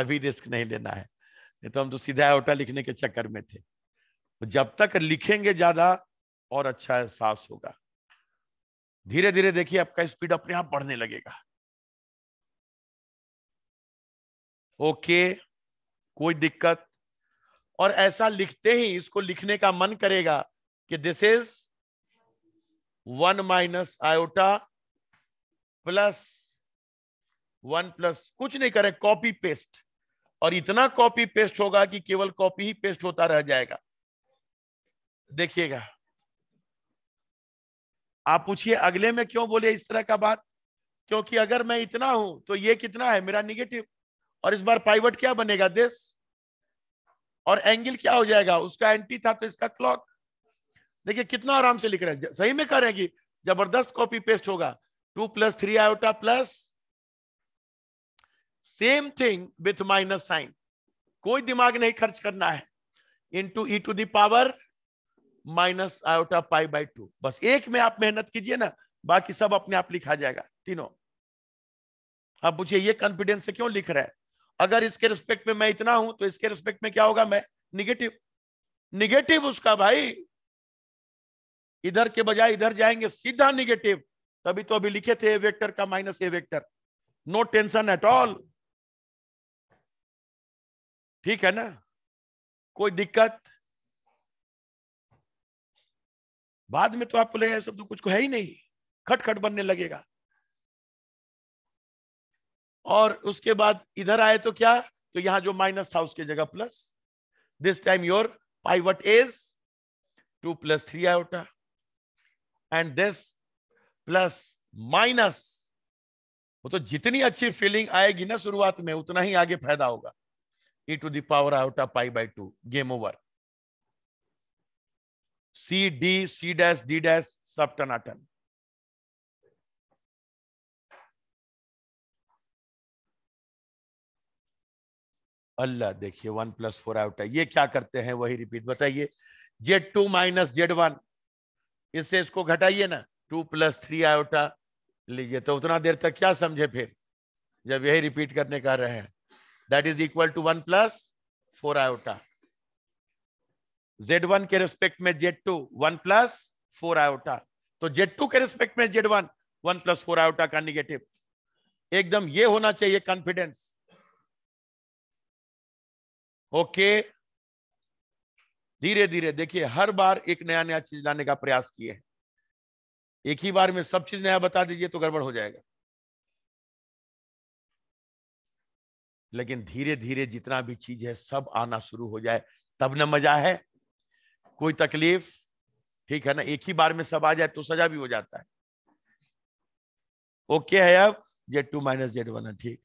अभी रिस्क नहीं लेना है नहीं तो हम तो सीधा आयोटा लिखने के चक्कर में थे जब तक लिखेंगे ज्यादा और अच्छा एहसास होगा धीरे धीरे देखिए आपका स्पीड अपने आप बढ़ने लगेगा ओके कोई दिक्कत और ऐसा लिखते ही इसको लिखने का मन करेगा कि this is one minus iota plus one plus कुछ नहीं करें कॉपी पेस्ट और इतना कॉपी पेस्ट होगा कि केवल कॉपी ही पेस्ट होता रह जाएगा देखिएगा आप पूछिए अगले में क्यों बोले इस तरह का बात क्योंकि अगर मैं इतना हूं तो ये कितना है मेरा निगेटिव और इस बार पाइवट क्या बनेगा दिस और एंगल क्या हो जाएगा उसका एंटी था तो इसका क्लॉक देखिए कितना आराम से लिख रहे हैं सही में करेगी जबरदस्त कॉपी पेस्ट होगा two plus three iota plus same thing with minus sign कोई दिमाग नहीं खर्च करना है into E to the power minus iota pi by two बस एक में आप मेहनत कीजिए ना बाकी सब अपने आप लिखा जाएगा तीनों आप मुझे ये कॉन्फिडेंस से क्यों लिख रहा है अगर इसके रिस्पेक्ट में मैं इतना हूं तो इसके रिस्पेक्ट में क्या होगा मैं निगेटिव निगेटिव उसका भाई इधर के बजाय इधर जाएंगे सीधा निगेटिव तभी तो अभी लिखे थे ए वेक्टर का minus A vector no tension at all ठीक है ना कोई दिक्कत बाद में तो आपको लगेगा सब तो कुछ को है ही नहीं खटखट बनने लगेगा और उसके बाद इधर आए तो क्या तो यहां जो माइनस था उसके जगह plus this time your pivot is two plus three iota and this plus minus वो तो जितनी अच्छी फीलिंग आएगी ना शुरुआत में उतना ही आगे फायदा होगा e to the power iota pi by two game over C D C dash D dash सब अल्लाह देखिए वन प्लस फोर आउट है ये क्या करते हैं वही रिपीट बताइए Z two minus Z one इससे इसको घटाइए ना टू प्लस थ्री आयोटा लीजिए तो उतना देर तक क्या समझे फिर जब यही रिपीट करने का रहे हैं that is equal to one plus four iota Z one के रिस्पेक्ट में Z two one plus four iota तो जेड टू के रिस्पेक्ट में Z one one plus four iota का निगेटिव एकदम ये होना चाहिए कॉन्फिडेंस ओके धीरे धीरे देखिए हर बार एक नया नया चीज लाने का प्रयास किए हैं एक ही बार में सब चीज नया बता दीजिए तो गड़बड़ हो जाएगा लेकिन धीरे धीरे जितना भी चीज है सब आना शुरू हो जाए तब न मजा है कोई तकलीफ ठीक है ना एक ही बार में सब आ जाए तो सजा भी हो जाता है ओके है अब Z two minus Z one है ठीक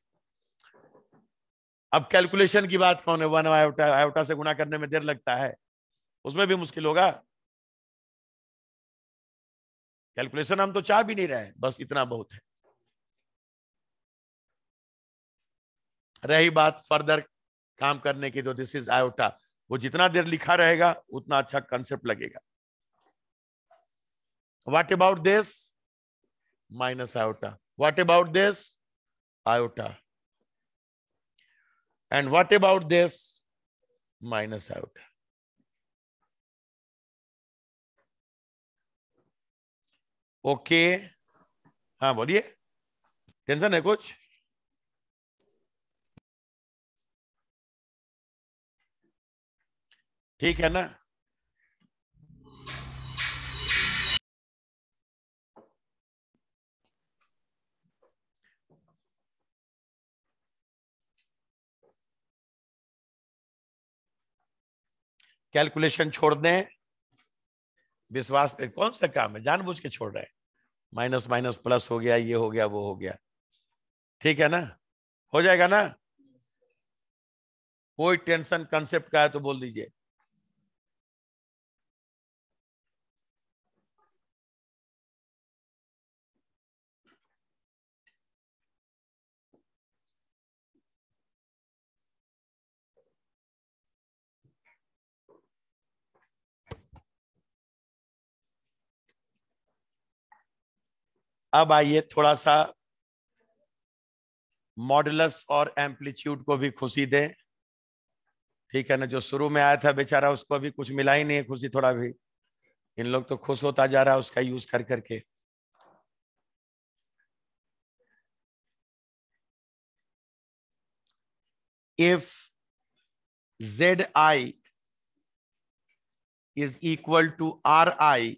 अब कैलकुलेशन की बात कौन है वन आयोटा आयोटा से गुना करने में देर लगता है उसमें भी मुश्किल होगा कैलकुलेशन हम तो चाह भी नहीं रहे बस इतना बहुत है रही बात फर्दर काम करने की तो दिस इज आयोटा वो जितना देर लिखा रहेगा उतना अच्छा कंसेप्ट लगेगा what about this minus iota what about this iota and what about this minus iota okay हाँ बोलिए टेंशन है कुछ ठीक है ना कैलकुलेशन छोड़ दें विश्वास पे कौन सा काम है जानबूझ के छोड़ रहे हैं माइनस माइनस प्लस हो गया ये हो गया वो हो गया ठीक है ना हो जाएगा ना कोई टेंशन कंसेप्ट का है तो बोल दीजिए अब आइए थोड़ा सा मॉडलस और एम्पलीट्यूड को भी खुशी दें ठीक है ना जो शुरू में आया था बेचारा उसको अभी कुछ मिला ही नहीं है खुशी थोड़ा भी इन लोग तो खुश होता जा रहा है उसका यूज कर करके if Z I is equal to R I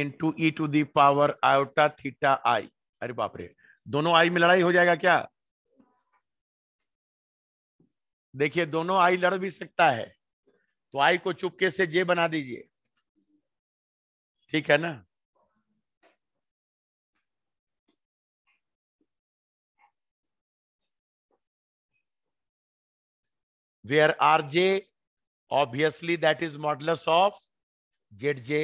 into E to the power iota theta I अरे बाप रे दोनों आई में लड़ाई हो जाएगा क्या देखिए दोनों आई लड़ भी सकता है तो आई को चुपके से जे बना दीजिए ठीक है ना where R J obviously that is model of Z J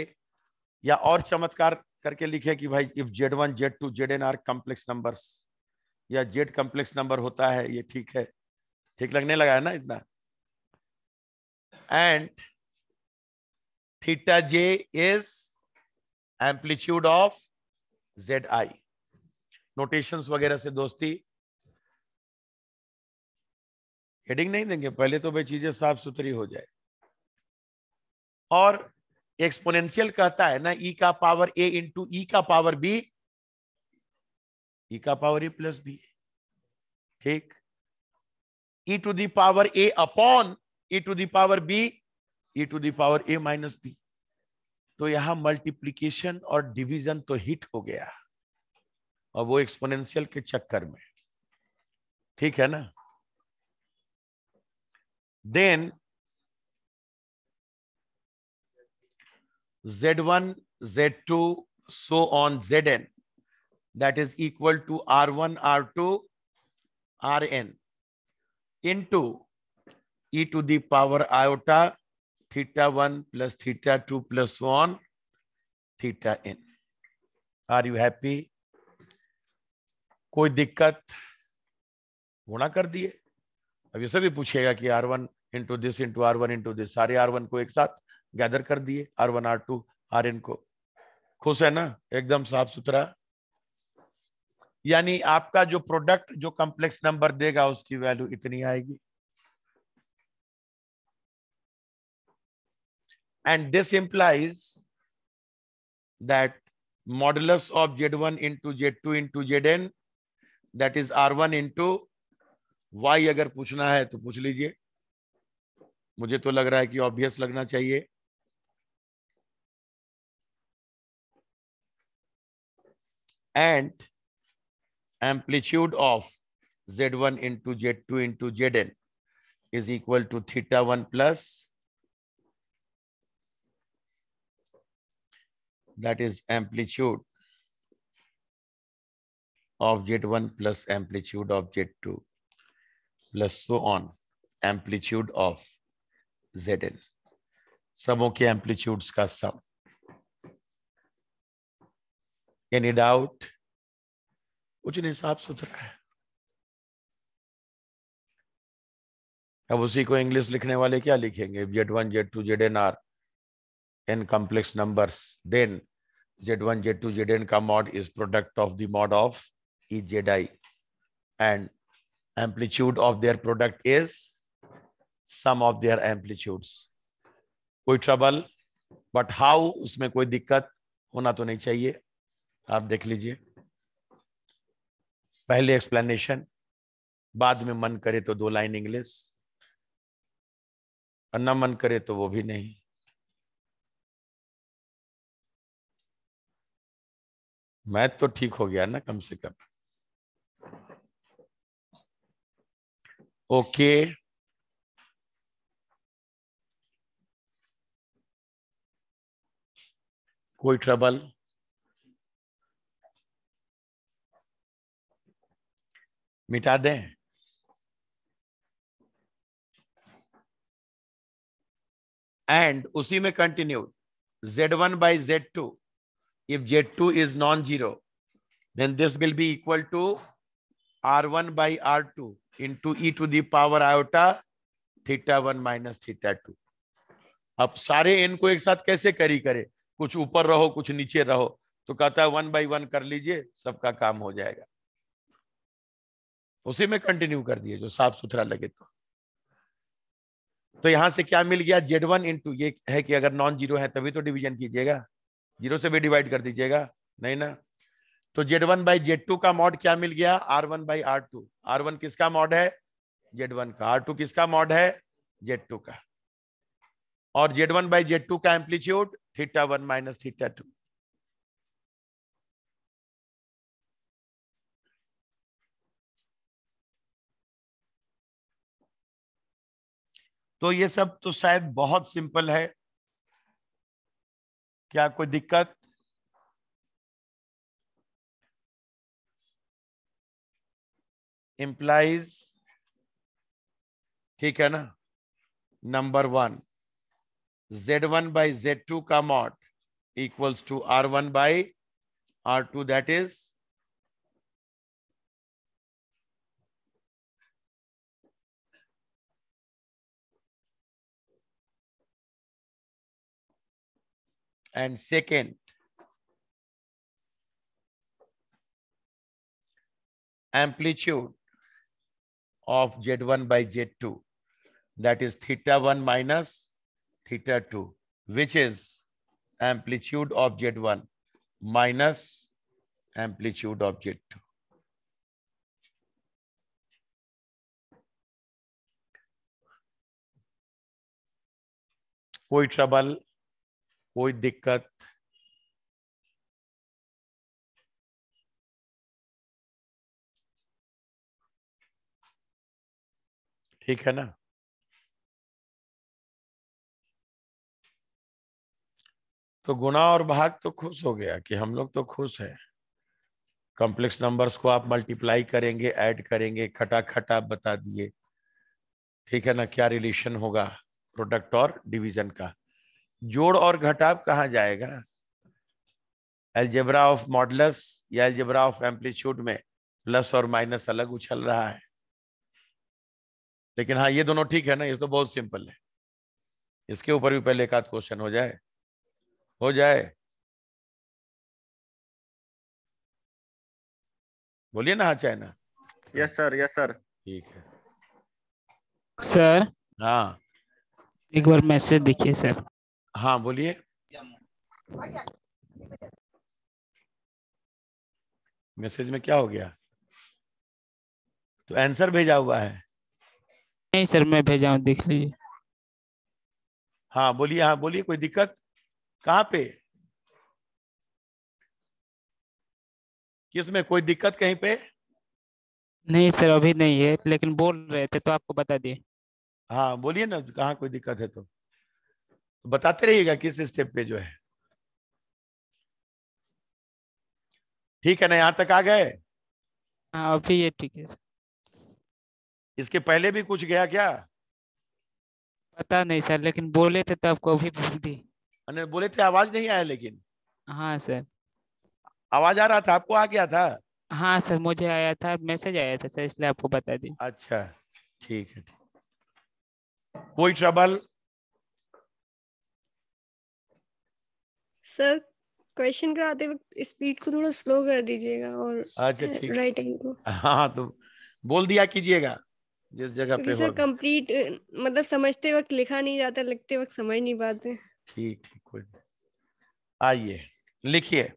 या और चमत्कार करके लिखे कि भाई if Z one Z two Z N are complex number या जेड कॉम्प्लेक्स नंबर होता है ये ठीक है ठीक लगने लगा है ना इतना and theta J is amplitude of Z I notations वगैरह से दोस्ती हेडिंग नहीं देंगे पहले तो भाई चीजें साफ सुथरी हो जाए और एक्सपोनेंशियल कहता है ना ई e का पावर ए इंटू ई का पावर बी ई e का पावर ए प्लस बी ठीक e to the power A upon e to the power B e to the power A minus B तो यहां मल्टीप्लीकेशन और डिवीजन तो हिट हो गया और वो एक्सपोनेंशियल के चक्कर में ठीक है ना then Z1, Z2, so on Zn. That is equal to R1, R2, Rn into e to the power iota theta 1 plus theta 2 plus 1 theta n. Are you happy? koi dikkat गुणा kar diye ab ye sabhi पूछेगा ki R1 into this into r1 into this sare R1 ko ek sath gather कर दिए R one are two R N को खुश है ना एकदम साफ सुथरा यानी आपका जो प्रोडक्ट जो कॉम्प्लेक्स नंबर देगा उसकी वैल्यू इतनी आएगी and that modulus of Z one into Z two into Z N that is are one into Y अगर पूछना है तो पूछ लीजिए मुझे तो लग रहा है कि ऑब्वियस लगना चाहिए and amplitude of z1 into z2 into zn is equal to theta 1 plus that is amplitude of z1 plus amplitude of z2 plus so on amplitude of zn सबों के एम्पलीट्यूड्स का सम यानी डाउट कुछ नहीं साफ सुथरा है अब उसी को इंग्लिश लिखने वाले क्या लिखेंगे Z one Z two Z N R N complex number then Z one Z two Z N का mod is product of the mod of e Z I and amplitude of their product is sum of their amplitudes कोई trouble but how उसमें कोई दिक्कत होना तो नहीं चाहिए आप देख लीजिए पहले एक्सप्लेनेशन बाद में मन करे तो दो लाइन इंग्लिश और ना मन करे तो वो भी नहीं मैथ तो ठीक हो गया ना कम से कम ओके कोई ट्रबल मिटा दें एंड उसी में continue Z one by Z two if Z two is non zero then this will be R to r1 to r2 to e to the power iota theta one minus theta two अब सारे N को एक साथ कैसे करी करे कुछ ऊपर रहो कुछ नीचे रहो तो कहता है वन बाई वन कर लीजिए सबका काम हो जाएगा उसी में कंटिन्यू कर दिए जो साफ सुथरा लगे तो तो यहां से क्या मिल गया जेड वन इंटू ये है कि अगर नॉन जीरो है तभी तो डिवीजन कीजिएगा जीरो से भी डिवाइड कर दीजिएगा नहीं ना तो Z one by Z two का मॉड क्या मिल गया are one by R two are one किसका मॉड है जेड वन का आर टू किसका मॉड है जेड टू का और Z one by Z two का amplitude theta one minus theta two तो ये सब तो शायद बहुत सिंपल है क्या कोई दिक्कत इंप्लाइज ठीक है ना number one Z one by Z two का mod equals to are one by R two that is And second, amplitude of Z1 by Z2, that is theta 1 minus theta 2, which is amplitude of Z1 minus amplitude of Z2. कोई trouble कोई दिक्कत ठीक है ना तो गुणा और भाग तो खुश हो गया कि हम लोग तो खुश हैं कॉम्प्लेक्स नंबर्स को आप मल्टीप्लाई करेंगे ऐड करेंगे खटाखट आप बता दिए ठीक है ना क्या रिलेशन होगा प्रोडक्ट और डिवीजन का जोड़ और घटाव कहा जाएगा एल्जेब्रा ऑफ मॉडलस या एल्जेब्रा ऑफ एम्पलीट्यूड में प्लस और माइनस अलग उछल रहा है लेकिन हाँ ये दोनों ठीक है ना ये तो बहुत सिंपल है इसके ऊपर भी पहले एक आध क्वेश्चन हो जाए हो जाए बोलिए ना हाँ China yes sir yes sir ठीक है सर हाँ एक बार मैसेज देखिए सर हाँ बोलिए मैसेज में क्या हो गया तो आंसर भेजा हुआ है नहीं सर मैं भेजा हूँ देख लीजिए हाँ बोलिए हाँ बोलिए कोई दिक्कत कहाँ पे किसमें कोई दिक्कत कहीं पे नहीं सर अभी नहीं है लेकिन बोल रहे थे तो आपको बता दिए हाँ बोलिए ना कहाँ कोई दिक्कत है तो तो बताते रहिएगा किस स्टेप पे जो है ठीक है ना यहाँ तक आ गए हाँ, अभी ये ठीक है इसके पहले भी कुछ गया क्या पता नहीं सर लेकिन बोले थे तो आपको अभी भूल दी बोले थे आवाज नहीं आया लेकिन हाँ सर आवाज आ रहा था आपको आ गया था हाँ सर मुझे आया था मैसेज आया था सर इसलिए आपको बता दी अच्छा ठीक है कोई ट्रबल सर क्वेश्चन कराते वक्त स्पीड को थोड़ा स्लो कर दीजिएगा और अच्छा ठीक राइटिंग को हाँ तो बोल दिया कीजिएगा जिस जगह पे सर कंप्लीट मतलब समझते वक्त लिखा नहीं जाता लिखते वक्त समझ नहीं पाते ठीक ठीक आइए लिखिए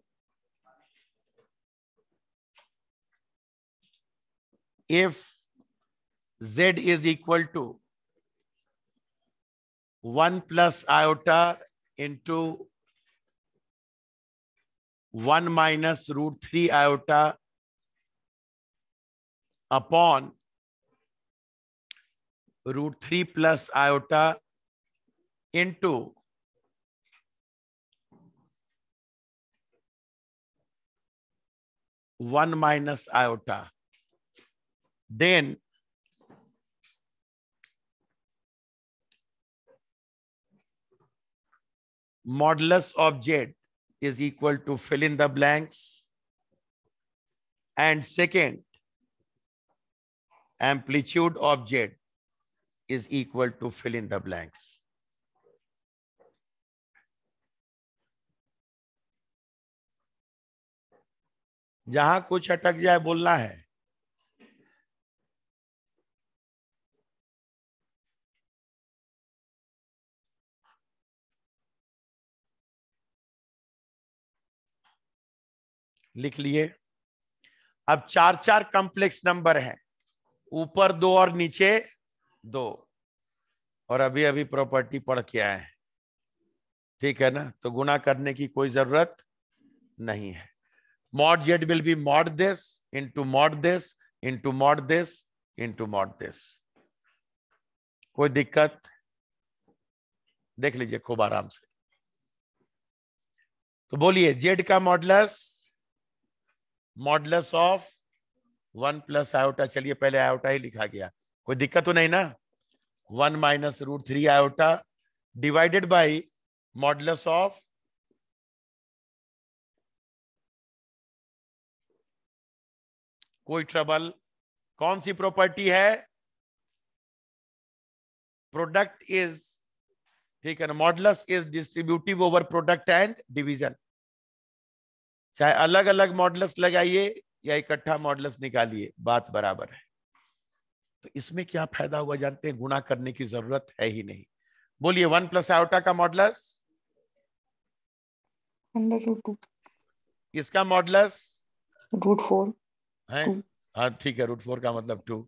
if z is equal to one plus iota into 1 minus root 3 iota upon root 3 plus iota into one minus iota. Then modulus of z is equal to fill in the blanks. And second, amplitude of Z is equal to fill in the blanks. जहां कुछ अटक जाए बोलना है लिख लिए अब चार चार कॉम्प्लेक्स नंबर है ऊपर दो और नीचे दो और अभी अभी प्रॉपर्टी पढ़ के आए हैं ठीक है ना तो गुना करने की कोई जरूरत नहीं है mod Z will be mod this into mod this into mod this into mod this कोई दिक्कत देख लीजिए खूब आराम से तो बोलिए जेड का modulus modulus of one plus iota चलिए पहले आयोटा ही लिखा गया कोई दिक्कत तो नहीं ना one minus root three iota divided by modulus of कोई ट्रबल कौन सी प्रॉपर्टी है प्रोडक्ट इज ठीक है ना modulus is distributive over product and division चाहे अलग अलग मॉडल्स लगाइए या इकट्ठा मॉडल्स निकालिए बात बराबर है तो इसमें क्या फायदा हुआ जानते हैं गुणा करने की जरूरत है ही नहीं बोलिए वन प्लस आउटा का मॉडलस इसका मॉडल रूट फोर है हाँ ठीक है रूट फोर का मतलब टू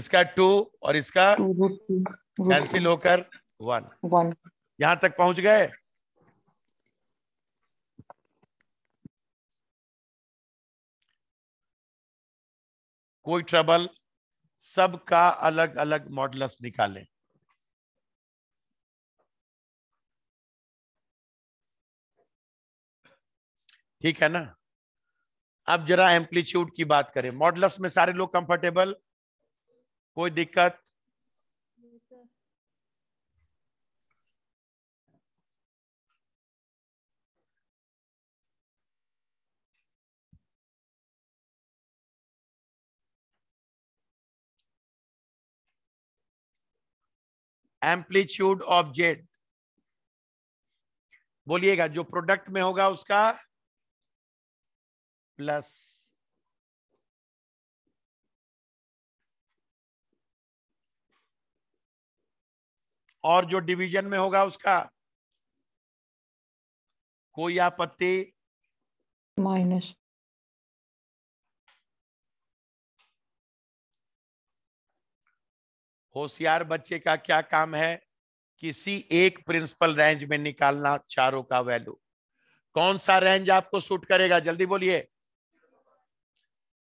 इसका टू और इसका कैंसिल होकर वन वन यहाँ तक पहुंच गए कोई ट्रबल सबका अलग अलग मॉडल्स निकालें ठीक है ना अब जरा एम्पलीट्यूड की बात करें मॉडल्स में सारे लोग कंफर्टेबल कोई दिक्कत एम्पलीट्यूड ऑफ जेड बोलिएगा जो प्रोडक्ट में होगा उसका प्लस और जो डिवीजन में होगा उसका कोई आपत्ति माइनस होशियार बच्चे का क्या काम है किसी एक प्रिंसिपल रेंज में निकालना चारों का वैल्यू कौन सा रेंज आपको सूट करेगा जल्दी बोलिए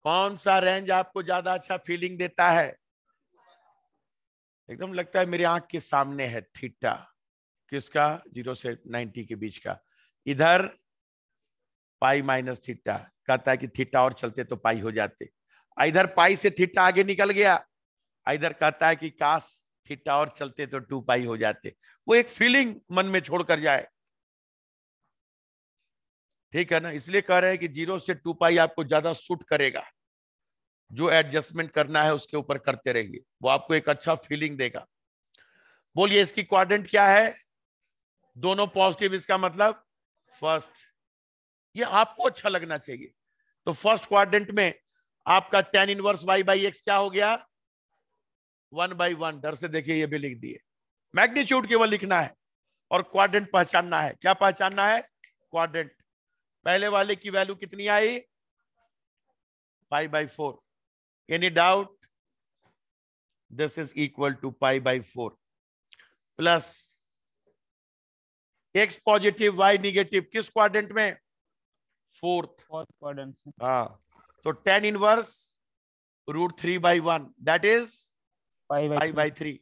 कौन सा रेंज आपको ज्यादा अच्छा फीलिंग देता है एकदम लगता है मेरी आंख के सामने है थीटा किसका जीरो से नाइन्टी के बीच का इधर पाई माइनस थीटा कहता है कि थीटा और चलते तो पाई हो जाते इधर पाई से थीटा आगे निकल गया इधर कहता है कि काश थीटा और चलते तो टू पाई हो जाते वो एक फीलिंग मन में छोड़कर जाए ठीक है ना इसलिए कह रहे हैं कि जीरो से टू पाई आपको ज्यादा सूट करेगा जो एडजस्टमेंट करना है उसके ऊपर करते रहेंगे वो आपको एक अच्छा फीलिंग देगा बोलिए इसकी क्वाड्रेंट क्या है दोनों पॉजिटिव इसका मतलब फर्स्ट ये आपको अच्छा लगना चाहिए तो फर्स्ट क्वाड्रेंट में आपका tan inverse Y by X क्या हो गया वन बाई वन डर से देखिए ये भी लिख दिए मैग्नीच्यूड केवल लिखना है और क्वाड्रेंट पहचानना है क्या पहचानना है क्वाड्रेंट पहले वाले की वैल्यू कितनी आई pi by four any doubt this is equal to pi by four plus X positive Y negative किस क्वाड्रेंट में फोर्थ क्वाड्रेंट हाँ तो tan inverse root three by one that is by three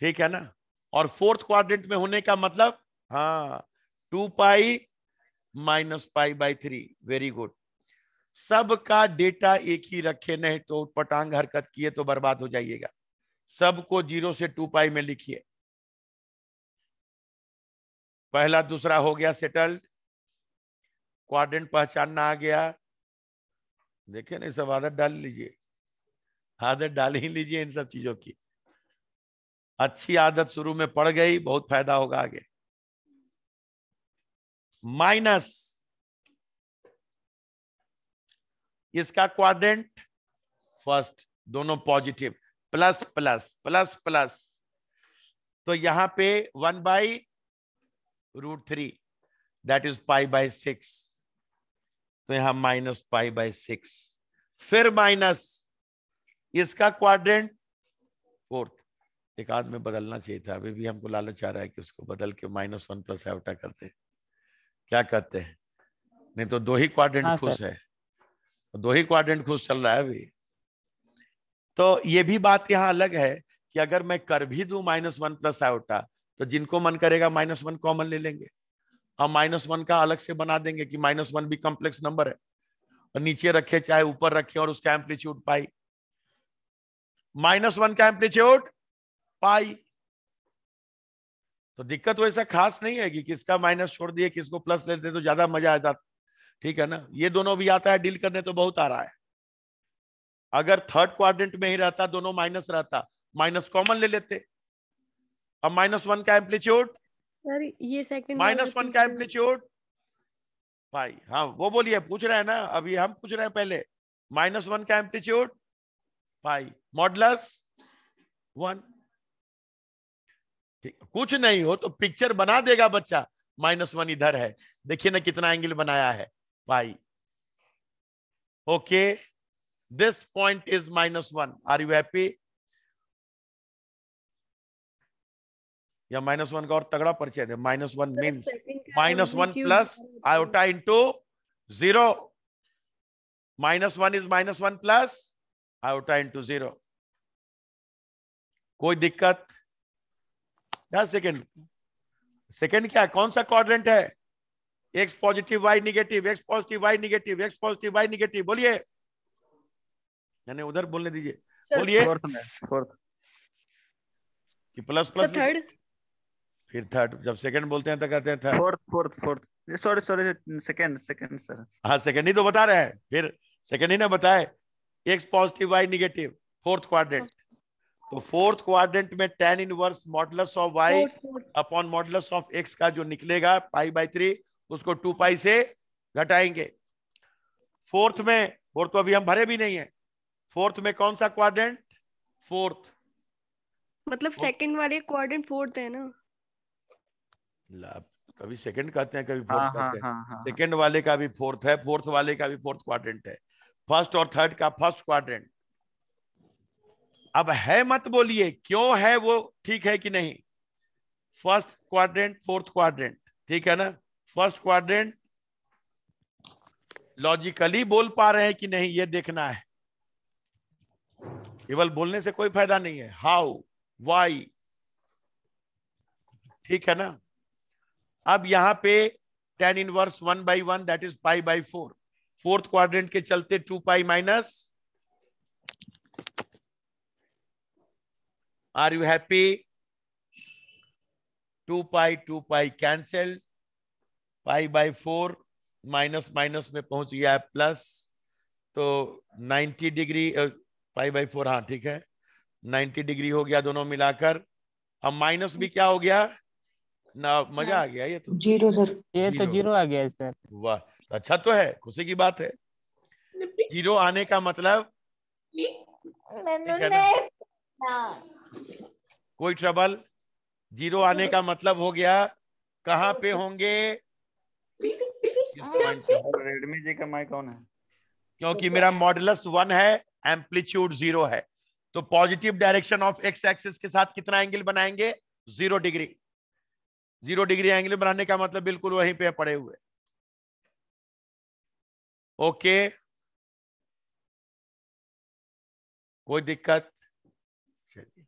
ठीक है ना और फोर्थ क्वाड्रेंट में होने का मतलब हाँ two pi minus pi by three very good सबका डेटा एक ही रखे नहीं तो पटांग हरकत किए तो बर्बाद हो जाइएगा सबको जीरो से टू पाई में लिखिए पहला दूसरा हो गया सेटल्ड क्वाड्रेंट पहचानना आ गया देखिए ना सब आदत डाल लीजिए आदत डाल ही लीजिए इन सब चीजों की अच्छी आदत शुरू में पड़ गई बहुत फायदा होगा आगे माइनस इसका क्वाड्रेंट फर्स्ट दोनों positive plus plus plus plus तो यहां पे one by root three that is pi by six तो यहां माइनस पाई बाई सिक्स फिर माइनस इसका क्वाड्रेंट फोर्थ एक आध में बदलना चाहिए था अभी भी हमको लालच आ रहा है कि उसको बदल के माइनस वन प्लस एवटा करते क्या कहते हैं नहीं तो दो ही क्वाड्रेंट हाँ, खुश है दो ही क्वाड्रेंट खुश चल रहा है अभी तो ये भी बात यहाँ अलग है कि अगर मैं कर भी दू माइनस वन प्लस आयोटा तो जिनको मन करेगा माइनस वन कॉमन ले लेंगे हम माइनस वन का अलग से बना देंगे कि माइनस वन भी कॉम्प्लेक्स नंबर है और नीचे रखे चाहे ऊपर रखे और उसका एम्पलीट्यूड पाई माइनस वन का एम्पलीट्यूड पाई तो दिक्कत वैसा खास नहीं है कि किसका माइनस छोड़ दिए किसको प्लस लेते तो ज्यादा मजा आता ठीक है ना ये दोनों भी आता है डील करने तो बहुत आ रहा है अगर थर्ड क्वाड्रेंट में ही रहता दोनों माइनस रहता माइनस कॉमन ले लेते अब माइनस वन का एम्पलीट्यूड सर ये सेकंड माइनस वन का एम्पलीट्यूड भाई हाँ वो बोलिए पूछ रहे हैं ना अभी हम पूछ रहे हैं पहले माइनस वन का एम्पलीट्यूड पाई मॉडलर्स वन कुछ नहीं हो तो पिक्चर बना देगा बच्चा माइनस वन इधर है देखिए ना कितना एंगल बनाया है pi okay this point is minus one are you happy या माइनस वन का और तगड़ा परिचय दे minus one mean minus one plus iota into zero minus one is minus one plus iota into zero कोई दिक्कत दस सेकेंड सेकेंड क्या कौन सा क्वाड्रेंट है X positive Y negative X positive Y negative X positive Y negative बोलिए यानी उधर बोलने दीजिए बोलिए कि प्लस प्लस थर्ड फिर थर्ड जब सेकंड बोलते हैं तो कहते हैं third fourth fourth fourth sorry sorry second second sir हाँ सेकंड ही तो बता रहे हैं फिर सेकंड ही ना बताए X positive Y negative fourth quadrant तो फोर्थ क्वाड्रेंट में tan inverse modulus of Y upon modulus of x का जो निकलेगा पाई बाई थ्री उसको टू पाई से घटाएंगे फोर्थ में फोर्थ तो अभी हम भरे भी नहीं है फोर्थ में कौन सा क्वाड्रेंट फोर्थ मतलब सेकंड वाले क्वाड्रेंट फोर्थ है ना लाभ कभी सेकंड कहते हैं कभी फोर्थ हाँ, हाँ, कहते हैं सेकंड हाँ, वाले का भी फोर्थ है फोर्थ वाले का भी फोर्थ क्वाड्रेंट है फर्स्ट और थर्ड का फर्स्ट क्वाड्रेंट अब है मत बोलिए क्यों है वो ठीक है कि नहीं फर्स्ट क्वाड्रेंट फोर्थ क्वाड्रेंट ठीक है ना फर्स्ट क्वाड्रेंट लॉजिकली बोल पा रहे हैं कि नहीं ये देखना है केवल बोलने से कोई फायदा नहीं है हाउ वाई ठीक है ना अब यहां पे tan inverse one by one that is five by four fourth quadrant के चलते two pi minus are you happy two pi two pi cancel pi by four minus minus में पहुंच गया प्लस तो ninety degree pi by four हाँ ठीक है ninety degree हो गया दोनों मिलाकर अब माइनस भी क्या हो गया ना मजा हाँ। आ गया ये तो जीरो सर ये तो जीरो आ गया सर वाह अच्छा तो है खुशी की बात है जीरो आने का मतलब कोई ट्रबल जीरो आने का मतलब हो गया कहा पे होंगे हाँ। रेडमी जी का माइक कौन है क्योंकि मेरा मॉडलस वन है एम्पलीट्यूड जीरो है तो positive direction of x axis के साथ कितना एंगल बनाएंगे zero degree zero degree angle बनाने का मतलब बिल्कुल वहीं पे पड़े हुए ओके कोई दिक्कत चलिए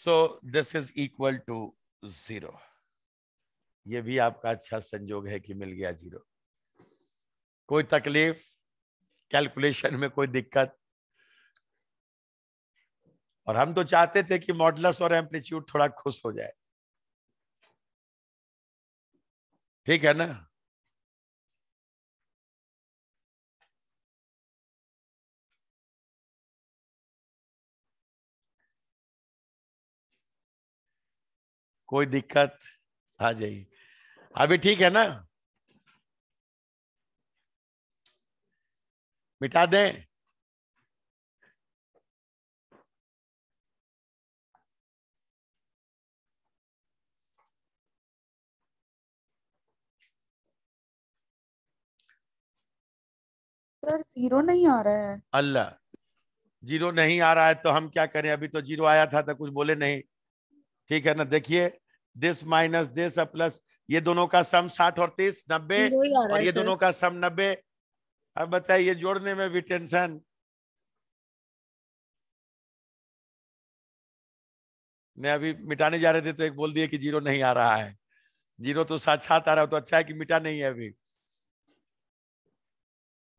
so this is equal to zero ये भी आपका अच्छा संजोग है कि मिल गया जीरो कोई तकलीफ कैलकुलेशन में कोई दिक्कत और हम तो चाहते थे कि मॉडलस और एम्पलीट्यूड थोड़ा खुश हो जाए ठीक है ना कोई दिक्कत आ जाए अभी ठीक है ना मिटा दें सर जीरो नहीं आ रहा है अल्लाह जीरो नहीं आ रहा है तो हम क्या करें अभी तो जीरो आया था तो कुछ बोले नहीं ठीक है ना देखिए दिस माइनस दिस प्लस ये दोनों का सम साठ और तीस नब्बे और ये दोनों का सम नब्बे अब बताइए जोड़ने में भी टेंशन ने अभी मिटाने जा रहे थे तो एक बोल दिए कि जीरो नहीं आ रहा है जीरो तो साथ साथ आ रहा है तो अच्छा है कि मिटा नहीं है अभी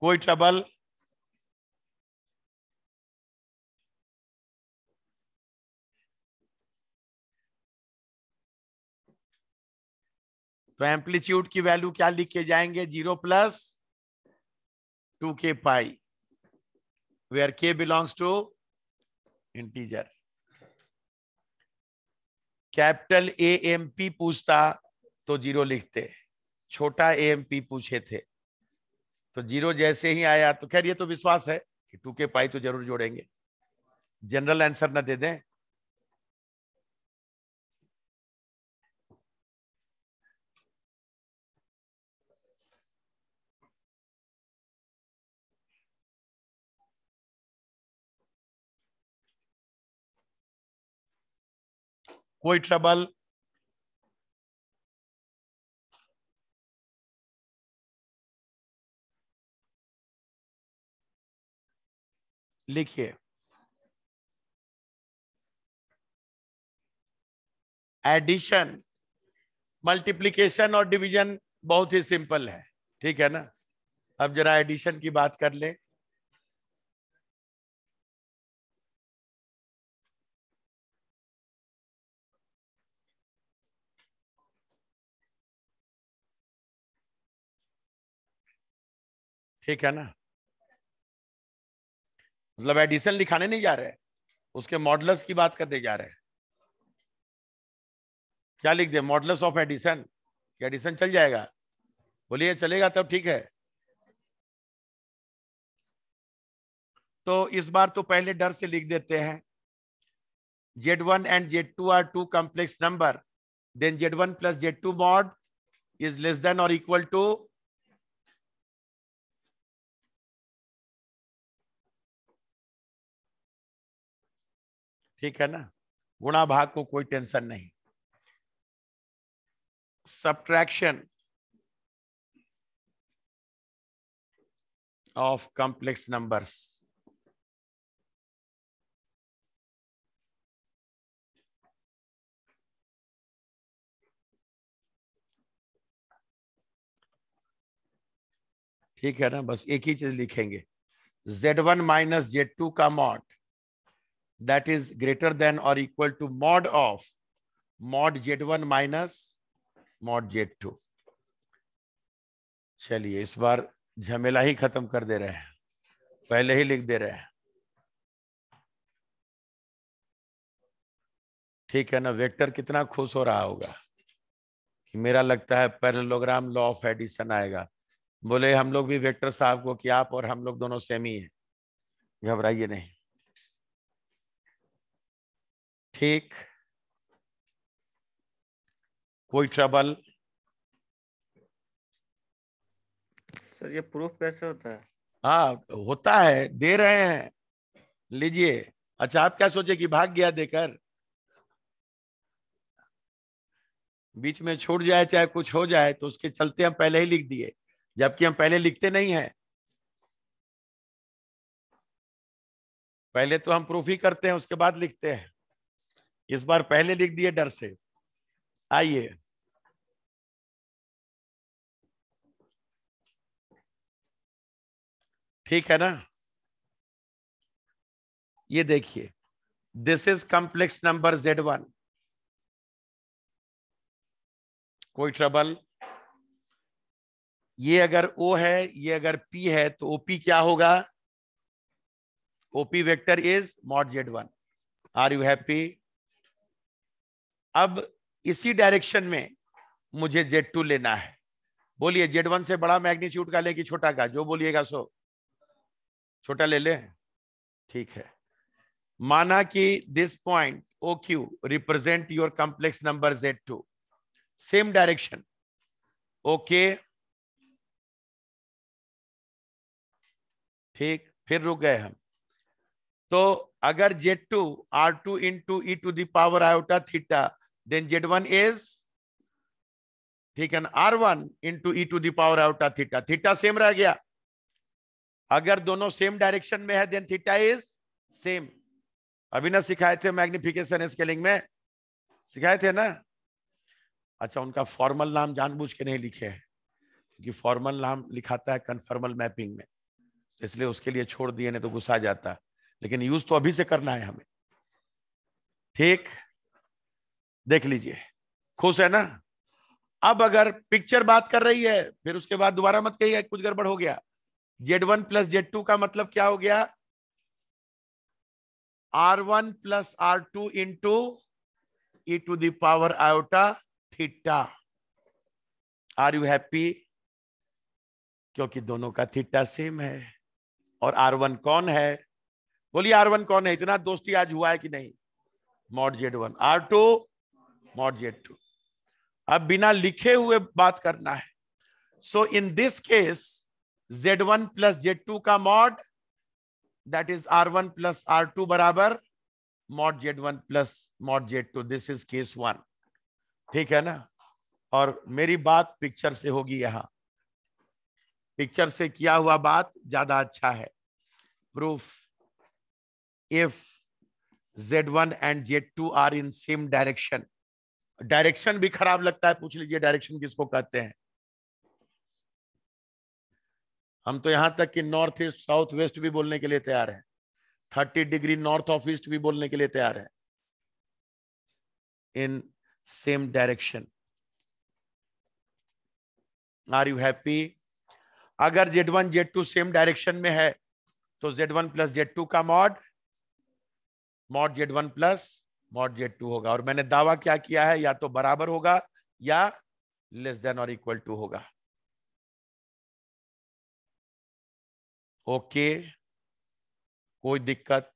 कोई ट्रबल तो एम्पलीट्यूड की वैल्यू क्या लिख के जाएंगे zero plus two k pi where k belongs to integer capital A M P पूछता तो जीरो लिखते छोटा ए एम पी पूछे थे तो जीरो जैसे ही आया तो खैर ये तो विश्वास है कि टू के पाई तो जरूर जोड़ेंगे जनरल आंसर ना दे दें कोई ट्रबल लिखिए एडिशन मल्टीप्लीकेशन और डिवीजन बहुत ही सिंपल है ठीक है ना अब जरा एडिशन की बात कर ले ठीक है ना मतलब एडिशन लिखाने नहीं जा रहे उसके मॉडल्स की बात करने जा रहे क्या लिख दे मॉडल्स ऑफ एडिशन एडिशन चल जाएगा बोलिए चलेगा तब ठीक है तो इस बार तो पहले डर से लिख देते हैं Z one and Z two are two complex number then Z one plus Z two mod is less than और इक्वल टू ठीक है ना गुणा भाग को कोई टेंशन नहीं सब्ट्रैक्शन ऑफ कंप्लेक्स नंबर्स ठीक है ना बस एक ही चीज लिखेंगे z1 one minus Z two का mod that is greater than or equal to mod of mod z1 minus mod z2 चलिए इस बार झमेला ही खत्म कर दे रहे हैं पहले ही लिख दे रहे हैं ठीक है ना वेक्टर कितना खुश हो रहा होगा कि मेरा लगता है पैरेललोग्राम लॉ ऑफ एडिशन आएगा बोले हम लोग भी वेक्टर साहब को कि आप और हम लोग दोनों सेम ही हैं घबराइए नहीं ठीक कोई ट्रबल सर ये प्रूफ कैसे होता है हाँ होता है दे रहे हैं लीजिए अच्छा आप क्या सोचे कि भाग गया देकर बीच में छूट जाए चाहे कुछ हो जाए तो उसके चलते हम पहले ही लिख दिए जबकि हम पहले लिखते नहीं हैं पहले तो हम प्रूफ ही करते हैं उसके बाद लिखते हैं इस बार पहले लिख दिए डर से आइए ठीक है ना ये देखिए this is complex number Z one कोई ट्रबल ये अगर ओ है ये अगर पी है तो ओपी क्या होगा OP vector is mod Z one are you happy अब इसी डायरेक्शन में मुझे जेड टू लेना है बोलिए जेड वन से बड़ा मैग्नीट्यूड का ले कि छोटा का जो बोलिएगा सो छोटा ले लें ठीक है माना कि this point O Q represent your complex number Z two same direction okay ठीक फिर रुक गए हम तो अगर Z two are two into E to the power iota theta then z1 is taken r1 into e to the power alpha theta theta same रह गया अगर दोनों सेम डायरेक्शन में है देन थीटा इज सेम अभी ना सिखाए थे मैग्निफिकेशन स्केलिंग में सिखाए थे ना अच्छा उनका फॉर्मल नाम जानबूझ के नहीं लिखे है क्योंकि फॉर्मल नाम लिखाता है कन्फर्मल मैपिंग में तो इसलिए उसके लिए छोड़ दिए नहीं तो गुस्सा जाता लेकिन यूज तो अभी से करना है हमें ठीक देख लीजिए खुश है ना अब अगर पिक्चर बात कर रही है फिर उसके बाद दोबारा मत कही कुछ गड़बड़ हो गया Z one plus Z two का मतलब क्या हो गया are one plus r two into E to the power iota theta are you happy क्योंकि दोनों का थीटा सेम है और आर वन कौन है बोलिए आर वन कौन है इतना दोस्ती आज हुआ है कि नहीं mod Z one are two not yet two अब बिना लिखे हुए बात करना है so in this case Z one plus Z two का mod that is are one plus r two बराबर mod Z one plus mod Z two this is case one ठीक है ना और मेरी बात पिक्चर से होगी यहां पिक्चर से किया हुआ बात ज्यादा अच्छा है proof if Z one and Z two are in same direction direction भी खराब लगता है पूछ लीजिए डायरेक्शन किसको कहते हैं हम तो यहां तक कि नॉर्थ ईस्ट साउथ वेस्ट भी बोलने के लिए तैयार हैं thirty degree north of east भी बोलने के लिए तैयार है in same direction are you happy अगर Z one Z two same direction में है तो Z one plus Z two का mod mod Z one plus mod Z two होगा और मैंने दावा क्या किया है या तो बराबर होगा या लेस देन और इक्वल टू होगा ओके कोई दिक्कत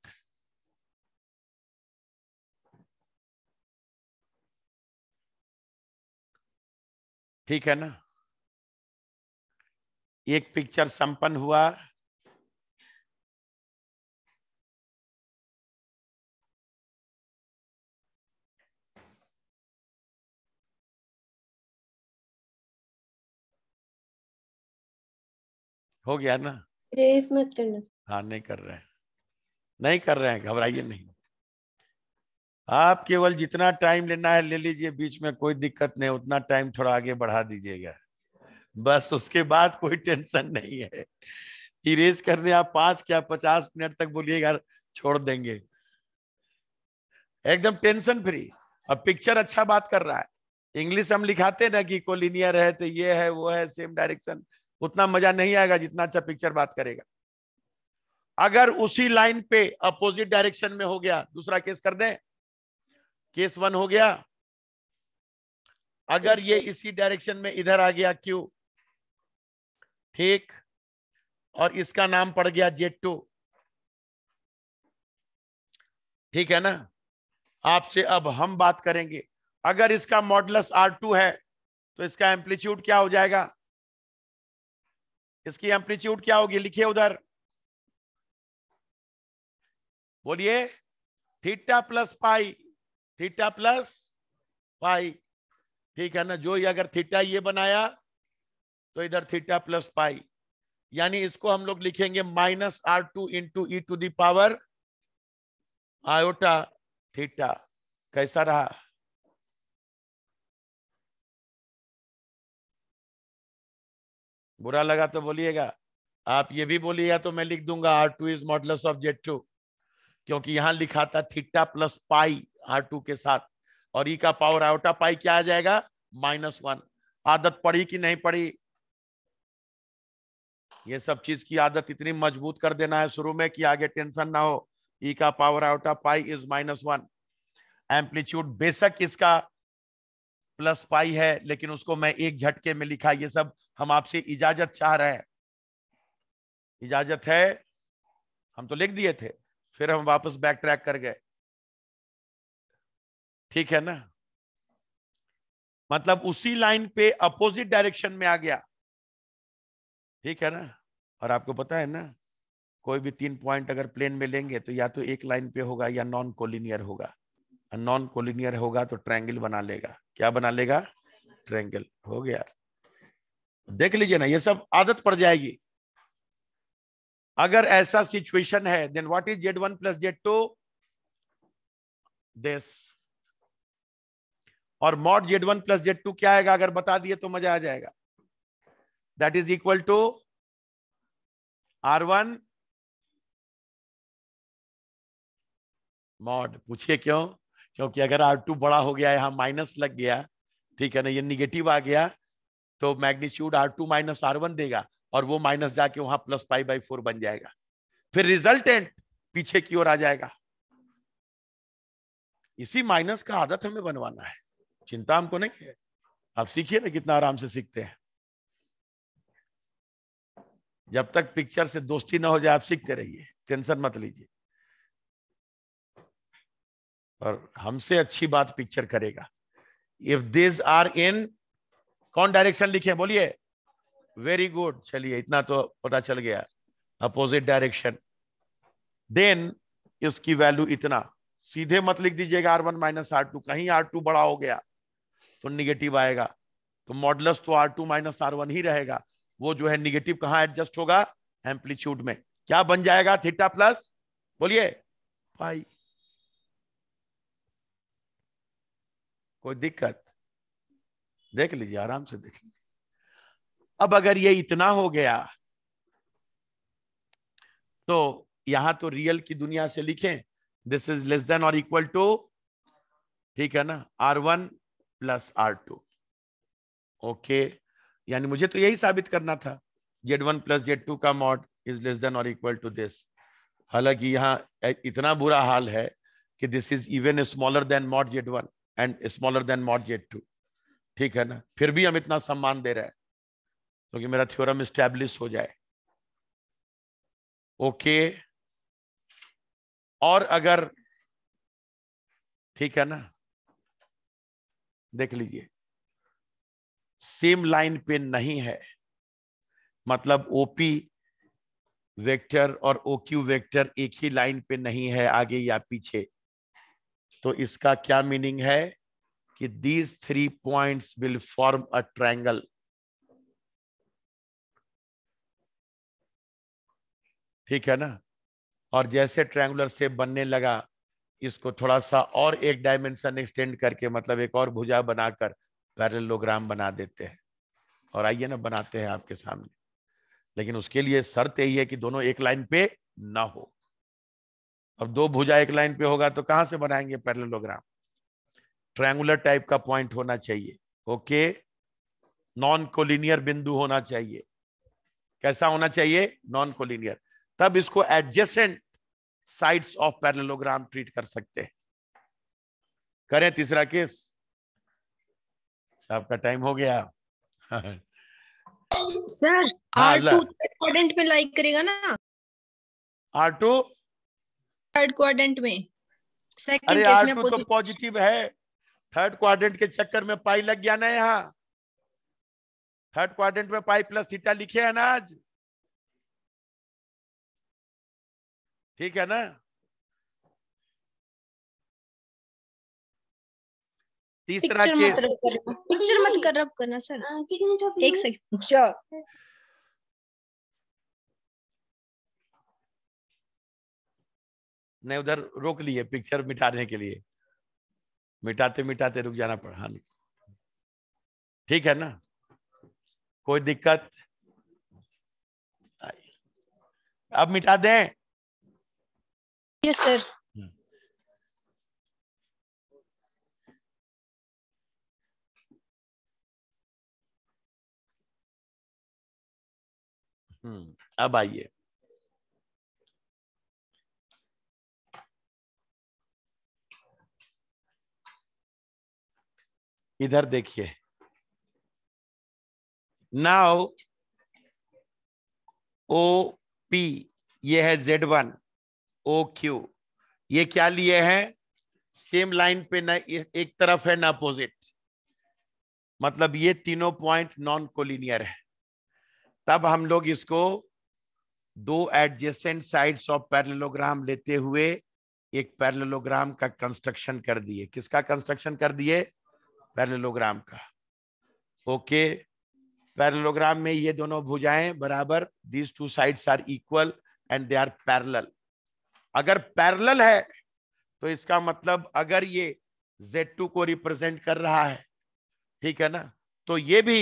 ठीक है ना एक पिक्चर संपन्न हुआ हो गया ना रेस मत करना हाँ नहीं कर रहे हैं नहीं कर रहे हैं घबराइए नहीं आप केवल जितना टाइम लेना है ले लीजिए बीच में कोई दिक्कत नहीं उतना टाइम थोड़ा आगे बढ़ा दीजिएगा बस उसके बाद कोई टेंशन नहीं है इरेज करने आप पांच क्या पचास मिनट तक बोलिएगा छोड़ देंगे एकदम टेंशन फ्री अब पिक्चर अच्छा बात कर रहा है इंग्लिश हम लिखाते ना कि कोलिनियर है तो ये है वो है सेम डायरेक्शन उतना मजा नहीं आएगा जितना अच्छा पिक्चर बात करेगा अगर उसी लाइन पे अपोजिट डायरेक्शन में हो गया दूसरा केस कर दें केस वन हो गया अगर ये इसी डायरेक्शन में इधर आ गया क्यू ठीक और इसका नाम पड़ गया जेट टू ठीक है ना आपसे अब हम बात करेंगे अगर इसका मॉडलस आर टू है तो इसका एम्पलीट्यूड क्या हो जाएगा इसकी एम्पलीट्यूड क्या होगी लिखिए उधर बोलिए theta plus pi theta plus pi ठीक है ना जो ये अगर थीटा ये बनाया तो इधर थीटा प्लस पाई यानी इसको हम लोग लिखेंगे minus r two into E to the power iota theta कैसा रहा बुरा लगा तो बोलिएगा आप ये भी बोलिएगा तो मैं लिख दूंगा r two is modulus of Z two क्योंकि यहां लिखा था theta plus pi r two के साथ और ई e का पावर आउटा पाई क्या आ जाएगा माइनस वन आदत पड़ी कि नहीं पड़ी ये सब चीज की आदत इतनी मजबूत कर देना है शुरू में कि आगे टेंशन ना हो ई e का power iota pi is minus one amplitude बेसक इसका प्लस पाई है लेकिन उसको मैं एक झटके में लिखा ये सब हम आपसे इजाजत चाह रहे हैं इजाजत है हम तो लिख दिए थे फिर हम वापस बैक ट्रैक कर गए ठीक है ना मतलब उसी लाइन पे अपोजिट डायरेक्शन में आ गया ठीक है ना और आपको पता है ना कोई भी तीन पॉइंट अगर प्लेन में लेंगे तो या तो एक लाइन पे होगा या नॉन कोलिनियर होगा नॉन कोलिनियर होगा तो ट्रायंगल बना लेगा क्या बना लेगा ट्रायंगल हो गया देख लीजिए ना ये सब आदत पड़ जाएगी अगर ऐसा सिचुएशन है then what is Z one plus Z two this और mod Z one plus Z two क्या आएगा अगर बता दिए तो मजा आ जाएगा that is equal to are one mod पूछिए क्यों क्योंकि अगर आर टू बड़ा हो गया यहाँ माइनस लग गया ठीक है ना ये निगेटिव आ गया तो magnitude r two minus r one देगा और वो माइनस जाके वहां प्लस फाइव बाई फोर बन जाएगा फिर रिजल्टेंट पीछे की ओर आ जाएगा इसी माइनस का आदत हमें बनवाना है चिंता हमको नहीं है आप सीखिए ना कितना आराम से सीखते हैं जब तक पिक्चर से दोस्ती ना हो जाए आप सीखते रहिए टेंशन मत लीजिए और हमसे अच्छी बात पिक्चर करेगा इफ दिस आर इन कौन डायरेक्शन लिखे बोलिए वेरी गुड चलिए इतना तो पता चल गया अपोजिट डायरेक्शन देन इसकी वैल्यू इतना सीधे मत लिख दीजिएगा r one minus r two कहीं आर टू बड़ा हो गया तो निगेटिव आएगा तो मॉडलस तो r two minus r one ही रहेगा वो जो है निगेटिव कहाँ एडजस्ट होगा एम्पलीट्यूड में क्या बन जाएगा थीटा प्लस बोलिए पाई कोई दिक्कत देख लीजिए आराम से देख लीजिए अब अगर ये इतना हो गया तो यहां तो रियल की दुनिया से लिखें दिस इज लेस देन और इक्वल टू ठीक है ना r one plus r two okay यानी मुझे तो यही साबित करना था Z one plus Z two का मॉड इज लेस देन और इक्वल टू दिस हालांकि यहां इतना बुरा हाल है कि this is even smaller than mod Z one and smaller than Z two ठीक है ना फिर भी हम इतना सम्मान दे रहे हैं क्योंकि तो मेरा थ्योरम स्टैब्लिश हो जाए ओके और अगर ठीक है ना देख लीजिए सेम लाइन पे नहीं है मतलब ओपी वेक्टर और ओक्यू वेक्टर एक ही लाइन पे नहीं है आगे या पीछे तो इसका क्या मीनिंग है कि these three points will form a triangle ठीक है ना और जैसे ट्रायंगुलर शेप बनने लगा इसको थोड़ा सा और एक डायमेंशन एक्सटेंड करके मतलब एक और भुजा बनाकर पैरलोग्राम बना देते हैं और आइए ना बनाते हैं आपके सामने लेकिन उसके लिए शर्त यही है कि दोनों एक लाइन पे ना हो और दो भुजा एक लाइन पे होगा तो कहां से बनाएंगे पैरेललोग्राम ट्रायंगुलर टाइप का पॉइंट होना चाहिए ओके नॉन कोलिनियर बिंदु होना चाहिए कैसा होना चाहिए नॉन कोलिनियर तब इसको adjacent sides of parallelogram treat कर सकते हैं करें तीसरा केस आपका टाइम हो गया सर आर टू करेगा ना आर टू थर्ड क्वाड्रेंट में अरे केस तो, तो पॉजिटिव है थर्ड क्वाड्रेंट के चक्कर में पाई लग गया ना यहाँ थर्ड क्वाड्रेंट में पाई प्लस थीटा लिखे है ना आज ठीक है ना तीसरा पिक्चर मत कर करना सर हाँ, एक सेकंड ने उधर रोक लिए पिक्चर मिटाने के लिए मिटाते मिटाते रुक जाना पड़ा हाँ ठीक है ना कोई दिक्कत अब मिटा दें यस सर हाँ। हम्म अब आइए इधर देखिए नाउ ओ पी ये है जेड वन ओ क्यू ये क्या लिए हैं सेम लाइन पे ना एक तरफ है ना अपोजिट मतलब ये तीनों पॉइंट नॉन कोलिनियर है तब हम लोग इसको दो एडजेसेंट साइड्स ऑफ पैरलोग्राम लेते हुए एक पैरलोग्राम का कंस्ट्रक्शन कर दिए किसका कंस्ट्रक्शन कर दिए पैरेलोग्राम का ओके पैरेलोग्राम में ये दोनों भुजाएं बराबर these two sides are equal and they are parallel अगर पैरेलल है तो इसका मतलब अगर ये Z2 को रिप्रेजेंट कर रहा है ठीक है ना तो ये भी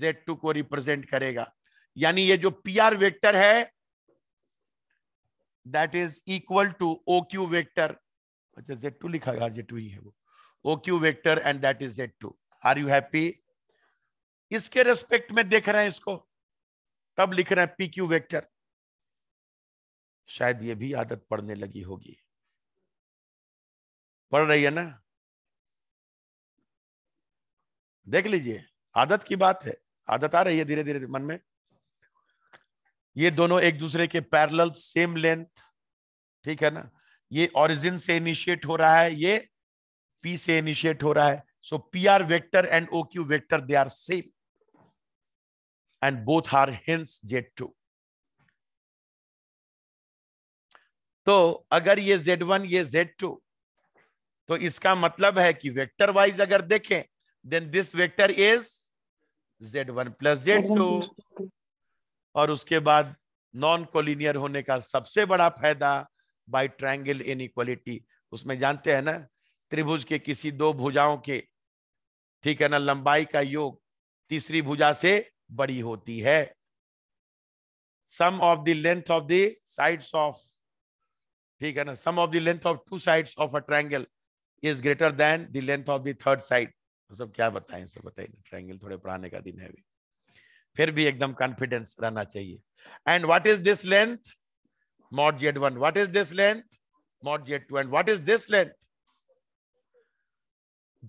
Z2 को रिप्रेजेंट करेगा यानी ये जो पी आर वेक्टर है that is equal to O Q vector अच्छा Z2 लिखा गया Z2 ही है वो OQ vector and that is Z2 are you happy इसके रेस्पेक्ट में देख रहे हैं इसको तब लिख रहे हैं PQ वेक्टर शायद ये भी आदत पड़ने लगी होगी पढ़ रही है ना देख लीजिए आदत की बात है आदत आ रही है धीरे धीरे मन में ये दोनों एक दूसरे के पैरेलल सेम लेंथ ठीक है ना ये ओरिजिन से इनिशिएट हो रहा है ये पी से इनिशिएट हो रहा है so P R vector and O Q vector they are same and both are hence Z two तो अगर ये वन ये जेड टू तो इसका मतलब है कि वेक्टर वाइज अगर देखें then this vector is Z one plus Z two और उसके बाद नॉन कोलिनियर होने का सबसे बड़ा फायदा बाय ट्रायंगल इनइक्वालिटी उसमें जानते हैं ना त्रिभुज के किसी दो भुजाओं के ठीक है ना लंबाई का योग तीसरी भुजा से बड़ी होती है sum of the length of the sides of ठीक है ना sum of the length of two sides of a triangle is greater than the length of the third side तो सब क्या बताएं सब बताइए ट्रायंगल थोड़े पढ़ाने का दिन है भी फिर भी एकदम कॉन्फिडेंस रहना चाहिए and what is this length mod Z one what is this length mod Z two and what is this length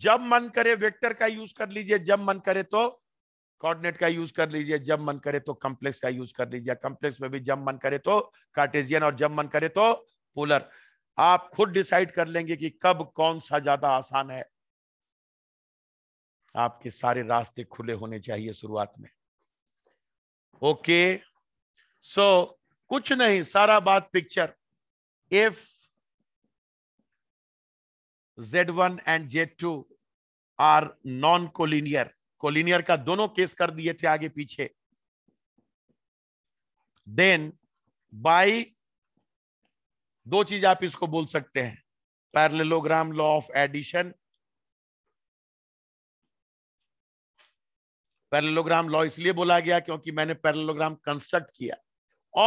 जब मन करे वेक्टर का यूज कर लीजिए जब मन करे तो कोऑर्डिनेट का यूज कर लीजिए जब मन करे तो कॉम्प्लेक्स का यूज कर लीजिए कॉम्प्लेक्स में भी जब मन करे तो कार्टेजियन और जब मन करे तो पोलर आप खुद डिसाइड कर लेंगे कि कब कौन सा ज्यादा आसान है आपके सारे रास्ते खुले होने चाहिए शुरुआत में ओके सो so, कुछ नहीं सारा बात picture if Z1 and Z2 are non collinear collinear का दोनों केस कर दिए थे आगे पीछे देन बाई दो चीज आप इसको बोल सकते हैं parallelogram law of addition parallelogram law इसलिए बोला गया क्योंकि मैंने पैरलोग्राम कंस्ट्रक्ट किया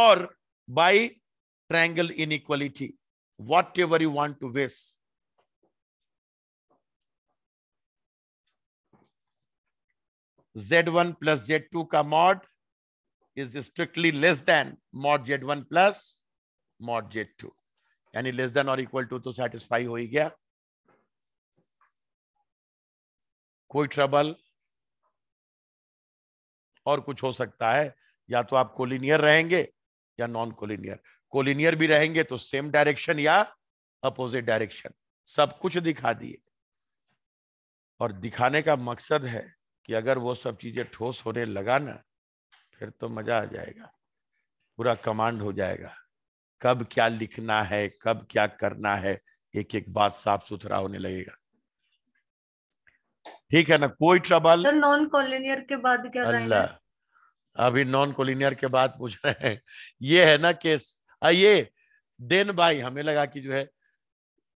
और by in inequality whatever you want to waste Z one plus Z two का mod is strictly less than mod Z one plus mod Z two यानी less than और इक्वल टू तो satisfy हो ही गया कोई trouble और कुछ हो सकता है या तो आप कोलिनियर रहेंगे या नॉन कोलिनियर कोलिनियर भी रहेंगे तो सेम डायरेक्शन या अपोजिट डायरेक्शन सब कुछ दिखा दिए और दिखाने का मकसद है कि अगर वो सब चीज़ें ठोस होने लगा ना फिर तो मज़ा आ जाएगा पूरा कमांड हो जाएगा कब क्या लिखना है कब क्या करना है एक एक बात साफ सुथरा होने लगेगा ठीक है ना कोई ट्रबल नॉन कोलिनियर के बाद क्या अल्लाह अभी नॉन कोलिनियर के बाद पूछ रहे हैं ये है ना केस ये देन बाई हमें लगा कि जो है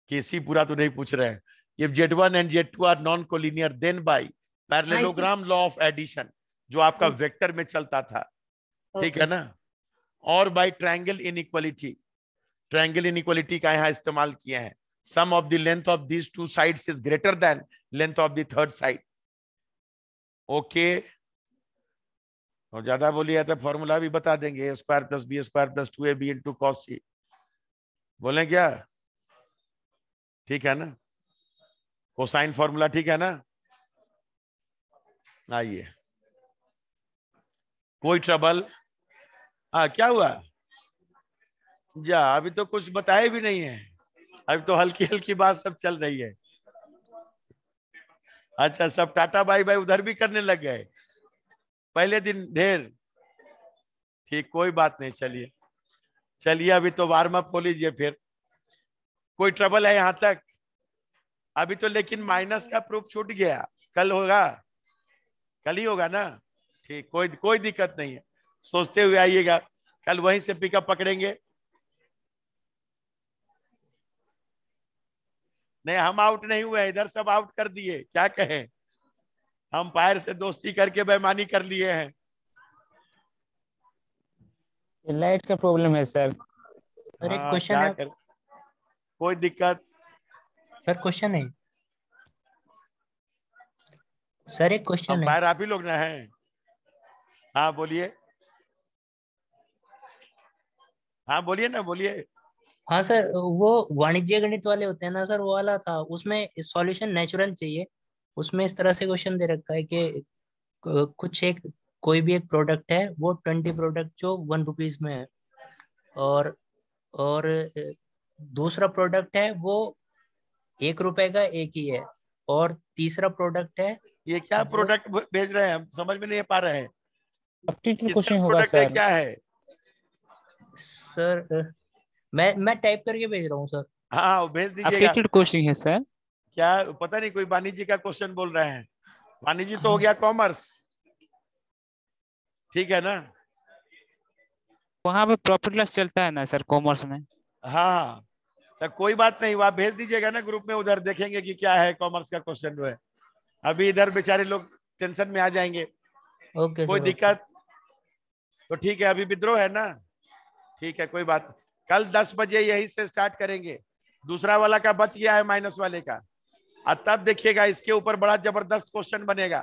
केसी पूरा तो नहीं पूछ रहे हैं if Z one and Z two are non collinear then by parallelogram law of addition जो आपका वेक्टर hmm. में चलता था ठीक है ना और by triangle inequality triangle inequality का यहां इस्तेमाल किए हैं sum of the length of these two sides is greater than length of the third side okay और ज्यादा बोली जाता है फॉर्मूला भी बता देंगे square plus B square plus two A B into cos C बोले क्या ठीक है ना कोसाइन फॉर्मूला ठीक है ना आइए कोई ट्रबल हाँ क्या हुआ जा अभी तो कुछ बताए भी नहीं है अभी तो हल्की हल्की बात सब चल रही है अच्छा सब टाटा बाई बाई उधर भी करने लग गए पहले दिन ढेर ठीक कोई बात नहीं चलिए चलिए अभी तो वार्म अप हो लीजिए फिर कोई ट्रबल है यहां तक अभी तो लेकिन माइनस का प्रूफ छूट गया कल होगा कल ही होगा ना ठीक कोई कोई दिक्कत नहीं है सोचते हुए आइएगा कल वहीं से पिकअप पकड़ेंगे नहीं हम आउट नहीं हुए इधर सब आउट कर दिए क्या कहे हम पायर से दोस्ती करके बेमानी कर लिए हैं लाइट का प्रॉब्लम है सर एक हाँ, क्वेश्चन कोई दिक्कत सर क्वेश्चन है सर एक क्वेश्चन अंपायर आप ही लोग ना है हाँ बोलिए हाँ बोलिए ना बोलिए हाँ सर वो वाणिज्य गणित वाले होते हैं ना सर वो वाला था उसमें सॉल्यूशन नेचुरल चाहिए उसमें इस तरह से क्वेश्चन दे रखा है कि कुछ एक कोई भी एक प्रोडक्ट है वो ट्वेंटी प्रोडक्ट जो वन रुपीज में है और और दूसरा प्रोडक्ट है वो एक रुपए का एक ही है और तीसरा प्रोडक्ट है ये क्या प्रोडक्ट भेज रहे हैं हम समझ में नहीं पा रहे हैं प्रोडक्ट है क्या है सर uh, मैं मैं टाइप करके भेज रहा हूँ सर हाँ भेज दीजिएगा कोचिंग है सर क्या पता नहीं कोई वानी जी का क्वेश्चन बोल रहे हैं वानी जी तो हो हाँ। गया कॉमर्स ठीक है ना वहाँ पे प्रॉफिट लॉस चलता है ना सर कॉमर्स में हाँ तो कोई बात नहीं वहाँ भेज दीजिएगा ना ग्रुप में उधर देखेंगे कि क्या है कॉमर्स का क्वेश्चन जो है अभी इधर बेचारे लोग टेंशन में आ जाएंगे ओके कोई दिक्कत तो ठीक है अभी विद्रोह है ना ठीक है कोई बात कल दस बजे यही से स्टार्ट करेंगे दूसरा वाला का बच गया है माइनस वाले का और तब देखिएगा इसके ऊपर बड़ा जबरदस्त क्वेश्चन बनेगा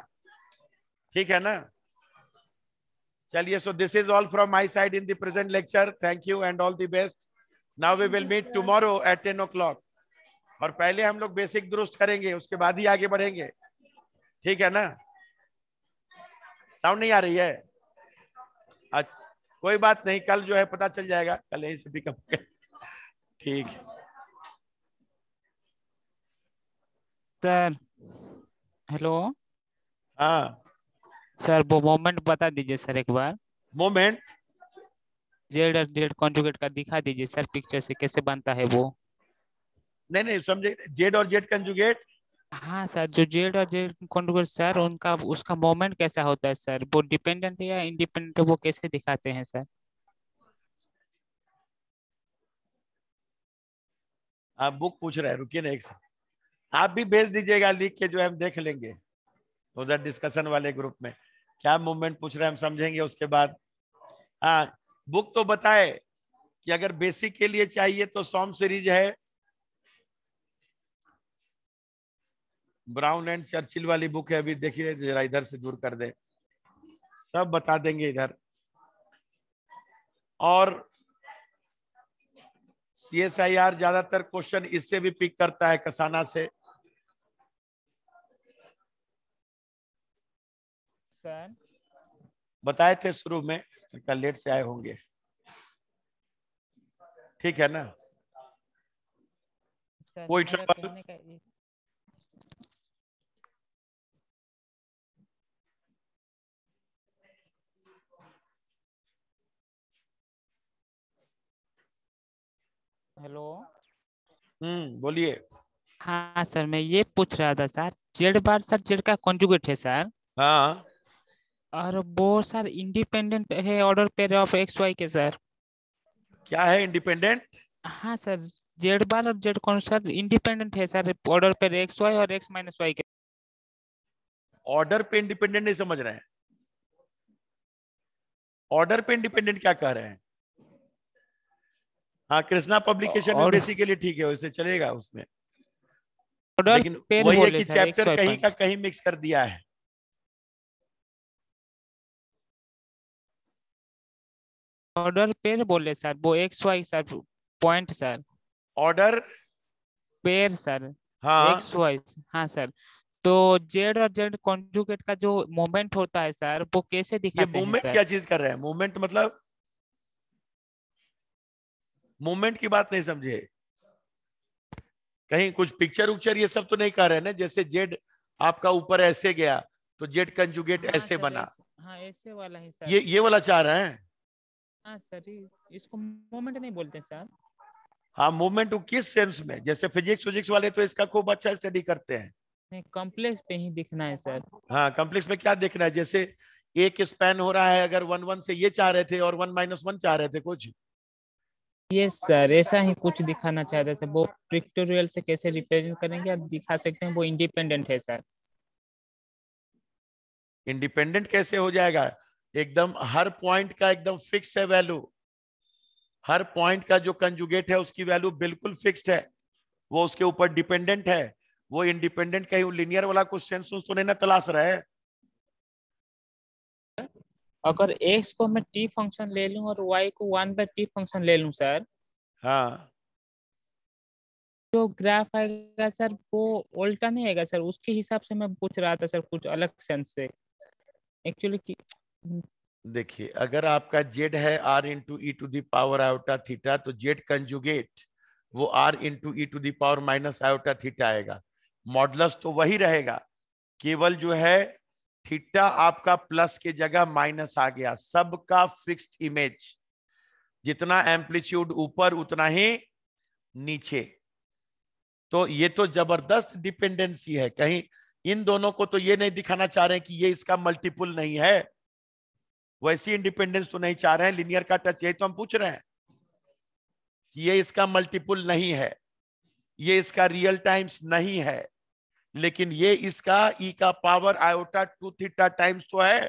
ठीक है ना चलिए so this is all from my side in the present lecture thank you and all the best now we will meet tomorrow at ten o'clock और पहले हम लोग बेसिक दुरुस्त करेंगे उसके बाद ही आगे बढ़ेंगे ठीक है ना साउंड नहीं आ रही है अच्छा कोई बात नहीं कल जो है पता चल जाएगा कल यहीं से पिकअप ठीक सर हेलो हाँ सर वो मोमेंट बता दीजिए सर एक बार मोमेंट जेड और जेड कॉन्जुगेट का दिखा दीजिए सर पिक्चर से कैसे बनता है वो नहीं नहीं समझे जेड और जेड कंजुगेट हाँ सर जो जेड और जेड कॉन्ट्रोवर्स सर उनका उसका मोमेंट कैसा होता है सर वो डिपेंडेंट है या इंडिपेंडेंट वो कैसे दिखाते हैं सर आप बुक पूछ रहे हैं रुकिए ना एक साथ आप भी भेज दीजिएगा लिख के जो हम देख लेंगे उधर तो डिस्कशन वाले ग्रुप में क्या मूवमेंट पूछ रहे हैं हम समझेंगे उसके बाद हाँ बुक तो बताए कि अगर बेसिक के लिए चाहिए तो सॉम सीरीज है ब्राउन एंड चर्चिल वाली बुक है अभी देखिए जरा इधर से दूर कर दे सब बता देंगे इधर और सी एस आई आर ज्यादातर क्वेश्चन इससे भी पिक करता है कसाना से सर बताए थे शुरू में कल लेट से आए होंगे ठीक है ना कोई ट्रबल तो हेलो हम्म बोलिए हाँ सर मैं ये पूछ रहा था sir z bar sir z का कॉन्जुगेट है सर हाँ और वो सर इंडिपेंडेंट है order pair of x y के सर क्या है इंडिपेंडेंट हाँ सर जेड बार और जेड कौन सर इंडिपेंडेंट है sir order pair x y और एक्स माइनस वाई के ऑर्डर पे इंडिपेंडेंट नहीं समझ रहे हैं ऑर्डर पे इंडिपेंडेंट क्या कह रहे हैं हाँ कृष्णा पब्लिकेशन और... बेसिकली ठीक है वैसे चलेगा उसमें लेकिन वही है कि चैप्टर कहीं का कहीं मिक्स कर दिया है ऑर्डर पेर बोले सर वो x y sir point sir order pair sir हाँ एक्स वाई हाँ सर तो जेड और जेड कॉन्जुकेट का जो मूवमेंट होता है सर वो कैसे दिखाते हैं मूवमेंट क्या चीज कर रहे हैं मूवमेंट मतलब मोमेंट की बात नहीं समझे कहीं कुछ पिक्चर उक्चर ये सब तो नहीं कर रहे ना जैसे जेड आपका ऊपर ऐसे गया तो जेड कंजुगेट हाँ, ऐसे बना ऐसे, हाँ ऐसे वाला ही सर ये ये वाला चाह रहे हैं हाँ सर इसको मोमेंट नहीं बोलते सर हाँ किस सेंस में जैसे फिजिक्स फिजिक्स वाले तो इसका खूब अच्छा स्टडी करते हैं नहीं कॉम्प्लेक्स पे ही दिखना है सर हाँ कॉम्प्लेक्स में क्या देखना है जैसे एक स्पैन हो रहा है अगर वन वन से ये चाह रहे थे और वन माइनस वन चाह रहे थे कुछ ये सर ऐसा ही कुछ दिखाना चाहते सर वो पिक्टोरियल से कैसे रिप्रेजेंट करेंगे आप दिखा सकते हैं वो इंडिपेंडेंट है सर इंडिपेंडेंट कैसे हो जाएगा एकदम हर पॉइंट का एकदम फिक्स है वैल्यू हर पॉइंट का जो कंजुगेट है उसकी वैल्यू बिल्कुल फिक्स्ड है वो उसके ऊपर डिपेंडेंट है वो इंडिपेंडेंट कहीं लिनियर वाला क्वेश्चन तो नहीं ना तलाश रहा है अगर x को मैं t फंक्शन ले लूं और y को वन बाई टी फंक्शन ले लूं सर हाँ जो ग्राफ आएगा सर वो उल्टा नहीं आएगा सर उसके हिसाब से मैं पूछ रहा था सर कुछ अलग सेंस से एक्चुअली देखिए अगर आपका जेड है r into E to the power iota theta तो जेड कंजुगेट वो r into E to the power minus iota theta आएगा मॉडलस तो वही रहेगा केवल जो है थीटा आपका प्लस के जगह माइनस आ गया सबका फिक्स्ड इमेज जितना एम्पलीट्यूड ऊपर उतना ही नीचे तो ये तो जबरदस्त डिपेंडेंसी है कहीं इन दोनों को तो ये नहीं दिखाना चाह रहे हैं कि ये इसका मल्टीपुल नहीं है वैसी इंडिपेंडेंस तो नहीं चाह रहे हैं लिनियर का टच यही तो हम पूछ रहे हैं कि ये इसका मल्टीपुल नहीं है ये इसका रियल टाइम्स नहीं है लेकिन ये इसका ई e का power iota two theta times तो है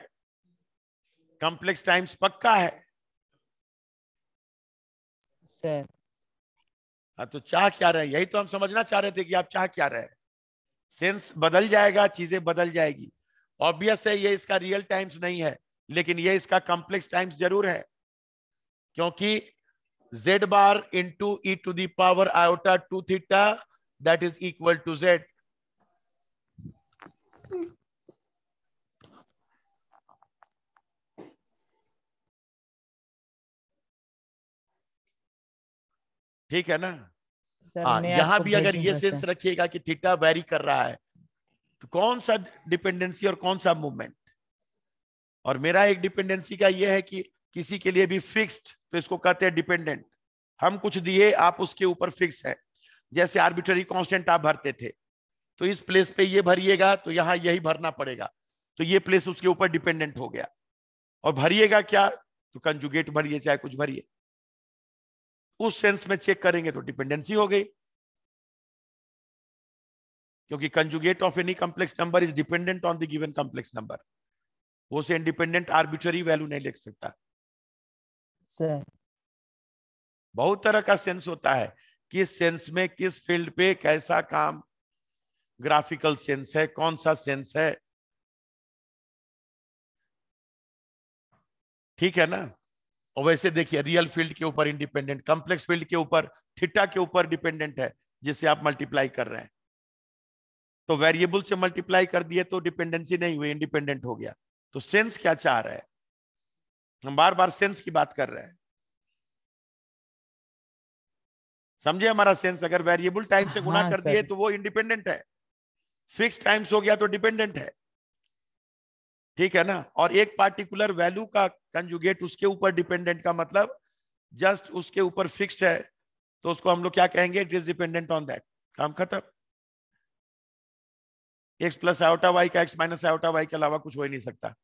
कॉम्प्लेक्स टाइम्स पक्का है सर हाँ, तो चाह क्या रहे यही तो हम समझना चाह रहे थे कि आप चाह क्या रहे सेंस बदल जाएगा चीजें बदल जाएगी ऑब्वियस है ये इसका रियल टाइम्स नहीं है लेकिन ये इसका कॉम्प्लेक्स टाइम्स जरूर है क्योंकि z bar into E to the power iota two theta that is equal to z ठीक है ना हाँ यहां भी अगर ये सेंस रखिएगा कि थीटा वेरी कर रहा है तो कौन सा डिपेंडेंसी और कौन सा मूवमेंट और मेरा एक डिपेंडेंसी का ये है कि किसी के लिए भी फिक्स्ड तो इसको कहते हैं डिपेंडेंट हम कुछ दिए आप उसके ऊपर फिक्स है जैसे आर्बिट्ररी कांस्टेंट आप भरते थे तो इस प्लेस पे ये भरिएगा तो यहां यही भरना पड़ेगा तो ये प्लेस उसके ऊपर डिपेंडेंट हो गया और भरिएगा क्या तो कंजुगेट भरिए चाहे कुछ भरिए उस सेंस में चेक करेंगे तो डिपेंडेंसी हो गई क्योंकि conjugate of any complex number is dependent on the given complex number वो से इंडिपेंडेंट आर्बिटरी वैल्यू नहीं लिख सकता सर बहुत तरह का सेंस होता है किस सेंस में किस फील्ड पे कैसा काम ग्राफिकल सेंस है कौन सा सेंस है ठीक है ना और वैसे देखिए रियल फील्ड के ऊपर इंडिपेंडेंट कॉम्प्लेक्स फील्ड के ऊपर थीटा के ऊपर डिपेंडेंट है जिसे आप मल्टीप्लाई कर रहे हैं तो वेरिएबल से मल्टीप्लाई कर दिए तो डिपेंडेंसी नहीं हुई इंडिपेंडेंट हो गया तो सेंस क्या चाह रहा है हम बार बार सेंस की बात कर रहे हैं समझे हमारा सेंस अगर वेरिएबल टाइम से गुना हाँ, कर दिए तो वो इंडिपेंडेंट है फिक्स टाइम्स हो गया तो डिपेंडेंट है ठीक है ना और एक पार्टिकुलर वैल्यू का कंजुगेट उसके ऊपर डिपेंडेंट का मतलब जस्ट उसके ऊपर फिक्स्ड है तो उसको हम लोग क्या कहेंगे it is dependent on that काम खत्म एक्स प्लस आयोटा वाई का एक्स माइनस आयोटा वाई के अलावा कुछ हो ही नहीं सकता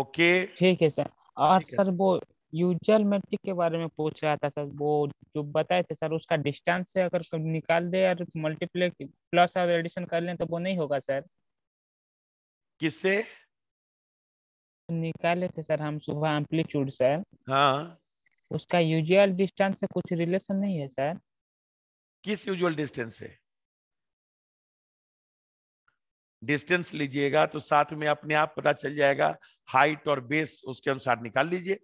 ओके ठीक है सर और सर वो यूजल मेट्रिक के बारे में पूछ रहा था सर वो जो बताए थे सर उसका डिस्टेंस से अगर निकाल दे और मल्टीप्लाई प्लस और एडिशन कर लें तो वो नहीं होगा सर किससे तो निकाले थे सर हम सुबह एम्पलीट्यूड सर हाँ उसका यूजुअल डिस्टेंस से कुछ रिलेशन नहीं है सर किस यूजुअल डिस्टेंस से डिस्टेंस लीजिएगा तो साथ में अपने आप पता चल जाएगा हाइट और बेस उसके अनुसार निकाल लीजिए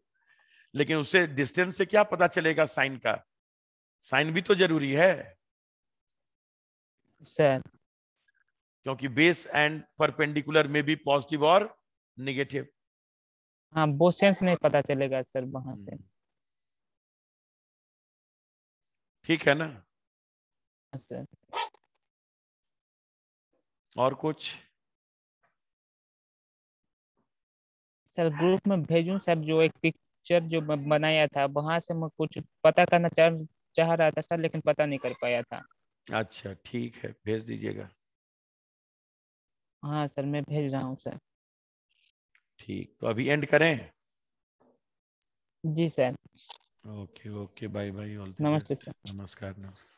लेकिन उसे डिस्टेंस से क्या पता चलेगा साइन का साइन भी तो जरूरी है सर क्योंकि बेस एंड परपेंडिकुलर में भी पॉजिटिव और निगेटिव हाँ वो सेंस नहीं पता चलेगा सर वहां से हम्म। ठीक है ना सर हाँ, और कुछ सर ग्रुप में भेजूं सर जो एक पिक पिक्चर जो बनाया था वहां से मैं कुछ पता करना चाह चाह रहा था सर लेकिन पता नहीं कर पाया था अच्छा ठीक है भेज दीजिएगा हाँ सर मैं भेज रहा हूँ सर ठीक तो अभी एंड करें जी sir okay okay bye bye नमस्ते सर नमस्कार नमस्कार